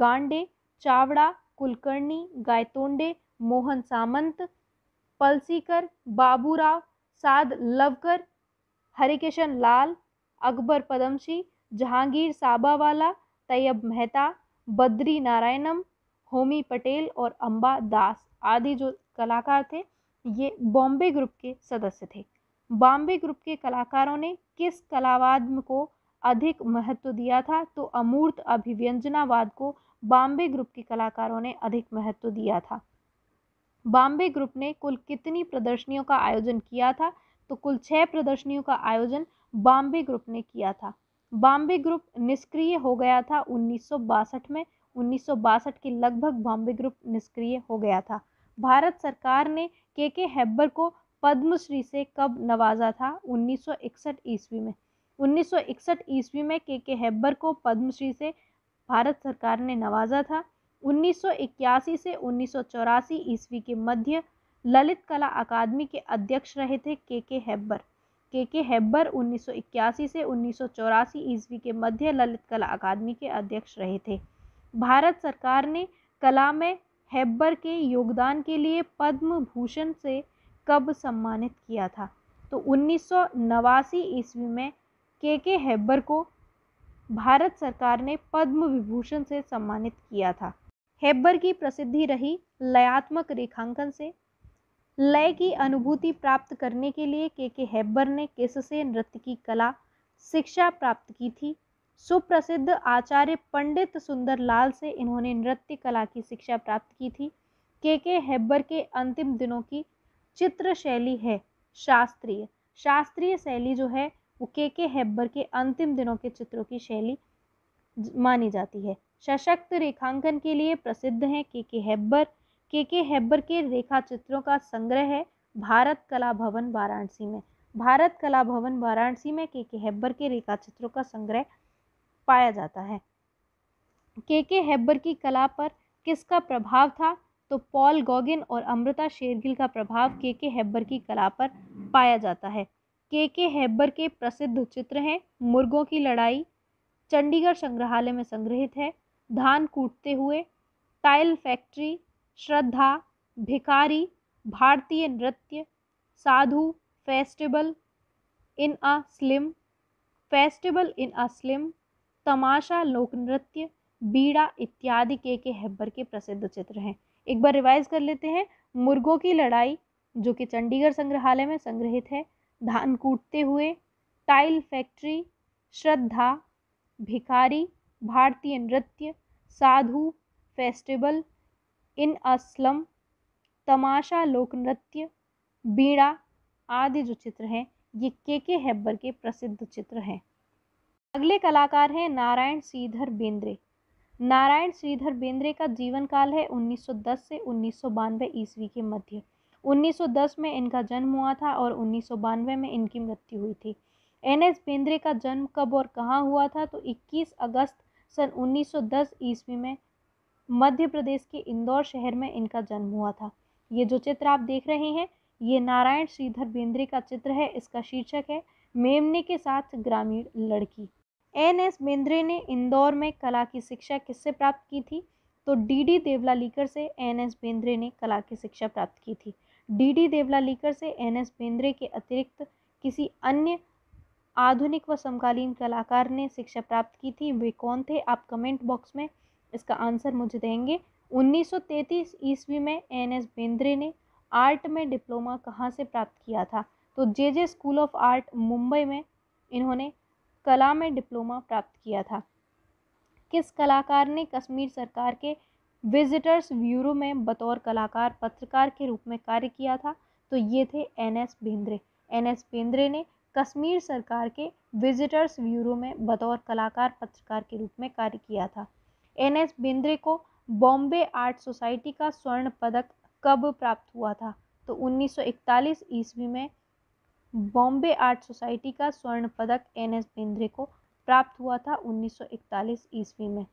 गांडे चावड़ा कुलकर्णी गायतोंडे मोहन सामंत पलसीकर बाबूराव साद लवकर हरिकिशन लाल अकबर पदमशी जहांगीर साबावाला तैयब मेहता बद्री नारायणम होमी पटेल और अम्बा दास आदि जो कलाकार थे ये बॉम्बे ग्रुप के सदस्य थे बॉम्बे ग्रुप के कलाकारों ने किस कलावाद को अधिक महत्व दिया था तो अमूर्त अभिव्यंजनावाद को बॉम्बे ग्रुप के कलाकारों ने अधिक महत्व दिया था बॉम्बे ग्रुप ने कुल कितनी प्रदर्शनियों का आयोजन किया था तो कुल छः प्रदर्शनियों का आयोजन बॉम्बे ग्रुप ने किया था बॉम्बे ग्रुप निष्क्रिय हो गया था उन्नीस में उन्नीस के लगभग बॉम्बे ग्रुप निष्क्रिय हो गया था भारत सरकार ने के के हैब्बर को पद्मश्री से कब नवाजा था 1961 ईस्वी में 1961 ईस्वी में के के हैब्बर को पद्मश्री से भारत सरकार ने नवाजा था 1981 से उन्नीस ईस्वी के मध्य ललित कला अकादमी के अध्यक्ष रहे थे के के हैब्बर के के हैब्बर 1981 से उन्नीस ईस्वी के मध्य ललित कला अकादमी के अध्यक्ष रहे थे भारत सरकार ने कला में हैब्बर के योगदान के लिए पद्म भूषण से कब सम्मानित किया था तो उन्नीस ईस्वी में के के हेब्बर को भारत सरकार ने पद्म विभूषण से सम्मानित किया था हेब्बर की प्रसिद्धि रही लयात्मक रेखांकन से लय की अनुभूति प्राप्त करने के लिए के के हेब्बर ने किससे नृत्य की कला शिक्षा प्राप्त की थी सुप्रसिद्ध आचार्य पंडित सुंदरलाल से इन्होंने नृत्य कला की शिक्षा प्राप्त की थी के के हेब्बर के अंतिम दिनों की चित्र शैली है शास्त्रीय शास्त्रीय शैली जो है वो के के हेब्बर के अंतिम दिनों के चित्रों की शैली मानी जाती है सशक्त रेखांकन के लिए प्रसिद्ध हैं के के हेब्बर के के हेब्बर के रेखा चित्रों का संग्रह है भारत कला भवन वाराणसी में भारत कला भवन वाराणसी में के के हेब्बर के रेखा चित्रों का संग्रह पाया जाता है के के हेबर की कला पर किसका प्रभाव था तो पॉल गॉगिन और अमृता शेरगिल का प्रभाव के के हेबर की कला पर पाया जाता है के के हेबर के प्रसिद्ध चित्र हैं मुर्गों की लड़ाई चंडीगढ़ संग्रहालय में संग्रहित है धान कूटते हुए टाइल फैक्ट्री श्रद्धा भिखारी भारतीय नृत्य साधु festival in a slum festival in a slum तमाशा लोक नृत्य बीड़ा इत्यादि के के हेब्बर के प्रसिद्ध चित्र हैं एक बार रिवाइज कर लेते हैं मुर्गों की लड़ाई जो कि चंडीगढ़ संग्रहालय में संग्रहित है धान कूटते हुए टाइल फैक्ट्री श्रद्धा भिखारी भारतीय नृत्य साधु फेस्टिवल इन असलम तमाशा लोक नृत्य बीड़ा आदि जो चित्र हैं ये के के हेब्बर के प्रसिद्ध चित्र हैं अगले कलाकार हैं नारायण श्रीधर बेंद्रे नारायण श्रीधर बेंद्रे का जीवन काल है 1910 से उन्नीस ईस्वी के मध्य 1910 में इनका जन्म हुआ था और उन्नीस में इनकी मृत्यु हुई थी एन एस बेंद्रे का जन्म कब और कहाँ हुआ था तो 21 अगस्त सन 1910 ईस्वी में मध्य प्रदेश के इंदौर शहर में इनका जन्म हुआ था ये जो चित्र आप देख रहे हैं ये नारायण श्रीधर बेंद्रे का चित्र है इसका शीर्षक है मेमने के साथ ग्रामीण लड़की एन एस बेंद्रे ने इंदौर में कला की शिक्षा किससे प्राप्त की थी तो डी डी देवलालीकर से एन एस बेंद्रे ने कला की शिक्षा प्राप्त की थी डी डी देवलालीकर से एन एस बेंद्रे के अतिरिक्त किसी अन्य आधुनिक व समकालीन कलाकार ने शिक्षा प्राप्त की थी वे कौन थे आप कमेंट बॉक्स में इसका आंसर मुझे देंगे 1933 ईस्वी में एन एस बेंद्रे ने आर्ट में डिप्लोमा कहाँ से प्राप्त किया था तो J J school of art Mumbai में इन्होंने कला में डिप्लोमा प्राप्त किया था किस कलाकार ने कश्मीर सरकार के विजिटर्स ब्यूरो में बतौर कलाकार पत्रकार के रूप में कार्य किया था तो ये थे N S Bendre N S Bendre ने कश्मीर सरकार के विजिटर्स ब्यूरो में बतौर कलाकार पत्रकार के रूप में कार्य किया था एन एस बेंद्रे को बॉम्बे आर्ट सोसाइटी का स्वर्ण पदक कब प्राप्त हुआ था तो 1941 ईस्वी में बॉम्बे आर्ट सोसाइटी का स्वर्ण पदक एन एस बेंद्रे को प्राप्त हुआ था 1941 ईस्वी में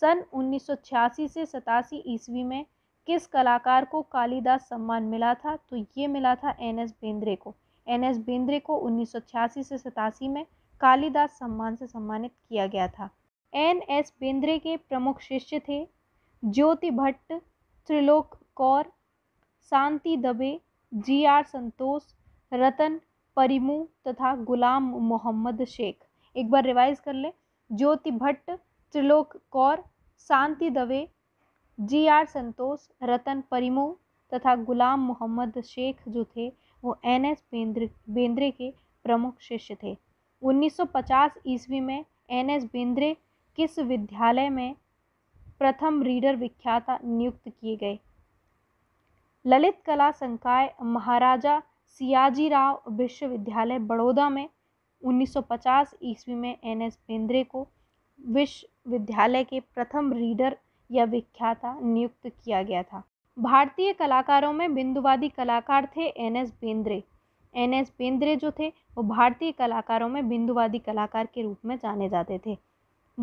सन 1986 से सतासी ईस्वी में किस कलाकार को कालिदास सम्मान मिला था तो ये मिला था एन एस बेंद्रे को एन एस बेंद्रे को 1986 से सतासी में कालिदास सम्मान से सम्मानित किया गया था एन एस बेंद्रे के प्रमुख शिष्य थे ज्योति भट्ट त्रिलोक कौर शांति दबे जी आर संतोष रतन परिमू तथा गुलाम मोहम्मद शेख एक बार रिवाइज कर लें ज्योति भट्ट त्रिलोक कौर शांति दवे जी आर संतोष रतन परिमू तथा गुलाम मोहम्मद शेख जो थे वो एन एस बेंद्रे बेंद्रे के प्रमुख शिष्य थे 1950 ईस्वी में एन एस बेंद्रे किस विद्यालय में प्रथम रीडर विख्याता नियुक्त किए गए ललित कला संकाय महाराजा सियाजी राव विश्वविद्यालय बड़ौदा में 1950 ईस्वी में एन एस बेंद्रे को विश्वविद्यालय के प्रथम रीडर या विख्याता नियुक्त किया गया था भारतीय कलाकारों में बिंदुवादी कलाकार थे N S Bendre N S Bendre जो थे वो भारतीय कलाकारों में बिंदुवादी कलाकार के रूप में जाने जाते थे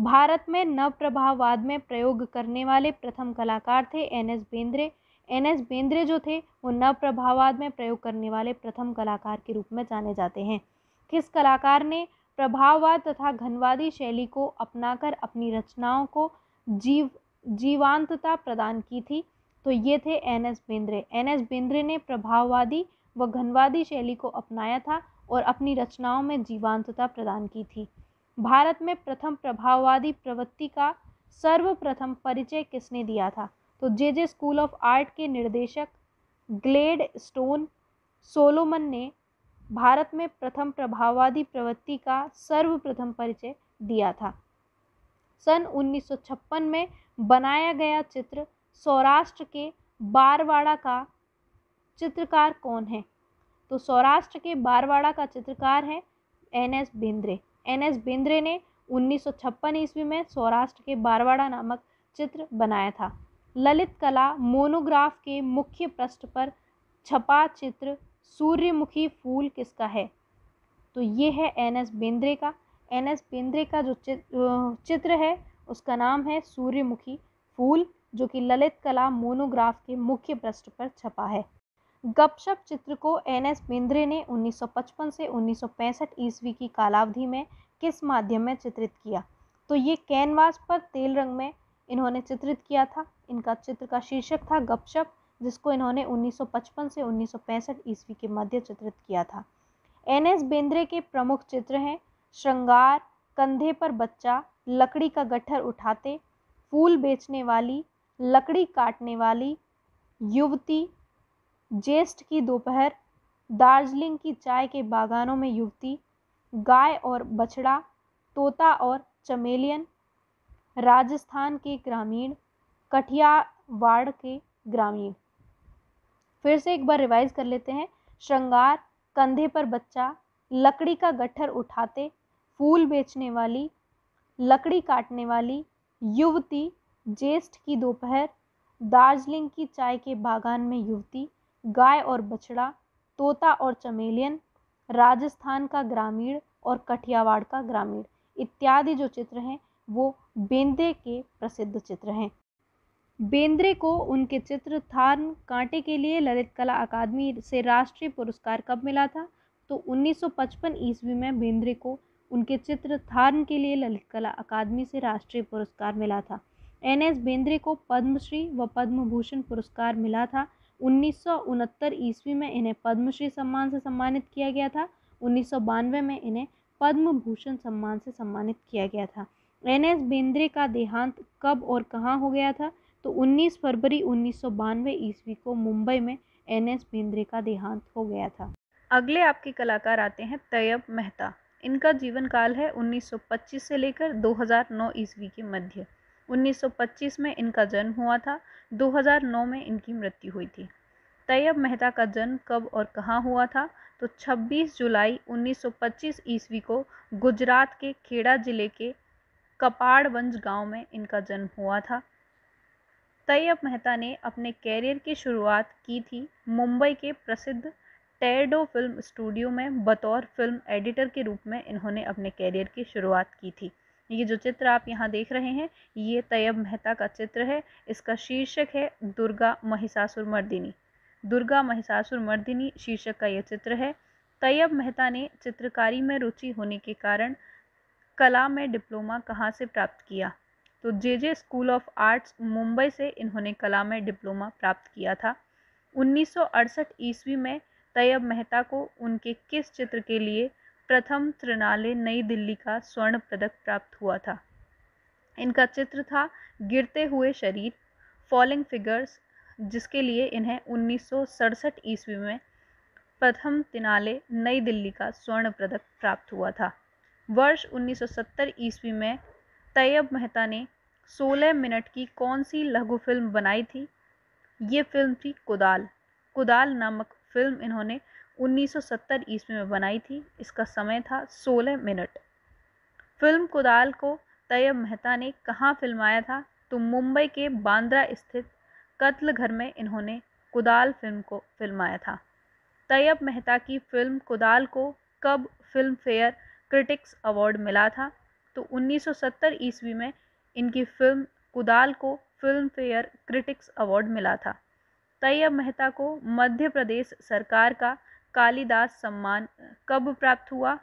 भारत में नवप्रभावाद में प्रयोग करने वाले प्रथम कलाकार थे N S Bendre N S Bendre जो थे वो नव प्रभावाद में प्रयोग करने वाले प्रथम कलाकार के रूप में जाने जाते हैं किस कलाकार ने प्रभाववाद तथा घनवादी शैली को अपनाकर अपनी रचनाओं को जीव जीवांतता प्रदान की थी तो ये थे N S Bendre N S Bendre ने प्रभाववादी व घनवादी शैली को अपनाया था और अपनी रचनाओं में जीवांतता प्रदान की थी भारत में प्रथम प्रभाववादी प्रवृत्ति का सर्वप्रथम परिचय किसने दिया था तो J J school of art के निर्देशक ग्लेड स्टोन सोलोमन ने भारत में प्रथम प्रभाववादी प्रवृत्ति का सर्वप्रथम परिचय दिया था सन 1956 में बनाया गया चित्र सौराष्ट्र के बारवाड़ा का चित्रकार कौन है तो सौराष्ट्र के बारवाड़ा का चित्रकार है N S Bendre N S Bendre ने 1956 ईस्वी में सौराष्ट्र के बारवाड़ा नामक चित्र बनाया था ललित कला मोनोग्राफ के मुख्य पृष्ठ पर छपा चित्र सूर्यमुखी फूल किसका है तो ये है एन एस बेंद्रे का एन एस बेंद्रे का जो चित्र है उसका नाम है सूर्यमुखी फूल जो कि ललित कला मोनोग्राफ के मुख्य पृष्ठ पर छपा है गपशप चित्र को एन एस बेंद्रे ने 1955 से 1965 ईस्वी की कालावधि में किस माध्यम में चित्रित किया तो ये कैनवास पर तेल रंग में इन्होंने चित्रित किया था इनका चित्र का शीर्षक था गपशप जिसको इन्होंने 1955 से 1965 ईस्वी के मध्य चित्रित किया था एन एस बेंद्रे के प्रमुख चित्र हैं श्रृंगार कंधे पर बच्चा लकड़ी का गट्ठर उठाते फूल बेचने वाली लकड़ी काटने वाली युवती ज्येष्ठ की दोपहर दार्जिलिंग की चाय के बागानों में युवती गाय और बछड़ा तोता और चमेलियन राजस्थान के ग्रामीण कठियावाड़ के ग्रामीण फिर से एक बार रिवाइज कर लेते हैं श्रृंगार कंधे पर बच्चा लकड़ी का गट्ठर उठाते फूल बेचने वाली लकड़ी काटने वाली युवती ज्येष्ठ की दोपहर दार्जिलिंग की चाय के बागान में युवती गाय और बछड़ा तोता और चमेलियन राजस्थान का ग्रामीण और कठियावाड़ का ग्रामीण इत्यादि जो चित्र हैं वो बेंदे के प्रसिद्ध चित्र हैं बेंद्रे को उनके चित्र थान कांटे के लिए ललित कला अकादमी से राष्ट्रीय पुरस्कार कब मिला था तो 1955 ईस्वी में बेंद्रे को उनके चित्र थान के लिए ललित कला अकादमी से राष्ट्रीय पुरस्कार मिला था एन एस बेंद्रे को पद्मश्री व पद्म भूषण पुरस्कार मिला था उन्नीस ईस्वी में इन्हें पद्मश्री सम्मान से सम्मानित किया गया था उन्नीस में इन्हें पद्म भूषण सम्मान से सम्मानित किया गया था एन एस बेंद्रे का देहांत कब और कहाँ हो गया था तो 19 फरवरी उन्नीस ईस्वी को मुंबई में एन एस बेंद्रे का देहांत हो गया था अगले आपके कलाकार आते हैं तैयब मेहता इनका जीवन काल है 1925 से लेकर 2009 ईस्वी के मध्य 1925 में इनका जन्म हुआ था 2009 में इनकी मृत्यु हुई थी तैयब मेहता का जन्म कब और कहाँ हुआ था तो 26 जुलाई 1925 ईस्वी को गुजरात के खेड़ा जिले के कपाड़वंज गांव में इनका जन्म हुआ था तैयब मेहता ने अपने कैरियर की शुरुआत की थी मुंबई के प्रसिद्ध टेरडो फिल्म स्टूडियो में बतौर फिल्म एडिटर के रूप में इन्होंने अपने कैरियर की शुरुआत की थी ये जो चित्र आप यहाँ देख रहे हैं ये तैयब मेहता का चित्र है इसका शीर्षक है दुर्गा महिषासुर मर्दिनी दुर्गा महिषासुर मर्दिनी शीर्षक का यह चित्र है तैयब मेहता ने चित्रकारी में रुचि होने के कारण कला में डिप्लोमा कहाँ से प्राप्त किया तो J J school of arts Mumbai से इन्होंने कला में डिप्लोमा प्राप्त किया था 1968 ईस्वी में तैयब मेहता को उनके किस चित्र के लिए प्रथम त्रिनाले नई दिल्ली का स्वर्ण पदक प्राप्त हुआ था इनका चित्र था गिरते हुए शरीर फॉलिंग फिगर्स जिसके लिए इन्हें उन्नीस ईस्वी में प्रथम तिनाले नई दिल्ली का स्वर्ण पदक प्राप्त हुआ था वर्ष 1970 ईस्वी में तैयब मेहता ने 16 मिनट की कौन सी लघु फिल्म बनाई थी ये फिल्म थी कुदाल कुदाल नामक फिल्म इन्होंने 1970 ईस्वी में बनाई थी इसका समय था 16 मिनट फिल्म कुदाल को तैयब मेहता ने कहाँ फिल्माया था तो मुंबई के बांद्रा स्थित कत्ल घर में इन्होंने कुदाल फिल्म को फिल्माया था तैयब मेहता की फिल्म कुदाल को कब फिल्म फेयर क्रिटिक्स अवार्ड मिला था तो 1970 ईस्वी में इनकी फिल्म कुदाल को फिल्म फेयर क्रिटिक्स अवार्ड मिला था तैयब मेहता को मध्य प्रदेश सरकार का कालीदास सम्मान कब प्राप्त हुआ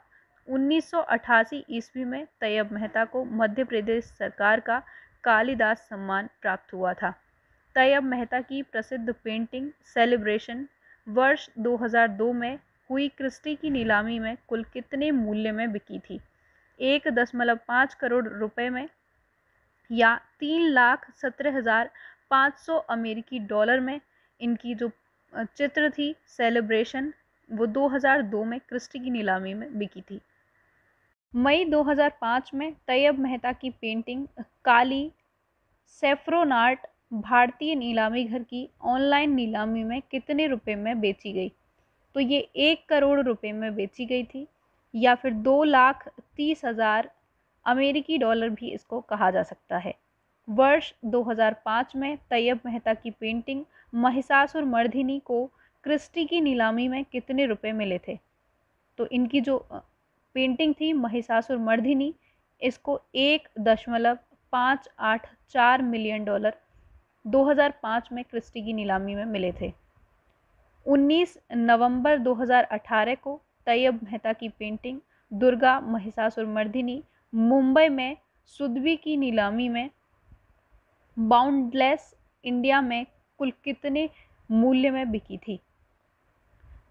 1988 ईस्वी में तैयब मेहता को मध्य प्रदेश सरकार का कालीदास सम्मान प्राप्त हुआ था तैयब मेहता की प्रसिद्ध पेंटिंग सेलिब्रेशन वर्ष 2002 में हुई क्रिस्टी की नीलामी में कुल कितने मूल्य में बिकी थी एक दशमलव पाँच करोड़ रुपए में या तीन लाख सत्रह हज़ार पाँच सौ अमेरिकी डॉलर में इनकी जो चित्र थी सेलिब्रेशन वो 2002 में क्रिस्टी की नीलामी में बिकी थी मई 2005 में तैयब मेहता की पेंटिंग काली सेफ्रोनार्ट भारतीय नीलामी घर की ऑनलाइन नीलामी में कितने रुपए में बेची गई तो ये एक करोड़ रुपए में बेची गई थी या फिर दो लाख तीस हज़ार अमेरिकी डॉलर भी इसको कहा जा सकता है वर्ष 2005 में तैयब मेहता की पेंटिंग महिषासुर मर्धिनी को क्रिस्टी की नीलामी में कितने रुपए मिले थे तो इनकी जो पेंटिंग थी महिषासुर मर्धिनी इसको एक दशमलव पाँच आठ चार मिलियन डॉलर 2005 में क्रिस्टी की नीलामी में मिले थे 19 नवंबर 2018 को तैयब मेहता की पेंटिंग दुर्गा महिषासुर मर्दिनी मुंबई में सुदबी की नीलामी में बाउंडलेस इंडिया में कुल कितने मूल्य में बिकी थी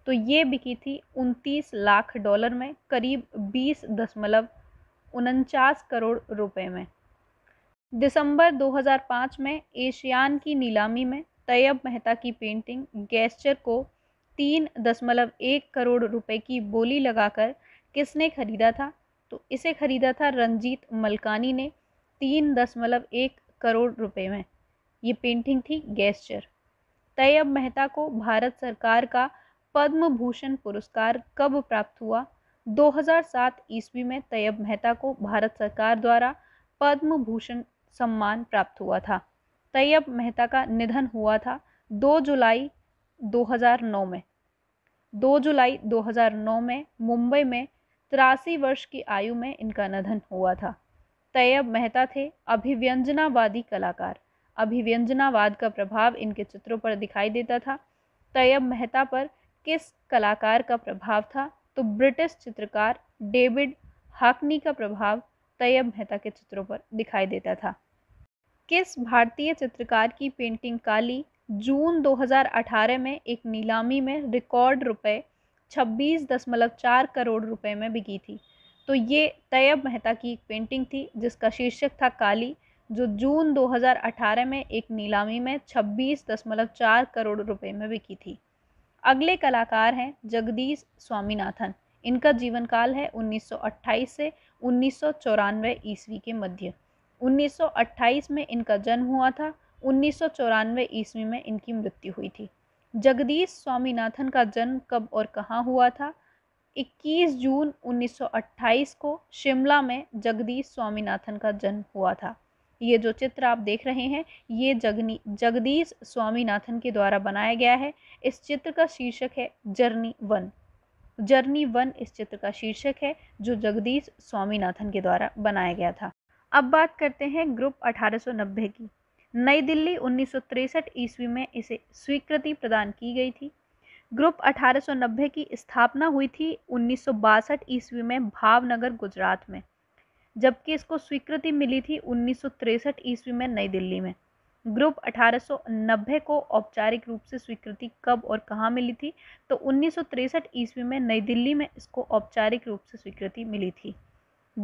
तो ये बिकी थी उनतीस लाख डॉलर में करीब बीस दशमलव उनचास करोड़ रुपए में दिसंबर 2005 में एशियान की नीलामी में तैयब मेहता की पेंटिंग गैस्चर को तीन दशमलव एक करोड़ रुपए की बोली लगाकर किसने खरीदा था तो इसे खरीदा था रंजीत मलकानी ने तीन दशमलव एक करोड़ रुपए में ये पेंटिंग थी गैस्चर तैयब मेहता को भारत सरकार का पद्म भूषण पुरस्कार कब प्राप्त हुआ 2007 ईस्वी में तैयब मेहता को भारत सरकार द्वारा पद्म भूषण सम्मान प्राप्त हुआ था तैयब मेहता का निधन हुआ था 2 जुलाई 2009 में 2 जुलाई 2009 में मुंबई में तिरासी वर्ष की आयु में इनका निधन हुआ था तैयब मेहता थे अभिव्यंजनावादी कलाकार अभिव्यंजनावाद का प्रभाव इनके चित्रों पर दिखाई देता था तैयब मेहता पर किस कलाकार का प्रभाव था तो ब्रिटिश चित्रकार डेविड हाकनी का प्रभाव तैयब मेहता के चित्रों पर दिखाई देता था किस भारतीय चित्रकार की पेंटिंग काली जून 2018 में एक नीलामी में रिकॉर्ड रुपए 26.4 करोड़ रुपए में बिकी थी तो ये तैयब मेहता की एक पेंटिंग थी जिसका शीर्षक था काली जो जून 2018 में एक नीलामी में 26.4 करोड़ रुपए में बिकी थी अगले कलाकार हैं जगदीश स्वामीनाथन इनका जीवन काल है 1928 से उन्नीस ईस्वी के मध्य 1928 में इनका जन्म हुआ था उन्नीस ईस्वी में इनकी मृत्यु हुई थी जगदीश स्वामीनाथन का जन्म कब और कहाँ हुआ था 21 जून 1928 को शिमला में जगदीश स्वामीनाथन का जन्म हुआ था ये जो चित्र आप देख रहे हैं ये जगनी जगदीश स्वामीनाथन के द्वारा बनाया गया है इस चित्र का शीर्षक है जर्नी वन जर्नी वन इस चित्र का शीर्षक है जो जगदीश स्वामीनाथन के द्वारा बनाया गया था अब बात करते हैं ग्रुप अठारह की नई दिल्ली उन्नीस ईस्वी में इसे स्वीकृति प्रदान की गई थी ग्रुप 1890 की स्थापना हुई थी उन्नीस ईस्वी में भावनगर गुजरात में जबकि इसको स्वीकृति मिली थी उन्नीस ईस्वी में नई दिल्ली में ग्रुप 1890 को औपचारिक रूप से स्वीकृति कब और कहाँ मिली थी तो उन्नीस ईस्वी में नई दिल्ली में इसको औपचारिक रूप से स्वीकृति मिली थी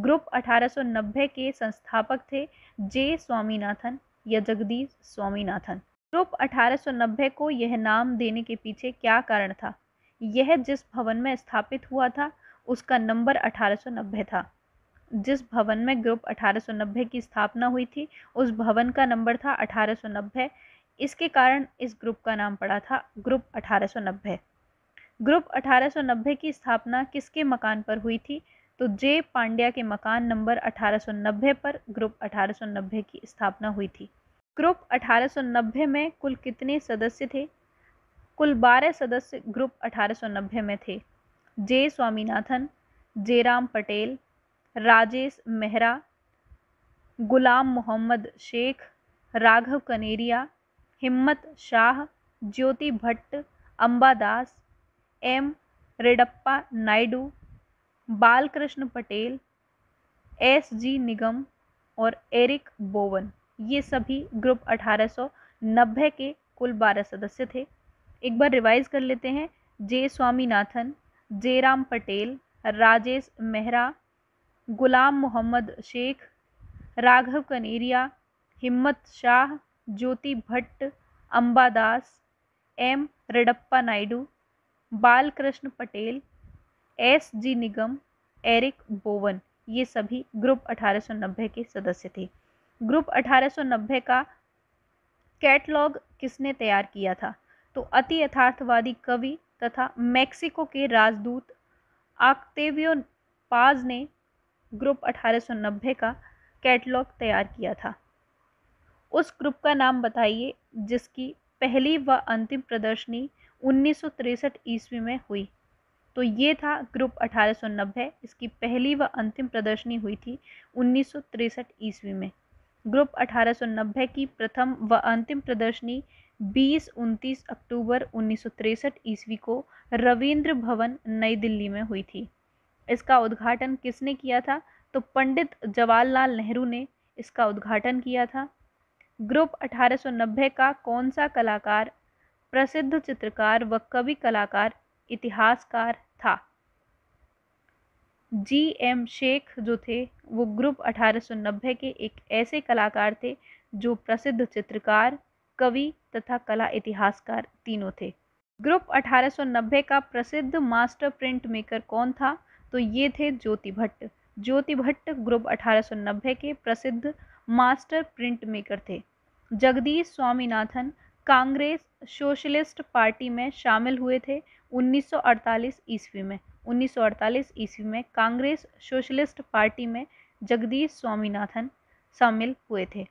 ग्रुप 1890 के संस्थापक थे जे स्वामीनाथन या जगदीश स्वामीनाथन रूप 1890 को यह नाम देने के पीछे क्या कारण था यह जिस भवन में स्थापित हुआ था उसका नंबर 1890 था जिस भवन में ग्रुप 1890 की स्थापना हुई थी उस भवन का नंबर था 1890 इसके कारण इस ग्रुप का नाम पड़ा था ग्रुप 1890 ग्रुप 1890 की स्थापना किसके मकान पर हुई थी तो जे पांड्या के मकान नंबर 1890 पर ग्रुप 1890 की स्थापना हुई थी ग्रुप 1890 में कुल कितने सदस्य थे कुल 12 सदस्य ग्रुप 1890 में थे जे स्वामीनाथन जयराम पटेल राजेश मेहरा गुलाम Mohammad Sheikh Raghav Kaneria Himmat Shah Jyoti Bhatt Ambadas M Reddeppa Naidu Bal Krishna Patel S G Nigam और एरिक बोवन ये सभी ग्रुप 1890 के कुल 12 सदस्य थे एक बार रिवाइज कर लेते हैं जे स्वामीनाथन जयराम पटेल राजेश मेहरा गुलाम Mohammad Sheikh Raghav Kaneria Himmat Shah Jyoti Bhatt Ambadas M Reddeppa Naidu Balkrishna Patel S G Nigam Eric Bowen ये सभी ग्रुप 1890 के सदस्य थे ग्रुप 1890 का कैटलॉग किसने तैयार किया था तो अति यथार्थवादी कवि तथा मेक्सिको के राजदूत आक्तेवियो पाज ने ग्रुप 1890 का कैटलॉग तैयार किया था उस ग्रुप का नाम बताइए जिसकी पहली व अंतिम प्रदर्शनी उन्नीस ईस्वी में हुई तो ये था ग्रुप 1890 इसकी पहली व अंतिम प्रदर्शनी हुई थी 1963 ईस्वी में ग्रुप 1890 की प्रथम व अंतिम प्रदर्शनी 20 उनतीस अक्टूबर 1963 ईस्वी को रविंद्र भवन नई दिल्ली में हुई थी इसका उद्घाटन किसने किया था तो पंडित जवाहरलाल नेहरू ने इसका उद्घाटन किया था ग्रुप 1890 का कौन सा कलाकार प्रसिद्ध चित्रकार व कवि कलाकार इतिहासकार था जी एम शेख जो थे वो ग्रुप 1890 के एक ऐसे कलाकार थे जो प्रसिद्ध चित्रकार कवि तथा कला इतिहासकार तीनों थे ग्रुप 1890 का प्रसिद्ध मास्टर प्रिंट मेकर कौन था तो ये थे ज्योति भट्ट ज्योति भट्ट ग्रुप 1890 के प्रसिद्ध मास्टर प्रिंट मेकर थे जगदीश स्वामीनाथन कांग्रेस सोशलिस्ट पार्टी में शामिल हुए थे 1948 ईस्वी में 1948 ईस्वी में कांग्रेस सोशलिस्ट पार्टी में जगदीश स्वामीनाथन शामिल हुए थे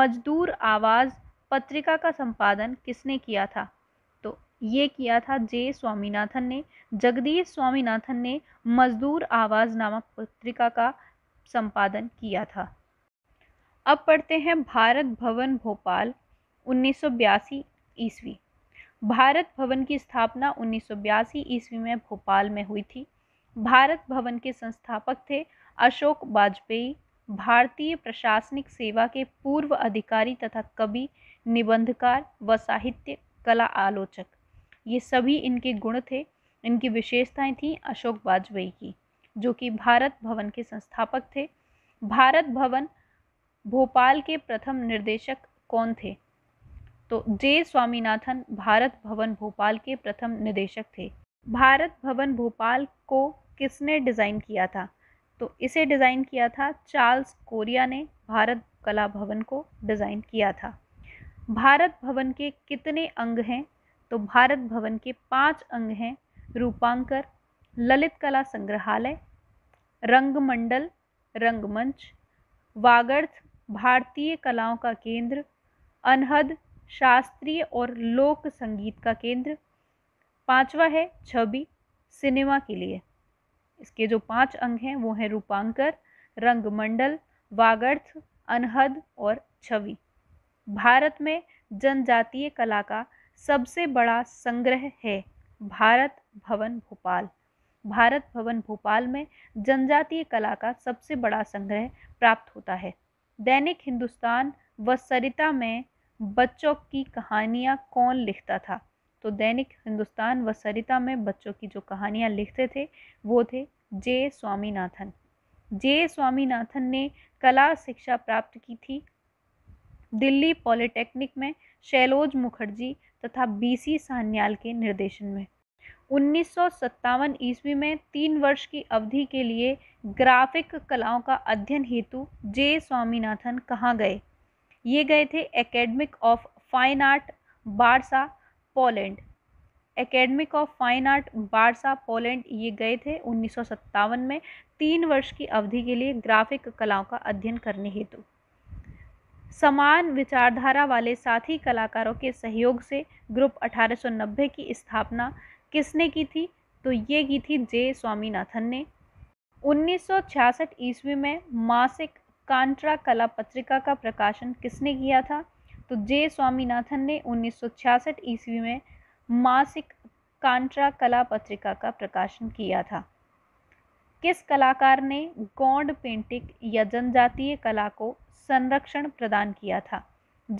मजदूर आवाज़ पत्रिका का संपादन किसने किया था तो ये किया था जे स्वामीनाथन ने जगदीश स्वामीनाथन ने मजदूर आवाज़ नामक पत्रिका का संपादन किया था अब पढ़ते हैं भारत भवन भोपाल उन्नीस ईस्वी भारत भवन की स्थापना उन्नीस ईस्वी में भोपाल में हुई थी भारत भवन के संस्थापक थे अशोक वाजपेयी भारतीय प्रशासनिक सेवा के पूर्व अधिकारी तथा कवि निबंधकार व साहित्य कला आलोचक ये सभी इनके गुण थे इनकी विशेषताएं थीं अशोक वाजपेयी की जो कि भारत भवन के संस्थापक थे भारत भवन भोपाल के प्रथम निर्देशक कौन थे तो जे स्वामीनाथन भारत भवन भोपाल के प्रथम निदेशक थे भारत भवन भोपाल को किसने डिज़ाइन किया था तो इसे डिज़ाइन किया था चार्ल्स कोरिया ने भारत कला भवन को डिज़ाइन किया था भारत भवन के कितने अंग हैं तो भारत भवन के पांच अंग हैं रूपांकर ललित कला संग्रहालय रंगमंडल रंगमंच वागर्थ भारतीय कलाओं का केंद्र अनहद शास्त्रीय और लोक संगीत का केंद्र पांचवा है छवि सिनेमा के लिए इसके जो पांच अंग हैं वो हैं रूपांकर रंगमंडल वागर्थ अनहद और छवि भारत में जनजातीय कला का सबसे बड़ा संग्रह है भारत भवन भोपाल भारत भवन भोपाल में जनजातीय कला का सबसे बड़ा संग्रह प्राप्त होता है दैनिक हिंदुस्तान व सरिता में बच्चों की कहानियाँ कौन लिखता था तो दैनिक हिंदुस्तान व सरिता में बच्चों की जो कहानियाँ लिखते थे वो थे जे स्वामीनाथन जे स्वामीनाथन ने कला शिक्षा प्राप्त की थी दिल्ली पॉलिटेक्निक में शैलोज मुखर्जी तथा बीसी सान्याल के निर्देशन में उन्नीस ईस्वी में तीन वर्ष की अवधि के लिए ग्राफिक कलाओं का अध्ययन हेतु जे स्वामीनाथन कहाँ गए ये गए थे academic of fine art Warsaw Poland academic of fine art Warsaw Poland ये गए थे उन्नीस में तीन वर्ष की अवधि के लिए ग्राफिक कलाओं का अध्ययन करने हेतु समान विचारधारा वाले साथी कलाकारों के सहयोग से ग्रुप 1890 की स्थापना किसने की थी तो ये की थी जे स्वामीनाथन ने 1966 ईस्वी में मासिक कांट्रा कला पत्रिका का प्रकाशन किसने किया था तो जे स्वामीनाथन ने 1966 ईस्वी में मासिक कांट्रा कला पत्रिका का प्रकाशन किया था किस कलाकार ने गौंड पेंटिंग या जनजातीय कला को संरक्षण प्रदान किया था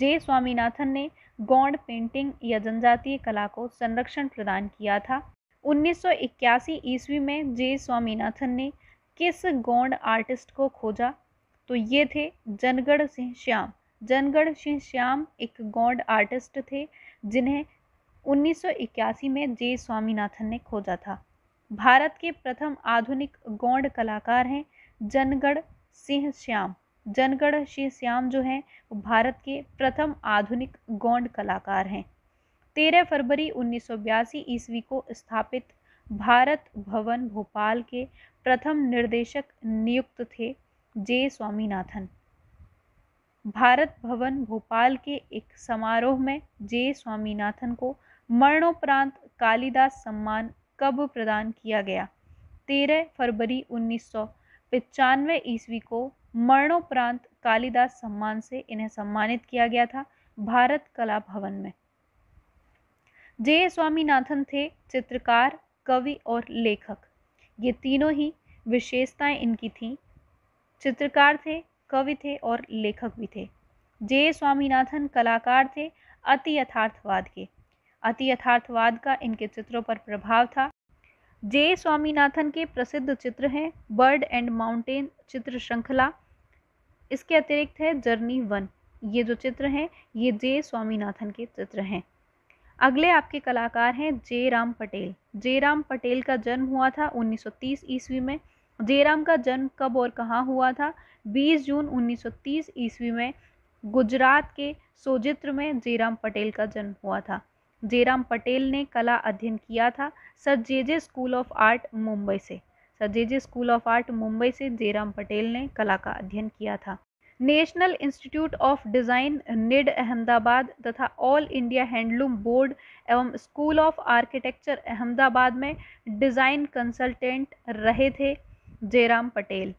जे स्वामीनाथन ने गौंड पेंटिंग या जनजातीय कला को संरक्षण प्रदान किया था 1981 ईस्वी में जे स्वामीनाथन ने किस गौंड आर्टिस्ट को खोजा तो ये थे जनगढ़ सिंह श्याम जनगण सिंह श्याम एक गौंड आर्टिस्ट थे जिन्हें 1981 में जे स्वामीनाथन ने खोजा था भारत के प्रथम आधुनिक गौंड कलाकार हैं जनगण सिंह श्याम जनगण सिंह श्याम जो हैं वो भारत के प्रथम आधुनिक गौंड कलाकार हैं तेरह फरवरी 1982 ईस्वी को स्थापित भारत भवन भोपाल के प्रथम निर्देशक नियुक्त थे जे स्वामीनाथन भारत भवन भोपाल के एक समारोह में जे स्वामीनाथन को मरणोपरांत कालिदास सम्मान कब प्रदान किया गया तेरह फरवरी उन्नीस सौ पचानवे ईस्वी को मरणोपरांत कालिदास सम्मान से इन्हें सम्मानित किया गया था भारत कला भवन में जे स्वामीनाथन थे चित्रकार कवि और लेखक ये तीनों ही विशेषताएं इनकी थीं चित्रकार थे कवि थे और लेखक भी थे जे स्वामीनाथन कलाकार थे अति यथार्थवाद के अति यथार्थवाद का इनके चित्रों पर प्रभाव था जे स्वामीनाथन के प्रसिद्ध चित्र हैं बर्ड एंड माउंटेन चित्र श्रृंखला इसके अतिरिक्त है जर्नी वन ये जो चित्र हैं ये जे स्वामीनाथन के चित्र हैं अगले आपके कलाकार हैं जे राम पटेल जे राम पटेल का जन्म हुआ था 1930 ईस्वी में जयराम का जन्म कब और कहाँ हुआ था 20 जून 1930 ईस्वी में गुजरात के सोजित्र में जयराम पटेल का जन्म हुआ था जयराम पटेल ने कला अध्ययन किया था sir J J school of art Mumbai से sir J J school of art Mumbai से जयराम पटेल ने कला का अध्ययन किया था national institute of design NID Ahmedabad तथा ऑल इंडिया हैंडलूम बोर्ड एवं स्कूल ऑफ आर्किटेक्चर अहमदाबाद में डिज़ाइन कंसल्टेंट रहे थे जयराम पटेल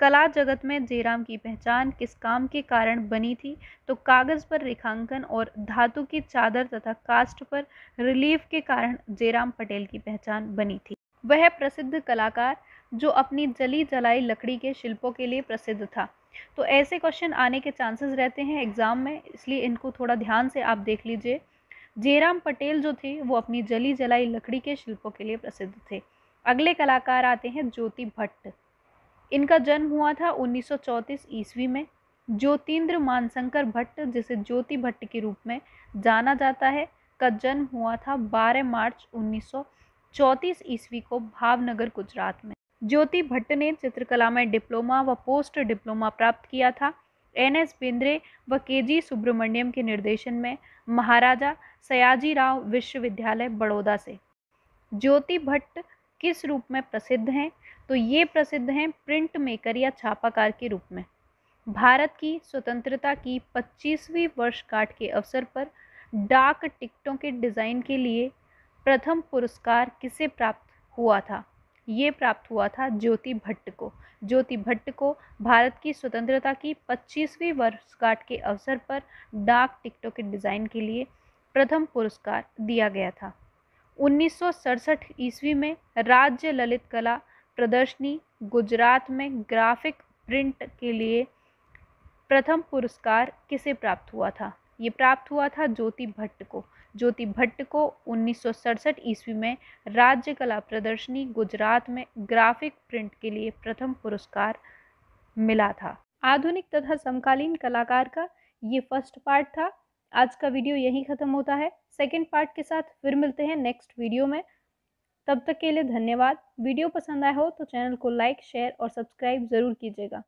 कला जगत में जयराम की पहचान किस काम के कारण बनी थी तो कागज़ पर रेखांकन और धातु की चादर तथा कास्ट पर रिलीफ के कारण जयराम पटेल की पहचान बनी थी वह प्रसिद्ध कलाकार जो अपनी जली जलाई लकड़ी के शिल्पों के लिए प्रसिद्ध था तो ऐसे क्वेश्चन आने के चांसेस रहते हैं एग्ज़ाम में इसलिए इनको थोड़ा ध्यान से आप देख लीजिए जयराम पटेल जो थे वो अपनी जली जलाई लकड़ी के शिल्पों के लिए प्रसिद्ध थे अगले कलाकार आते हैं ज्योति भट्ट इनका जन्म हुआ था 1934 ईस्वी में ज्योतिन्द्र मानशंकर भट्ट जिसे ज्योति भट्ट के रूप में जाना जाता है का जन्म हुआ था 12 मार्च 1934 ईस्वी को भावनगर गुजरात में ज्योति भट्ट ने चित्रकला में डिप्लोमा व पोस्ट डिप्लोमा प्राप्त किया था एन एस बिंद्रे व के जी सुब्रमण्यम के निर्देशन में महाराजा सयाजीराव विश्वविद्यालय बड़ौदा से ज्योति भट्ट किस रूप में प्रसिद्ध हैं तो ये प्रसिद्ध हैं प्रिंट मेकर या छापाकार के रूप में भारत की स्वतंत्रता की 25वीं वर्षगांठ के अवसर पर डाक टिकटों के डिज़ाइन के लिए प्रथम पुरस्कार किसे प्राप्त हुआ था ये प्राप्त हुआ था ज्योति भट्ट को ज्योति भट्ट को भारत की स्वतंत्रता की 25वीं वर्षगांठ के अवसर पर डाक टिकटों के डिज़ाइन के लिए प्रथम पुरस्कार दिया गया था उन्नीस ईस्वी में राज्य ललित कला प्रदर्शनी गुजरात में ग्राफिक प्रिंट के लिए प्रथम पुरस्कार किसे प्राप्त हुआ था ये प्राप्त हुआ था ज्योति भट्ट को ज्योति भट्ट को उन्नीस ईस्वी में राज्य कला प्रदर्शनी गुजरात में ग्राफिक प्रिंट के लिए प्रथम पुरस्कार मिला था आधुनिक तथा समकालीन कलाकार का ये फर्स्ट पार्ट था आज का वीडियो यहीं ख़त्म होता है सेकेंड पार्ट के साथ फिर मिलते हैं नेक्स्ट वीडियो में तब तक के लिए धन्यवाद वीडियो पसंद आया हो तो चैनल को लाइक शेयर और सब्सक्राइब ज़रूर कीजिएगा